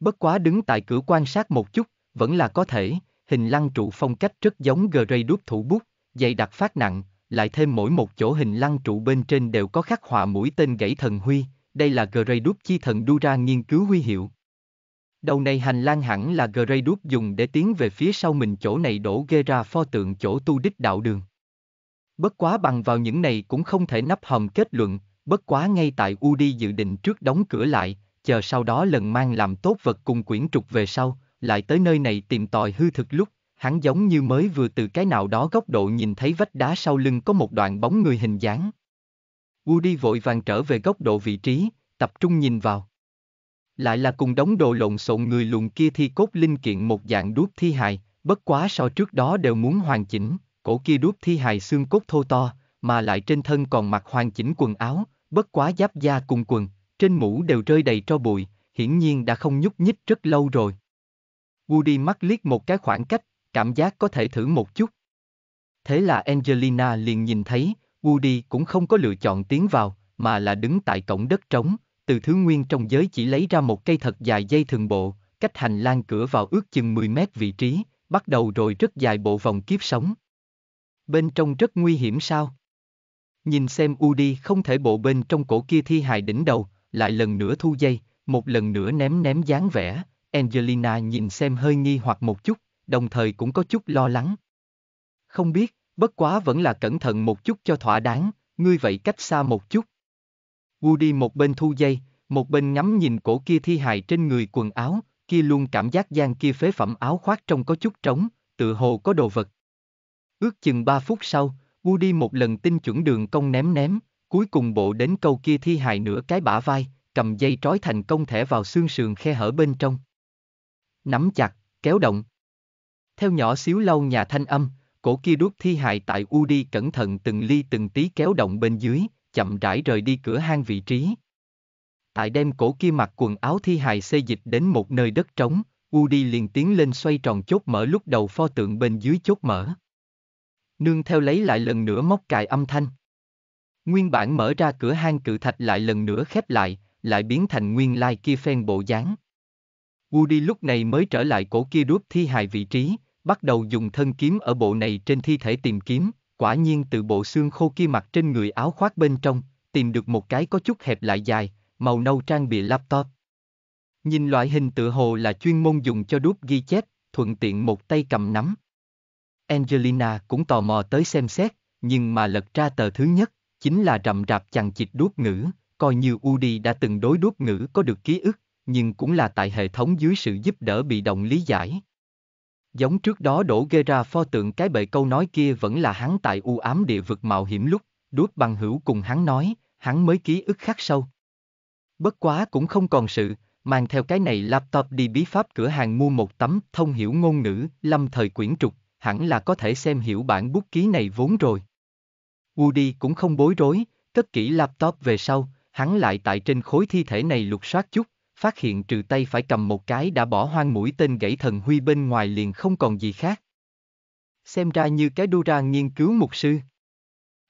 [SPEAKER 1] Bất quá đứng tại cửa quan sát một chút, vẫn là có thể, hình lăng trụ phong cách rất giống Grey đúc thủ bút, dày đặc phát nặng, lại thêm mỗi một chỗ hình lăng trụ bên trên đều có khắc họa mũi tên gãy thần huy, đây là Grey đúc chi thần đu ra nghiên cứu huy hiệu. Đầu này hành lang hẳn là Grey đúc dùng để tiến về phía sau mình chỗ này đổ ghê ra pho tượng chỗ tu đích đạo đường. Bất quá bằng vào những này cũng không thể nắp hòm kết luận, bất quá ngay tại Udi dự định trước đóng cửa lại, chờ sau đó lần mang làm tốt vật cùng quyển trục về sau, lại tới nơi này tìm tòi hư thực lúc, hắn giống như mới vừa từ cái nào đó góc độ nhìn thấy vách đá sau lưng có một đoạn bóng người hình dáng. Udi vội vàng trở về góc độ vị trí, tập trung nhìn vào. Lại là cùng đống đồ lộn xộn người luồn kia thi cốt linh kiện một dạng đuốc thi hài, bất quá so trước đó đều muốn hoàn chỉnh, cổ kia đuốc thi hài xương cốt thô to, mà lại trên thân còn mặc hoàn chỉnh quần áo, bất quá giáp da cùng quần, trên mũ đều rơi đầy tro bụi, hiển nhiên đã không nhúc nhích rất lâu rồi. Woody mắt liếc một cái khoảng cách, cảm giác có thể thử một chút. Thế là Angelina liền nhìn thấy, Woody cũng không có lựa chọn tiến vào, mà là đứng tại cổng đất trống, từ thứ nguyên trong giới chỉ lấy ra một cây thật dài dây thường bộ, cách hành lang cửa vào ước chừng 10 mét vị trí, bắt đầu rồi rất dài bộ vòng kiếp sống. Bên trong rất nguy hiểm sao? Nhìn xem Udi không thể bộ bên trong cổ kia thi hài đỉnh đầu, lại lần nữa thu dây, một lần nữa ném ném dáng vẻ, Angelina nhìn xem hơi nghi hoặc một chút, đồng thời cũng có chút lo lắng. Không biết, bất quá vẫn là cẩn thận một chút cho thỏa đáng, ngươi vậy cách xa một chút. Woody một bên thu dây, một bên ngắm nhìn cổ kia thi hài trên người quần áo, kia luôn cảm giác gian kia phế phẩm áo khoác trong có chút trống, tự hồ có đồ vật. Ước chừng ba phút sau, bu đi một lần tinh chuẩn đường công ném ném, cuối cùng bộ đến câu kia thi hài nửa cái bả vai, cầm dây trói thành công thể vào xương sườn khe hở bên trong. Nắm chặt, kéo động. Theo nhỏ xíu lâu nhà thanh âm, cổ kia đút thi hài tại u đi cẩn thận từng ly từng tí kéo động bên dưới, chậm rãi rời đi cửa hang vị trí. Tại đem cổ kia mặc quần áo thi hài xây dịch đến một nơi đất trống, u đi liền tiến lên xoay tròn chốt mở lúc đầu pho tượng bên dưới chốt mở nương theo lấy lại lần nữa móc cài âm thanh. Nguyên bản mở ra cửa hang cự thạch lại lần nữa khép lại, lại biến thành nguyên lai like kia phen bộ dáng. Woody lúc này mới trở lại cổ kia đuốc thi hài vị trí, bắt đầu dùng thân kiếm ở bộ này trên thi thể tìm kiếm, quả nhiên từ bộ xương khô kia mặt trên người áo khoác bên trong, tìm được một cái có chút hẹp lại dài, màu nâu trang bị laptop. Nhìn loại hình tự hồ là chuyên môn dùng cho đút ghi chép, thuận tiện một tay cầm nắm. Angelina cũng tò mò tới xem xét, nhưng mà lật ra tờ thứ nhất, chính là rậm rạp chằng chịt đuốt ngữ, coi như Udi đã từng đối đuốt ngữ có được ký ức, nhưng cũng là tại hệ thống dưới sự giúp đỡ bị động lý giải. Giống trước đó đổ gây ra pho tượng cái bệ câu nói kia vẫn là hắn tại u ám địa vực mạo hiểm lúc, đuốt bằng hữu cùng hắn nói, hắn mới ký ức khắc sâu. Bất quá cũng không còn sự, mang theo cái này laptop đi bí pháp cửa hàng mua một tấm thông hiểu ngôn ngữ, lâm thời quyển trục, hẳn là có thể xem hiểu bản bút ký này vốn rồi. Woody cũng không bối rối, cất kỹ laptop về sau, hắn lại tại trên khối thi thể này lục soát chút, phát hiện trừ tay phải cầm một cái đã bỏ hoang mũi tên gãy thần huy bên ngoài liền không còn gì khác. Xem ra như cái đu ra nghiên cứu mục sư.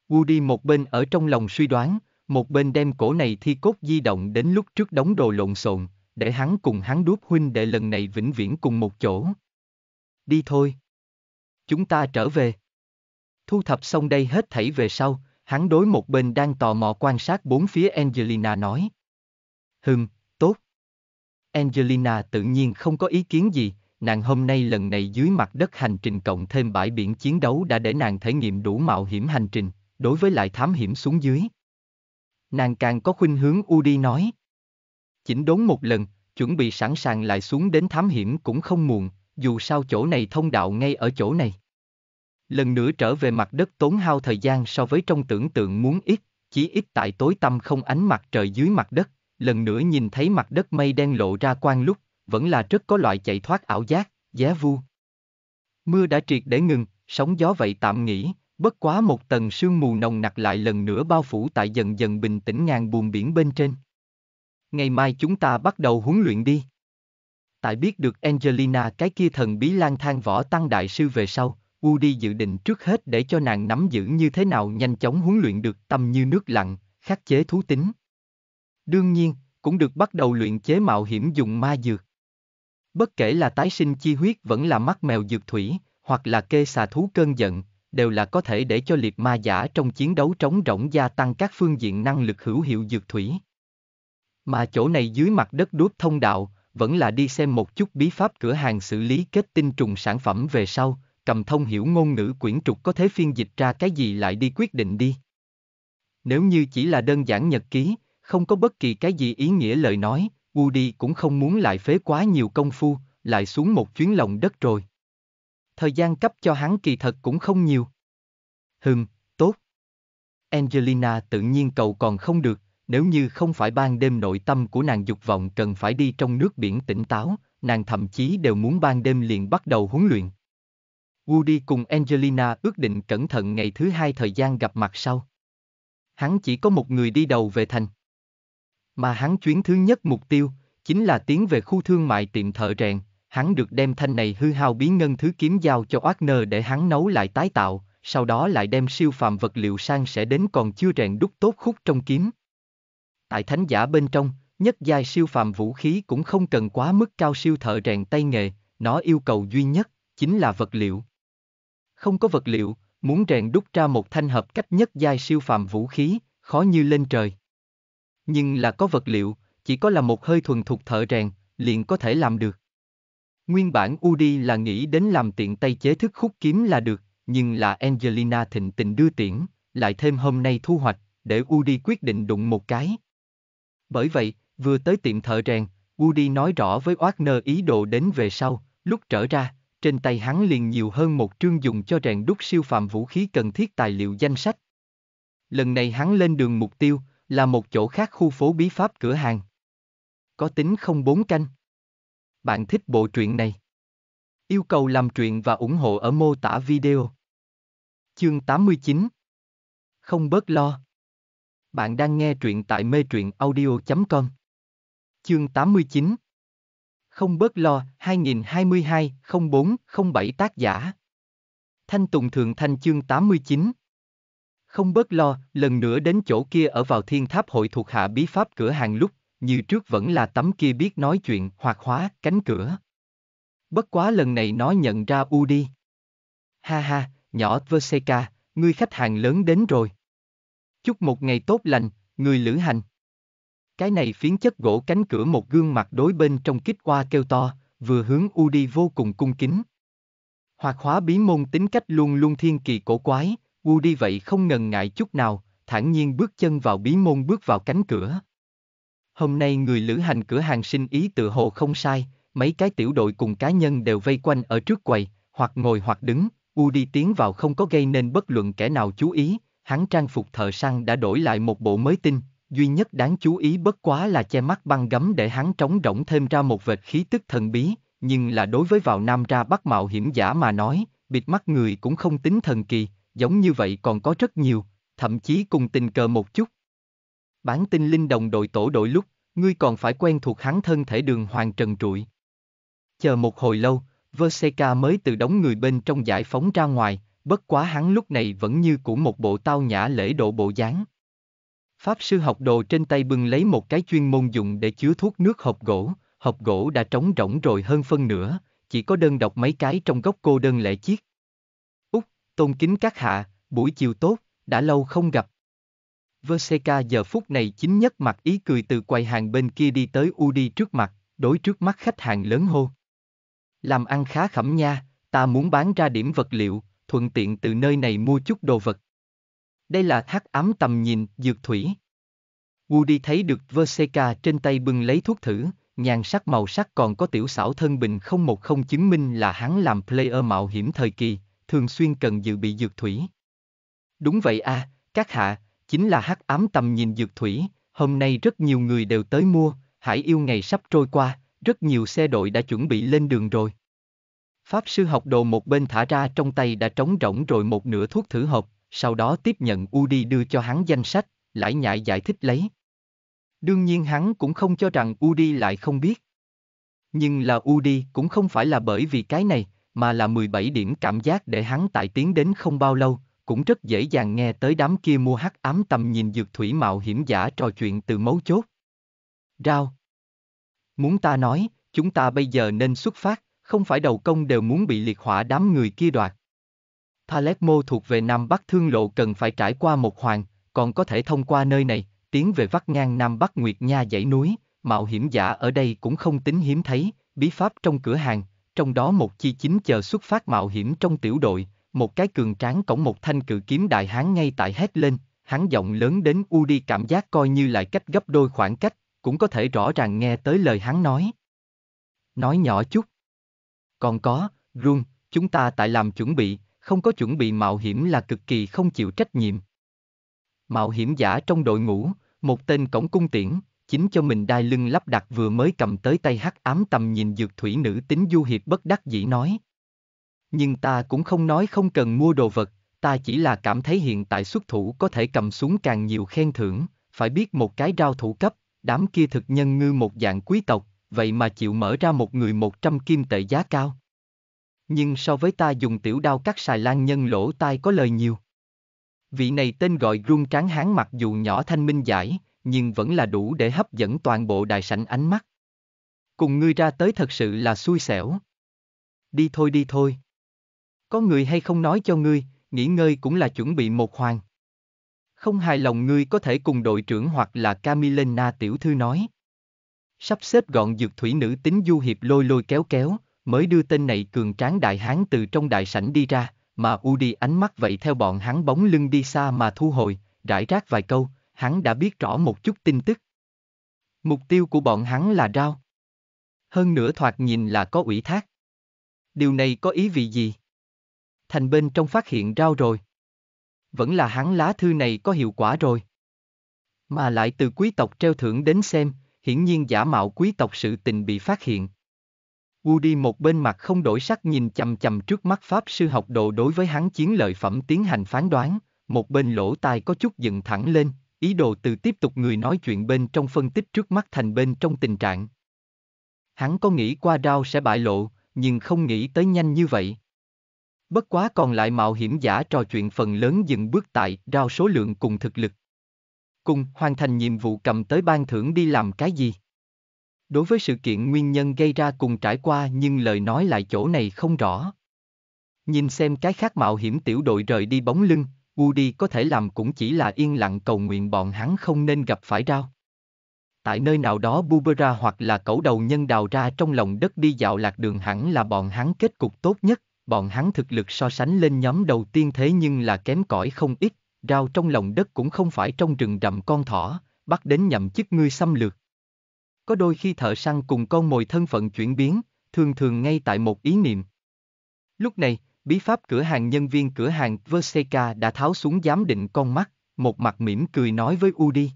[SPEAKER 1] Woody một bên ở trong lòng suy đoán, một bên đem cổ này thi cốt di động đến lúc trước đóng đồ lộn xộn, để hắn cùng hắn đúp huynh đệ lần này vĩnh viễn cùng một chỗ. Đi thôi chúng ta trở về. Thu thập xong đây hết thảy về sau, hắn đối một bên đang tò mò quan sát bốn phía Angelina nói. Hừm, tốt. Angelina tự nhiên không có ý kiến gì, nàng hôm nay lần này dưới mặt đất hành trình cộng thêm bãi biển chiến đấu đã để nàng thể nghiệm đủ mạo hiểm hành trình, đối với lại thám hiểm xuống dưới. Nàng càng có khuynh hướng u đi nói. Chỉnh đốn một lần, chuẩn bị sẵn sàng lại xuống đến thám hiểm cũng không muộn, dù sao chỗ này thông đạo ngay ở chỗ này. Lần nữa trở về mặt đất tốn hao thời gian so với trong tưởng tượng muốn ít, chỉ ít tại tối tăm không ánh mặt trời dưới mặt đất, lần nữa nhìn thấy mặt đất mây đen lộ ra quang lúc, vẫn là rất có loại chạy thoát ảo giác, giá vu. Mưa đã triệt để ngừng, sóng gió vậy tạm nghỉ, bất quá một tầng sương mù nồng nặc lại lần nữa bao phủ tại dần dần bình tĩnh ngàn buồn biển bên trên. Ngày mai chúng ta bắt đầu huấn luyện đi. Tại biết được Angelina cái kia thần bí lang thang võ tăng đại sư về sau, Woody dự định trước hết để cho nàng nắm giữ như thế nào nhanh chóng huấn luyện được tâm như nước lặng, khắc chế thú tính. Đương nhiên, cũng được bắt đầu luyện chế mạo hiểm dùng ma dược. Bất kể là tái sinh chi huyết vẫn là mắt mèo dược thủy, hoặc là kê xà thú cơn giận, đều là có thể để cho liệt ma giả trong chiến đấu trống rỗng gia tăng các phương diện năng lực hữu hiệu dược thủy. Mà chỗ này dưới mặt đất đuốc thông đạo, vẫn là đi xem một chút bí pháp cửa hàng xử lý kết tinh trùng sản phẩm về sau, cầm thông hiểu ngôn ngữ quyển trục có thể phiên dịch ra cái gì lại đi quyết định đi. Nếu như chỉ là đơn giản nhật ký, không có bất kỳ cái gì ý nghĩa lời nói, Woody cũng không muốn lại phế quá nhiều công phu, lại xuống một chuyến lòng đất rồi. Thời gian cấp cho hắn kỳ thật cũng không nhiều. Hừm, tốt. Angelina tự nhiên cầu còn không được, nếu như không phải ban đêm nội tâm của nàng dục vọng cần phải đi trong nước biển tỉnh táo, nàng thậm chí đều muốn ban đêm liền bắt đầu huấn luyện. Woody cùng Angelina ước định cẩn thận ngày thứ hai thời gian gặp mặt sau. Hắn chỉ có một người đi đầu về thành. Mà hắn chuyến thứ nhất mục tiêu, chính là tiến về khu thương mại tiệm thợ rèn, hắn được đem thanh này hư hao biến ngân thứ kiếm giao cho Wagner để hắn nấu lại tái tạo, sau đó lại đem siêu phàm vật liệu sang sẽ đến còn chưa rèn đúc tốt khúc trong kiếm tại thánh giả bên trong, nhất giai siêu phàm vũ khí cũng không cần quá mức cao siêu thợ rèn tay nghề, nó yêu cầu duy nhất, chính là vật liệu. Không có vật liệu, muốn rèn đúc ra một thanh hợp cách nhất giai siêu phàm vũ khí, khó như lên trời. Nhưng là có vật liệu, chỉ có là một hơi thuần thục thợ rèn, liền có thể làm được. Nguyên bản Udi là nghĩ đến làm tiện tay chế thức khúc kiếm là được, nhưng là Angelina thịnh tình đưa tiễn, lại thêm hôm nay thu hoạch, để Udi quyết định đụng một cái. Bởi vậy, vừa tới tiệm thợ rèn, Woody nói rõ với Wagner ý đồ đến về sau, lúc trở ra, trên tay hắn liền nhiều hơn một trương dùng cho rèn đúc siêu phàm vũ khí cần thiết tài liệu danh sách. Lần này hắn lên đường mục tiêu, là một chỗ khác khu phố bí pháp cửa hàng. Có tính không bốn canh. Bạn thích bộ truyện này? Yêu cầu làm truyện và ủng hộ ở mô tả video. Chương 89 Không bớt lo bạn đang nghe truyện tại mê truyện audio.com. Chương 89 Không bớt lo, 2022-04-07 tác giả. Thanh Tùng Thường Thanh chương 89 Không bớt lo, lần nữa đến chỗ kia ở vào thiên tháp hội thuộc hạ bí pháp cửa hàng lúc, như trước vẫn là tấm kia biết nói chuyện hoặc hóa cánh cửa. Bất quá lần này nó nhận ra U đi. Ha ha, nhỏ Verseka, ngươi khách hàng lớn đến rồi. Chúc một ngày tốt lành, người lữ hành. Cái này phiến chất gỗ cánh cửa một gương mặt đối bên trong kích qua kêu to, vừa hướng u đi vô cùng cung kính. Hoạt hóa bí môn tính cách luôn luôn thiên kỳ cổ quái, u đi vậy không ngần ngại chút nào, thản nhiên bước chân vào bí môn bước vào cánh cửa. Hôm nay người lữ hành cửa hàng sinh ý tự hồ không sai, mấy cái tiểu đội cùng cá nhân đều vây quanh ở trước quầy, hoặc ngồi hoặc đứng, u đi tiến vào không có gây nên bất luận kẻ nào chú ý, hắn trang phục thợ săn đã đổi lại một bộ mới tinh, duy nhất đáng chú ý bất quá là che mắt băng gấm để hắn trống rỗng thêm ra một vệt khí tức thần bí, nhưng là đối với vào nam ra bắc mạo hiểm giả mà nói, bịt mắt người cũng không tính thần kỳ, giống như vậy còn có rất nhiều, thậm chí cùng tình cờ một chút. Bán tinh linh đồng đội tổ đội lúc, ngươi còn phải quen thuộc hắn thân thể đường hoàng trần trụi. Chờ một hồi lâu, Verseca mới từ đống người bên trong giải phóng ra ngoài, bất quá hắn lúc này vẫn như cũ một bộ tao nhã lễ độ bộ dáng. Pháp sư học đồ trên tay bưng lấy một cái chuyên môn dùng để chứa thuốc nước hộp gỗ, hộp gỗ đã trống rỗng rồi hơn phân nửa, chỉ có đơn độc mấy cái trong góc cô đơn lẻ chiếc. Úc, tôn kính các hạ, buổi chiều tốt, đã lâu không gặp. Verseca giờ phút này chính nhất mặt ý cười từ quầy hàng bên kia đi tới Udi trước mặt, đối trước mắt khách hàng lớn hô. Làm ăn khá khẩm nha, ta muốn bán ra điểm vật liệu, thuận tiện từ nơi này mua chút đồ vật. Đây là hắc ám tầm nhìn, dược thủy. Woody thấy được Verseca trên tay bưng lấy thuốc thử, nhan sắc màu sắc còn có tiểu xảo thân bình không một không chứng minh là hắn làm player mạo hiểm thời kỳ, thường xuyên cần dự bị dược thủy. Đúng vậy a, à, các hạ, chính là hắc ám tầm nhìn dược thủy, hôm nay rất nhiều người đều tới mua, hải yêu ngày sắp trôi qua, rất nhiều xe đội đã chuẩn bị lên đường rồi. Pháp sư học đồ một bên thả ra trong tay đã trống rỗng rồi một nửa thuốc thử hộp, sau đó tiếp nhận Udi đưa cho hắn danh sách, lại nhại giải thích lấy. Đương nhiên hắn cũng không cho rằng Udi lại không biết. Nhưng là Udi cũng không phải là bởi vì cái này, mà là 17 điểm cảm giác để hắn tại tiến đến không bao lâu, cũng rất dễ dàng nghe tới đám kia mua hắc ám tầm nhìn dược thủy mạo hiểm giả trò chuyện từ mấu chốt. Rao. Muốn ta nói, chúng ta bây giờ nên xuất phát không phải đầu công đều muốn bị liệt hỏa đám người kia đoạt. Palermo thuộc về Nam Bắc Thương Lộ cần phải trải qua một hoàng, còn có thể thông qua nơi này, tiến về vắt ngang Nam Bắc Nguyệt Nha dãy núi, mạo hiểm giả ở đây cũng không tính hiếm thấy, bí pháp trong cửa hàng, trong đó một chi chính chờ xuất phát mạo hiểm trong tiểu đội, một cái cường tráng cổng một thanh cự kiếm đại hán ngay tại hét lên, hắn giọng lớn đến u đi cảm giác coi như lại cách gấp đôi khoảng cách, cũng có thể rõ ràng nghe tới lời hắn nói. Nói nhỏ chút. Còn có, Run, chúng ta tại làm chuẩn bị, không có chuẩn bị mạo hiểm là cực kỳ không chịu trách nhiệm. Mạo hiểm giả trong đội ngũ, một tên cổng cung tiễn, chính cho mình đai lưng lắp đặt vừa mới cầm tới tay hắc ám tầm nhìn dược thủy nữ tính du hiệp bất đắc dĩ nói. Nhưng ta cũng không nói không cần mua đồ vật, ta chỉ là cảm thấy hiện tại xuất thủ có thể cầm xuống càng nhiều khen thưởng, phải biết một cái rau thủ cấp, đám kia thực nhân ngư một dạng quý tộc, vậy mà chịu mở ra một người một trăm kim tệ giá cao. Nhưng so với ta dùng tiểu đao cắt xài lan nhân lỗ tai có lời nhiều. Vị này tên gọi rung tráng hán mặc dù nhỏ thanh minh giải, nhưng vẫn là đủ để hấp dẫn toàn bộ đại sảnh ánh mắt. Cùng ngươi ra tới thật sự là xui xẻo. Đi thôi đi thôi. Có người hay không nói cho ngươi, nghỉ ngơi cũng là chuẩn bị một hoàng. Không hài lòng ngươi có thể cùng đội trưởng hoặc là Camilena tiểu thư nói sắp xếp gọn dược thủy nữ tính du hiệp lôi lôi kéo kéo, mới đưa tên này cường tráng đại hán từ trong đại sảnh đi ra, mà U đi ánh mắt vậy theo bọn hắn bóng lưng đi xa mà thu hồi, rải rác vài câu, hắn đã biết rõ một chút tin tức. Mục tiêu của bọn hắn là Rao. Hơn nữa thoạt nhìn là có ủy thác. Điều này có ý vị gì? Thành bên trong phát hiện Rao rồi. Vẫn là hắn lá thư này có hiệu quả rồi. Mà lại từ quý tộc treo thưởng đến xem, hiển nhiên giả mạo quý tộc sự tình bị phát hiện. Woody một bên mặt không đổi sắc nhìn chầm chầm trước mắt Pháp sư học đồ đối với hắn chiến lợi phẩm tiến hành phán đoán, một bên lỗ tai có chút dựng thẳng lên, ý đồ từ tiếp tục người nói chuyện bên trong phân tích trước mắt thành bên trong tình trạng. Hắn có nghĩ qua đao sẽ bại lộ, nhưng không nghĩ tới nhanh như vậy. Bất quá còn lại mạo hiểm giả trò chuyện phần lớn dừng bước tại đao số lượng cùng thực lực, cùng hoàn thành nhiệm vụ cầm tới ban thưởng đi làm cái gì. Đối với sự kiện nguyên nhân gây ra cùng trải qua nhưng lời nói lại chỗ này không rõ. Nhìn xem cái khác mạo hiểm tiểu đội rời đi bóng lưng, Woody có thể làm cũng chỉ là yên lặng cầu nguyện bọn hắn không nên gặp phải rau Tại nơi nào đó Bubera hoặc là cẩu đầu nhân đào ra trong lòng đất đi dạo lạc đường hẳn là bọn hắn kết cục tốt nhất, bọn hắn thực lực so sánh lên nhóm đầu tiên thế nhưng là kém cỏi không ít, rau trong lòng đất cũng không phải trong rừng rậm con thỏ, bắt đến nhậm chức ngươi xâm lược. Có đôi khi thợ săn cùng con mồi thân phận chuyển biến, thường thường ngay tại một ý niệm. Lúc này, bí pháp cửa hàng nhân viên cửa hàng Verseca đã tháo xuống giám định con mắt, một mặt mỉm cười nói với Udi.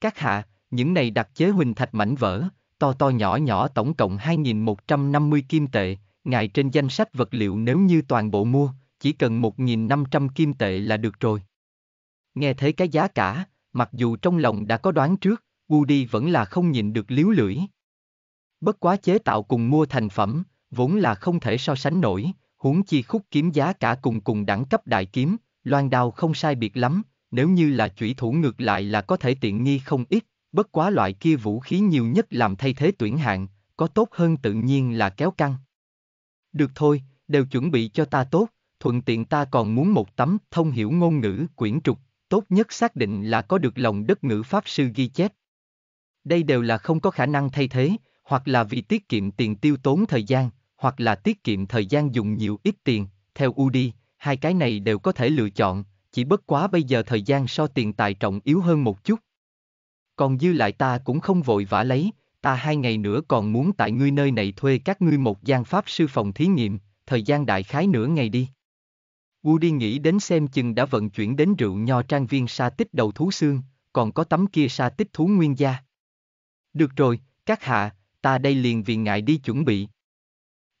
[SPEAKER 1] Các hạ, những này đặc chế huỳnh thạch mảnh vỡ, to to nhỏ nhỏ tổng cộng 2.150 kim tệ, ngài trên danh sách vật liệu nếu như toàn bộ mua, chỉ cần 1.500 kim tệ là được rồi. Nghe thấy cái giá cả, mặc dù trong lòng đã có đoán trước, Woody vẫn là không nhìn được liếu lưỡi. Bất quá chế tạo cùng mua thành phẩm, vốn là không thể so sánh nổi, huống chi khúc kiếm giá cả cùng cùng đẳng cấp đại kiếm, loan đao không sai biệt lắm, nếu như là chủy thủ ngược lại là có thể tiện nghi không ít, bất quá loại kia vũ khí nhiều nhất làm thay thế tuyển hạng, có tốt hơn tự nhiên là kéo căng. Được thôi, đều chuẩn bị cho ta tốt, thuận tiện ta còn muốn một tấm thông hiểu ngôn ngữ quyển trục, tốt nhất xác định là có được lòng đất ngữ pháp sư ghi chép. Đây đều là không có khả năng thay thế, hoặc là vì tiết kiệm tiền tiêu tốn thời gian, hoặc là tiết kiệm thời gian dùng nhiều ít tiền, theo UDI, hai cái này đều có thể lựa chọn, chỉ bất quá bây giờ thời gian so tiền tài trọng yếu hơn một chút. Còn dư lại ta cũng không vội vã lấy, ta hai ngày nữa còn muốn tại ngươi nơi này thuê các ngươi một gian pháp sư phòng thí nghiệm, thời gian đại khái nửa ngày đi. Woody nghĩ đến xem chừng đã vận chuyển đến rượu nho trang viên sa tích đầu thú xương, còn có tấm kia sa tích thú nguyên gia. Được rồi, các hạ, ta đây liền vì ngại đi chuẩn bị.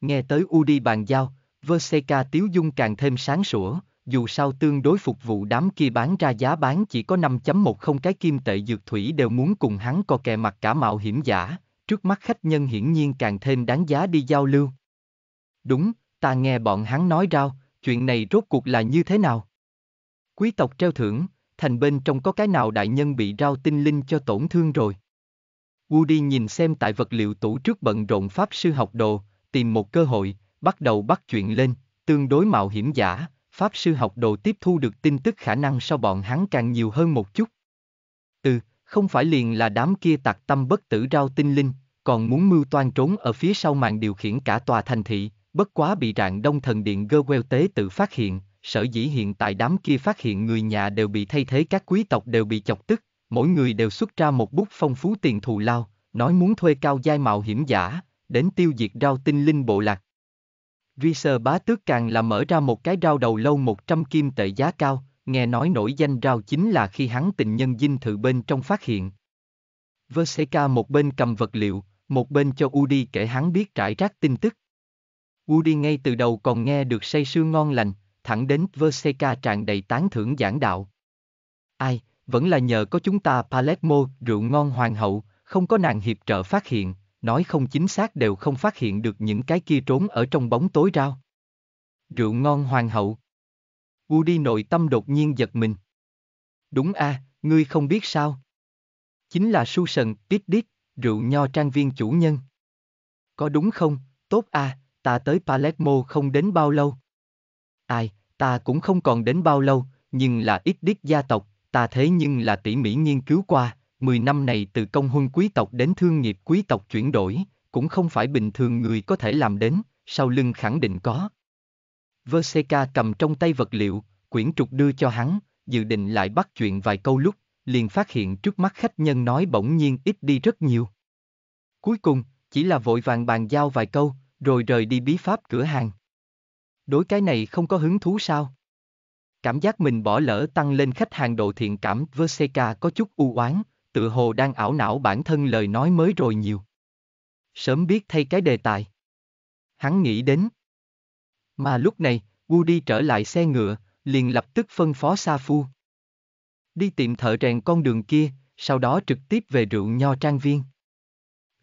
[SPEAKER 1] Nghe tới Udi bàn giao, Verseca Tiếu Dung càng thêm sáng sủa, dù sao tương đối phục vụ đám kia bán ra giá bán chỉ có 5.10 cái kim tệ dược thủy đều muốn cùng hắn co kè mặt cả mạo hiểm giả, trước mắt khách nhân hiển nhiên càng thêm đáng giá đi giao lưu. Đúng, ta nghe bọn hắn nói rao, chuyện này rốt cuộc là như thế nào? Quý tộc treo thưởng, thành bên trong có cái nào đại nhân bị rau tinh linh cho tổn thương rồi? Woody nhìn xem tại vật liệu tủ trước bận rộn pháp sư học đồ, tìm một cơ hội, bắt đầu bắt chuyện lên, tương đối mạo hiểm giả, pháp sư học đồ tiếp thu được tin tức khả năng sau bọn hắn càng nhiều hơn một chút. Ừ, không phải liền là đám kia tạc tâm bất tử rau tinh linh, còn muốn mưu toan trốn ở phía sau màn điều khiển cả tòa thành thị, Bất quá bị rạng đông thần điện Gerwell tế tự phát hiện, sở dĩ hiện tại đám kia phát hiện người nhà đều bị thay thế các quý tộc đều bị chọc tức, mỗi người đều xuất ra một bút phong phú tiền thù lao, nói muốn thuê cao giai mạo hiểm giả, đến tiêu diệt rau tinh linh bộ lạc. Reaser bá tước càng là mở ra một cái rau đầu lâu 100 kim tệ giá cao, nghe nói nổi danh rau chính là khi hắn tình nhân dinh thự bên trong phát hiện. Verseca một bên cầm vật liệu, một bên cho Udi kể hắn biết trải rác tin tức. Woody ngay từ đầu còn nghe được say sưa ngon lành, thẳng đến Verseca tràn đầy tán thưởng giảng đạo. Ai, vẫn là nhờ có chúng ta Palermo, rượu ngon hoàng hậu, không có nàng hiệp trợ phát hiện, nói không chính xác đều không phát hiện được những cái kia trốn ở trong bóng tối rao. Rượu ngon hoàng hậu. Woody nội tâm đột nhiên giật mình. Đúng a, à, ngươi không biết sao? Chính là su sần, tít đít, rượu nho trang viên chủ nhân. Có đúng không, tốt a, à, ta tới Palermo không đến bao lâu. Ai, ta cũng không còn đến bao lâu, nhưng là ít đích gia tộc, ta thế nhưng là tỉ mỉ nghiên cứu qua, 10 năm này từ công huân quý tộc đến thương nghiệp quý tộc chuyển đổi, cũng không phải bình thường người có thể làm đến, sau lưng khẳng định có. Verseca cầm trong tay vật liệu, quyển trục đưa cho hắn, dự định lại bắt chuyện vài câu lúc, liền phát hiện trước mắt khách nhân nói bỗng nhiên ít đi rất nhiều. Cuối cùng, chỉ là vội vàng bàn giao vài câu, rồi rời đi bí pháp cửa hàng. Đối cái này không có hứng thú sao? Cảm giác mình bỏ lỡ tăng lên khách hàng độ thiện cảm Verseca có chút u oán, tự hồ đang ảo não bản thân lời nói mới rồi nhiều. Sớm biết thay cái đề tài. Hắn nghĩ đến. Mà lúc này, Woody trở lại xe ngựa, liền lập tức phân phó Sa Phu. Đi tìm thợ rèn con đường kia, sau đó trực tiếp về rượu nho trang viên.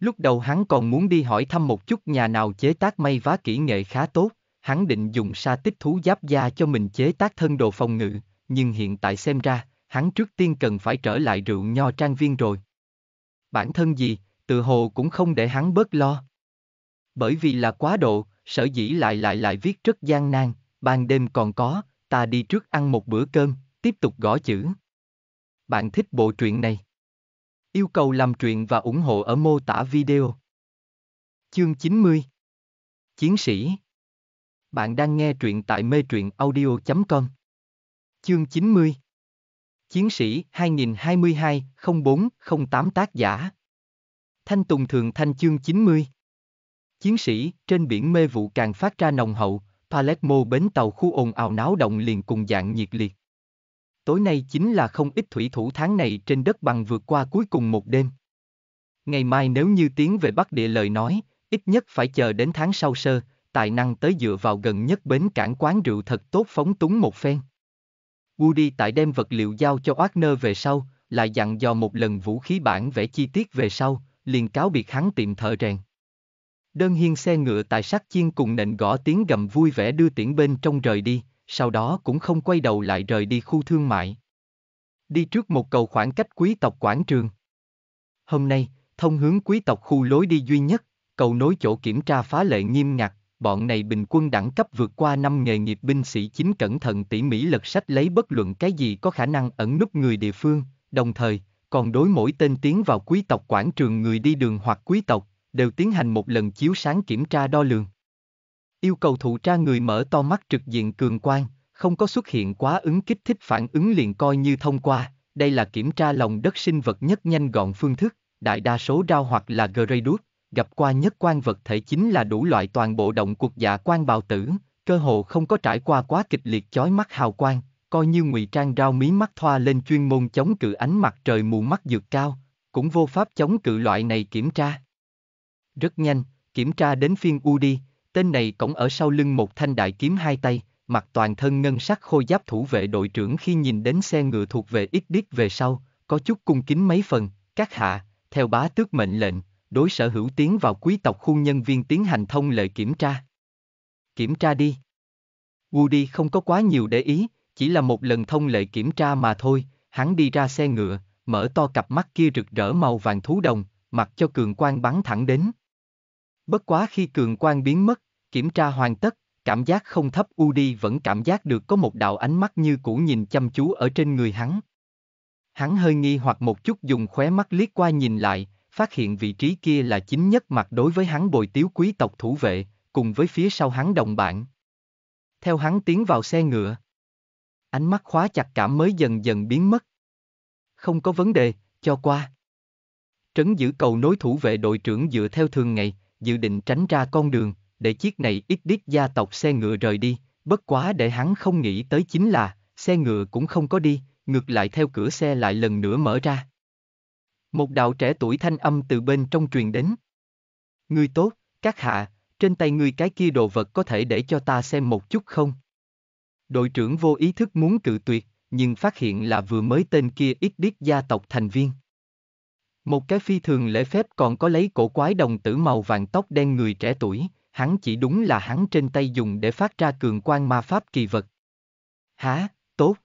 [SPEAKER 1] Lúc đầu hắn còn muốn đi hỏi thăm một chút nhà nào chế tác may vá kỹ nghệ khá tốt, hắn định dùng sa tích thú giáp da cho mình chế tác thân đồ phòng ngự, nhưng hiện tại xem ra, hắn trước tiên cần phải trở lại rượu nho trang viên rồi. Bản thân gì, tự hồ cũng không để hắn bớt lo. Bởi vì là quá độ, sở dĩ lại lại lại viết rất gian nan, ban đêm còn có, ta đi trước ăn một bữa cơm, tiếp tục gõ chữ. Bạn thích bộ truyện này? Yêu cầu làm truyện và ủng hộ ở mô tả video. Chương 90 Chiến sĩ Bạn đang nghe truyện tại mê truyện audio.com Chương 90 Chiến sĩ 2022-04-08 tác giả Thanh Tùng Thường Thanh chương 90 Chiến sĩ, trên biển mê vụ càng phát ra nồng hậu, Palermo bến tàu khu ồn ào náo động liền cùng dạng nhiệt liệt tối nay chính là không ít thủy thủ tháng này trên đất bằng vượt qua cuối cùng một đêm. Ngày mai nếu như tiến về Bắc Địa lời nói, ít nhất phải chờ đến tháng sau sơ, tài năng tới dựa vào gần nhất bến cảng quán rượu thật tốt phóng túng một phen. Woody tại đem vật liệu giao cho Wagner về sau, lại dặn dò một lần vũ khí bản vẽ chi tiết về sau, liền cáo biệt hắn tiệm thợ rèn. Đơn hiên xe ngựa tại sắc chiên cùng nện gõ tiếng gầm vui vẻ đưa tiễn bên trong rời đi, sau đó cũng không quay đầu lại rời đi khu thương mại. Đi trước một cầu khoảng cách quý tộc quảng trường. Hôm nay, thông hướng quý tộc khu lối đi duy nhất, cầu nối chỗ kiểm tra phá lệ nghiêm ngặt, bọn này bình quân đẳng cấp vượt qua năm nghề nghiệp binh sĩ chính cẩn thận tỉ mỉ lật sách lấy bất luận cái gì có khả năng ẩn núp người địa phương, đồng thời, còn đối mỗi tên tiến vào quý tộc quảng trường người đi đường hoặc quý tộc, đều tiến hành một lần chiếu sáng kiểm tra đo lường. Yêu cầu thụ tra người mở to mắt trực diện cường quan, không có xuất hiện quá ứng kích thích phản ứng liền coi như thông qua, đây là kiểm tra lòng đất sinh vật nhất nhanh gọn phương thức, đại đa số rau hoặc là Greydus, gặp qua nhất quan vật thể chính là đủ loại toàn bộ động cuộc dạ quan bào tử, cơ hồ không có trải qua quá kịch liệt chói mắt hào quang, coi như ngụy trang rau mí mắt thoa lên chuyên môn chống cự ánh mặt trời mù mắt dược cao, cũng vô pháp chống cự loại này kiểm tra. Rất nhanh, kiểm tra đến phiên u đi Tên này cổng ở sau lưng một thanh đại kiếm hai tay, mặc toàn thân ngân sắc khôi giáp thủ vệ đội trưởng khi nhìn đến xe ngựa thuộc về ít đít về sau, có chút cung kính mấy phần, các hạ, theo bá tước mệnh lệnh, đối sở hữu tiến vào quý tộc khu nhân viên tiến hành thông lệ kiểm tra. Kiểm tra đi. Woody không có quá nhiều để ý, chỉ là một lần thông lệ kiểm tra mà thôi, hắn đi ra xe ngựa, mở to cặp mắt kia rực rỡ màu vàng thú đồng, mặc cho cường quan bắn thẳng đến. Bất quá khi cường quan biến mất, kiểm tra hoàn tất, cảm giác không thấp u đi vẫn cảm giác được có một đạo ánh mắt như cũ nhìn chăm chú ở trên người hắn. Hắn hơi nghi hoặc một chút dùng khóe mắt liếc qua nhìn lại, phát hiện vị trí kia là chính nhất mặt đối với hắn bồi tiếu quý tộc thủ vệ, cùng với phía sau hắn đồng bạn. Theo hắn tiến vào xe ngựa. Ánh mắt khóa chặt cảm mới dần dần biến mất. Không có vấn đề, cho qua. Trấn giữ cầu nối thủ vệ đội trưởng dựa theo thường ngày, dự định tránh ra con đường, để chiếc này ít đít gia tộc xe ngựa rời đi, bất quá để hắn không nghĩ tới chính là, xe ngựa cũng không có đi, ngược lại theo cửa xe lại lần nữa mở ra. Một đạo trẻ tuổi thanh âm từ bên trong truyền đến. người tốt, các hạ, trên tay ngươi cái kia đồ vật có thể để cho ta xem một chút không? Đội trưởng vô ý thức muốn cự tuyệt, nhưng phát hiện là vừa mới tên kia ít biết gia tộc thành viên. Một cái phi thường lễ phép còn có lấy cổ quái đồng tử màu vàng tóc đen người trẻ tuổi, hắn chỉ đúng là hắn trên tay dùng để phát ra cường quan ma pháp kỳ vật. Há, tốt.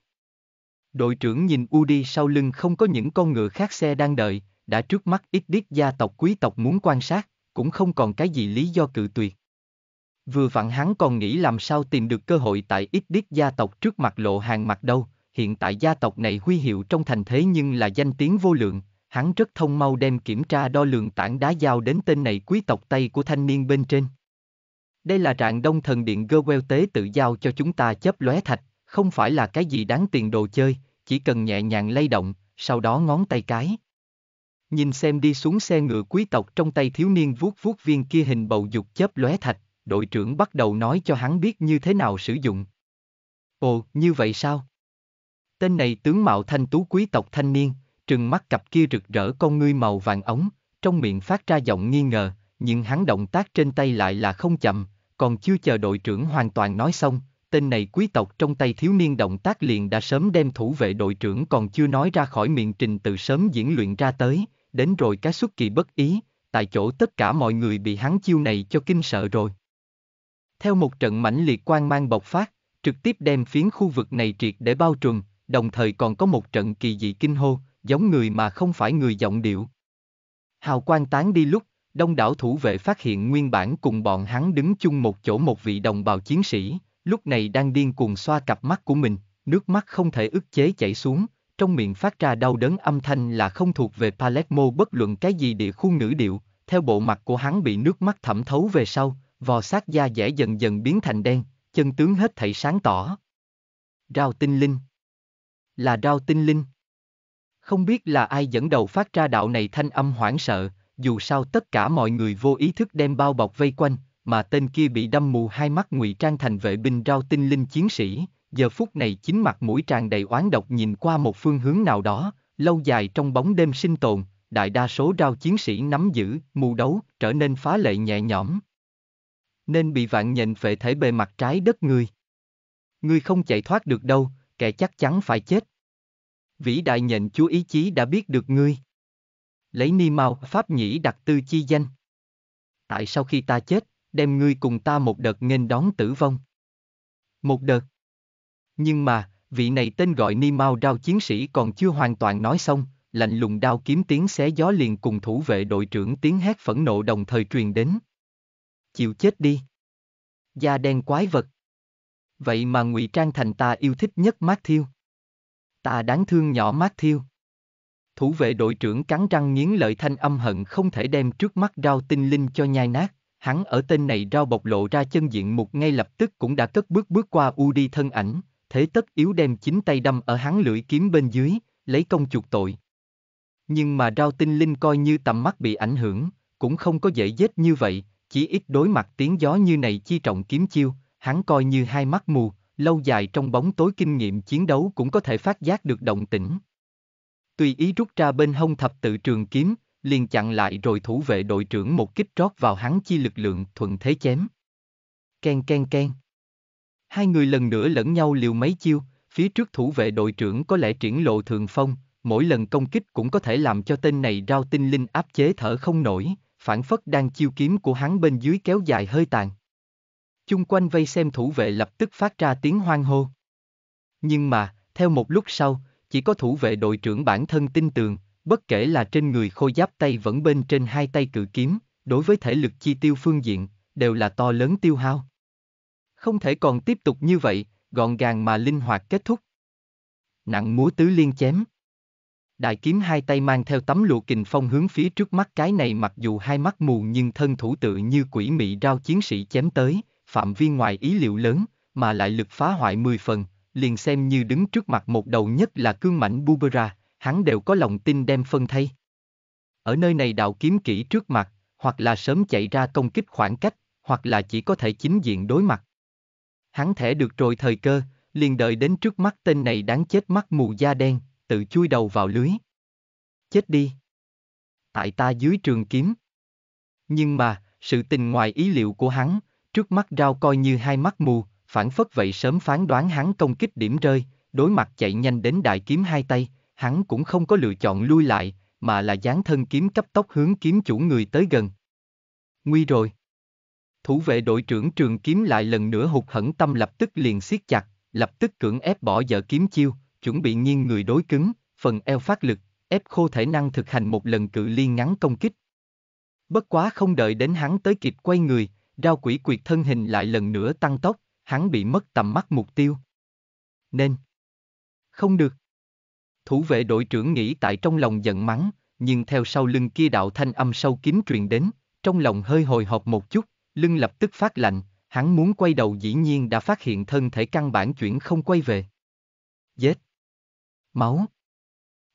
[SPEAKER 1] Đội trưởng nhìn Udi sau lưng không có những con ngựa khác xe đang đợi, đã trước mắt ít điếc gia tộc quý tộc muốn quan sát, cũng không còn cái gì lý do cự tuyệt. Vừa vặn hắn còn nghĩ làm sao tìm được cơ hội tại ít điếc gia tộc trước mặt lộ hàng mặt đâu, hiện tại gia tộc này huy hiệu trong thành thế nhưng là danh tiếng vô lượng, hắn rất thông mau đem kiểm tra đo lường tảng đá giao đến tên này quý tộc Tây của thanh niên bên trên. Đây là rạng đông thần điện Gerwell tế tự giao cho chúng ta chấp lóe thạch, không phải là cái gì đáng tiền đồ chơi, chỉ cần nhẹ nhàng lay động, sau đó ngón tay cái. Nhìn xem đi xuống xe ngựa quý tộc trong tay thiếu niên vuốt vuốt viên kia hình bầu dục chớp lóe thạch, đội trưởng bắt đầu nói cho hắn biết như thế nào sử dụng. Ồ, như vậy sao? Tên này tướng mạo thanh tú quý tộc thanh niên, trừng mắt cặp kia rực rỡ con ngươi màu vàng ống, trong miệng phát ra giọng nghi ngờ, nhưng hắn động tác trên tay lại là không chậm, còn chưa chờ đội trưởng hoàn toàn nói xong, tên này quý tộc trong tay thiếu niên động tác liền đã sớm đem thủ vệ đội trưởng còn chưa nói ra khỏi miệng trình từ sớm diễn luyện ra tới, đến rồi cái xuất kỳ bất ý, tại chỗ tất cả mọi người bị hắn chiêu này cho kinh sợ rồi. Theo một trận mãnh liệt quan mang bộc phát, trực tiếp đem phiến khu vực này triệt để bao trùm, đồng thời còn có một trận kỳ dị kinh hô, giống người mà không phải người giọng điệu. Hào quang tán đi lúc, đông đảo thủ vệ phát hiện nguyên bản cùng bọn hắn đứng chung một chỗ một vị đồng bào chiến sĩ, lúc này đang điên cuồng xoa cặp mắt của mình, nước mắt không thể ức chế chảy xuống, trong miệng phát ra đau đớn âm thanh là không thuộc về Palermo bất luận cái gì địa khu nữ điệu, theo bộ mặt của hắn bị nước mắt thẩm thấu về sau, vò sát da dẻ dần dần biến thành đen, chân tướng hết thảy sáng tỏ. Rao tinh linh Là rao tinh linh không biết là ai dẫn đầu phát ra đạo này thanh âm hoảng sợ, dù sao tất cả mọi người vô ý thức đem bao bọc vây quanh, mà tên kia bị đâm mù hai mắt ngụy trang thành vệ binh rau tinh linh chiến sĩ, giờ phút này chính mặt mũi tràn đầy oán độc nhìn qua một phương hướng nào đó, lâu dài trong bóng đêm sinh tồn, đại đa số rau chiến sĩ nắm giữ, mù đấu, trở nên phá lệ nhẹ nhõm. Nên bị vạn nhện phệ thể bề mặt trái đất người. Ngươi không chạy thoát được đâu, kẻ chắc chắn phải chết vĩ đại nhện chúa ý chí đã biết được ngươi. Lấy ni mau pháp nhĩ đặt tư chi danh. Tại sau khi ta chết, đem ngươi cùng ta một đợt nghênh đón tử vong. Một đợt. Nhưng mà, vị này tên gọi ni mau đao chiến sĩ còn chưa hoàn toàn nói xong, lạnh lùng đao kiếm tiếng xé gió liền cùng thủ vệ đội trưởng tiếng hét phẫn nộ đồng thời truyền đến. Chịu chết đi. Da đen quái vật. Vậy mà ngụy Trang thành ta yêu thích nhất mát thiêu ta đáng thương nhỏ mát thiêu. Thủ vệ đội trưởng cắn răng nghiến lợi thanh âm hận không thể đem trước mắt rau tinh linh cho nhai nát, hắn ở tên này rau bộc lộ ra chân diện mục ngay lập tức cũng đã cất bước bước qua u đi thân ảnh, thế tất yếu đem chính tay đâm ở hắn lưỡi kiếm bên dưới, lấy công chuộc tội. Nhưng mà rau tinh linh coi như tầm mắt bị ảnh hưởng, cũng không có dễ dết như vậy, chỉ ít đối mặt tiếng gió như này chi trọng kiếm chiêu, hắn coi như hai mắt mù, lâu dài trong bóng tối kinh nghiệm chiến đấu cũng có thể phát giác được động tĩnh. Tùy ý rút ra bên hông thập tự trường kiếm, liền chặn lại rồi thủ vệ đội trưởng một kích trót vào hắn chi lực lượng thuận thế chém. Ken ken ken. Hai người lần nữa lẫn nhau liều mấy chiêu, phía trước thủ vệ đội trưởng có lẽ triển lộ thường phong, mỗi lần công kích cũng có thể làm cho tên này rao tinh linh áp chế thở không nổi, phản phất đang chiêu kiếm của hắn bên dưới kéo dài hơi tàn. Chung quanh vây xem thủ vệ lập tức phát ra tiếng hoang hô. Nhưng mà, theo một lúc sau, chỉ có thủ vệ đội trưởng bản thân tin tường, bất kể là trên người khôi giáp tay vẫn bên trên hai tay cự kiếm, đối với thể lực chi tiêu phương diện, đều là to lớn tiêu hao. Không thể còn tiếp tục như vậy, gọn gàng mà linh hoạt kết thúc. Nặng múa tứ liên chém. Đại kiếm hai tay mang theo tấm lụa kình phong hướng phía trước mắt cái này mặc dù hai mắt mù nhưng thân thủ tự như quỷ mị rao chiến sĩ chém tới, phạm vi ngoài ý liệu lớn, mà lại lực phá hoại 10 phần, liền xem như đứng trước mặt một đầu nhất là cương mảnh Bubera, hắn đều có lòng tin đem phân thay. Ở nơi này đạo kiếm kỹ trước mặt, hoặc là sớm chạy ra công kích khoảng cách, hoặc là chỉ có thể chính diện đối mặt. Hắn thẻ được rồi thời cơ, liền đợi đến trước mắt tên này đáng chết mắt mù da đen, tự chui đầu vào lưới. Chết đi. Tại ta dưới trường kiếm. Nhưng mà, sự tình ngoài ý liệu của hắn, Trước mắt rau coi như hai mắt mù, phản phất vậy sớm phán đoán hắn công kích điểm rơi, đối mặt chạy nhanh đến đại kiếm hai tay, hắn cũng không có lựa chọn lui lại, mà là dán thân kiếm cấp tốc hướng kiếm chủ người tới gần. Nguy rồi. Thủ vệ đội trưởng trường kiếm lại lần nữa hụt hẫng tâm lập tức liền siết chặt, lập tức cưỡng ép bỏ giờ kiếm chiêu, chuẩn bị nghiêng người đối cứng, phần eo phát lực, ép khô thể năng thực hành một lần cự liên ngắn công kích. Bất quá không đợi đến hắn tới kịp quay người, Rao quỷ quyệt thân hình lại lần nữa tăng tốc, hắn bị mất tầm mắt mục tiêu. Nên. Không được. Thủ vệ đội trưởng nghĩ tại trong lòng giận mắng, nhưng theo sau lưng kia đạo thanh âm sâu kín truyền đến, trong lòng hơi hồi hộp một chút, lưng lập tức phát lạnh, hắn muốn quay đầu dĩ nhiên đã phát hiện thân thể căn bản chuyển không quay về. Dết. Máu.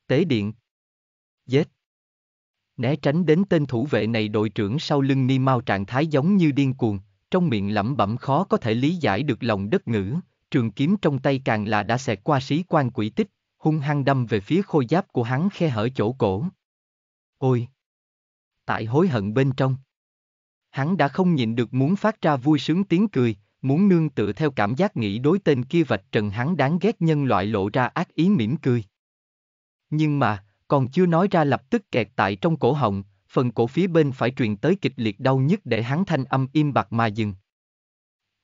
[SPEAKER 1] Tế điện. Dết né tránh đến tên thủ vệ này đội trưởng sau lưng ni mau trạng thái giống như điên cuồng, trong miệng lẩm bẩm khó có thể lý giải được lòng đất ngữ, trường kiếm trong tay càng là đã xẹt qua sĩ quan quỷ tích, hung hăng đâm về phía khôi giáp của hắn khe hở chỗ cổ. Ôi! Tại hối hận bên trong. Hắn đã không nhịn được muốn phát ra vui sướng tiếng cười, muốn nương tựa theo cảm giác nghĩ đối tên kia vạch trần hắn đáng ghét nhân loại lộ ra ác ý mỉm cười. Nhưng mà, còn chưa nói ra lập tức kẹt tại trong cổ họng, phần cổ phía bên phải truyền tới kịch liệt đau nhức để hắn thanh âm im bặt mà dừng.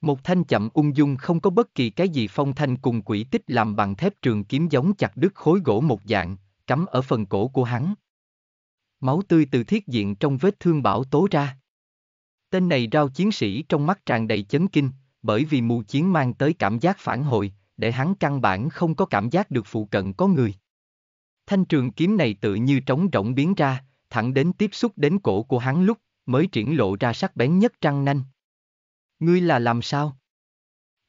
[SPEAKER 1] Một thanh chậm ung dung không có bất kỳ cái gì phong thanh cùng quỷ tích làm bằng thép trường kiếm giống chặt đứt khối gỗ một dạng, cắm ở phần cổ của hắn. Máu tươi từ thiết diện trong vết thương bão tố ra. Tên này rao chiến sĩ trong mắt tràn đầy chấn kinh, bởi vì mù chiến mang tới cảm giác phản hồi, để hắn căn bản không có cảm giác được phụ cận có người. Thanh trường kiếm này tự như trống rỗng biến ra, thẳng đến tiếp xúc đến cổ của hắn lúc mới triển lộ ra sắc bén nhất trăng nanh. Ngươi là làm sao?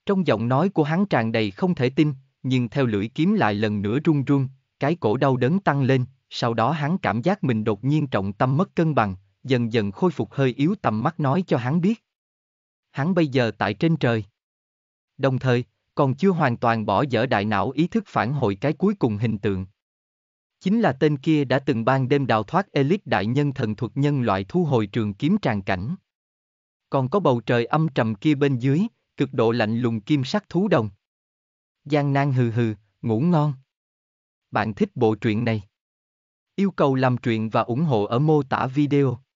[SPEAKER 1] Trong giọng nói của hắn tràn đầy không thể tin, nhưng theo lưỡi kiếm lại lần nữa run run, cái cổ đau đớn tăng lên, sau đó hắn cảm giác mình đột nhiên trọng tâm mất cân bằng, dần dần khôi phục hơi yếu tầm mắt nói cho hắn biết. Hắn bây giờ tại trên trời. Đồng thời, còn chưa hoàn toàn bỏ dở đại não ý thức phản hồi cái cuối cùng hình tượng. Chính là tên kia đã từng ban đêm đào thoát Elite đại nhân thần thuật nhân loại thu hồi trường kiếm tràn cảnh. Còn có bầu trời âm trầm kia bên dưới, cực độ lạnh lùng kim sắc thú đồng. Giang nan hừ hừ, ngủ ngon. Bạn thích bộ truyện này? Yêu cầu làm truyện và ủng hộ ở mô tả video.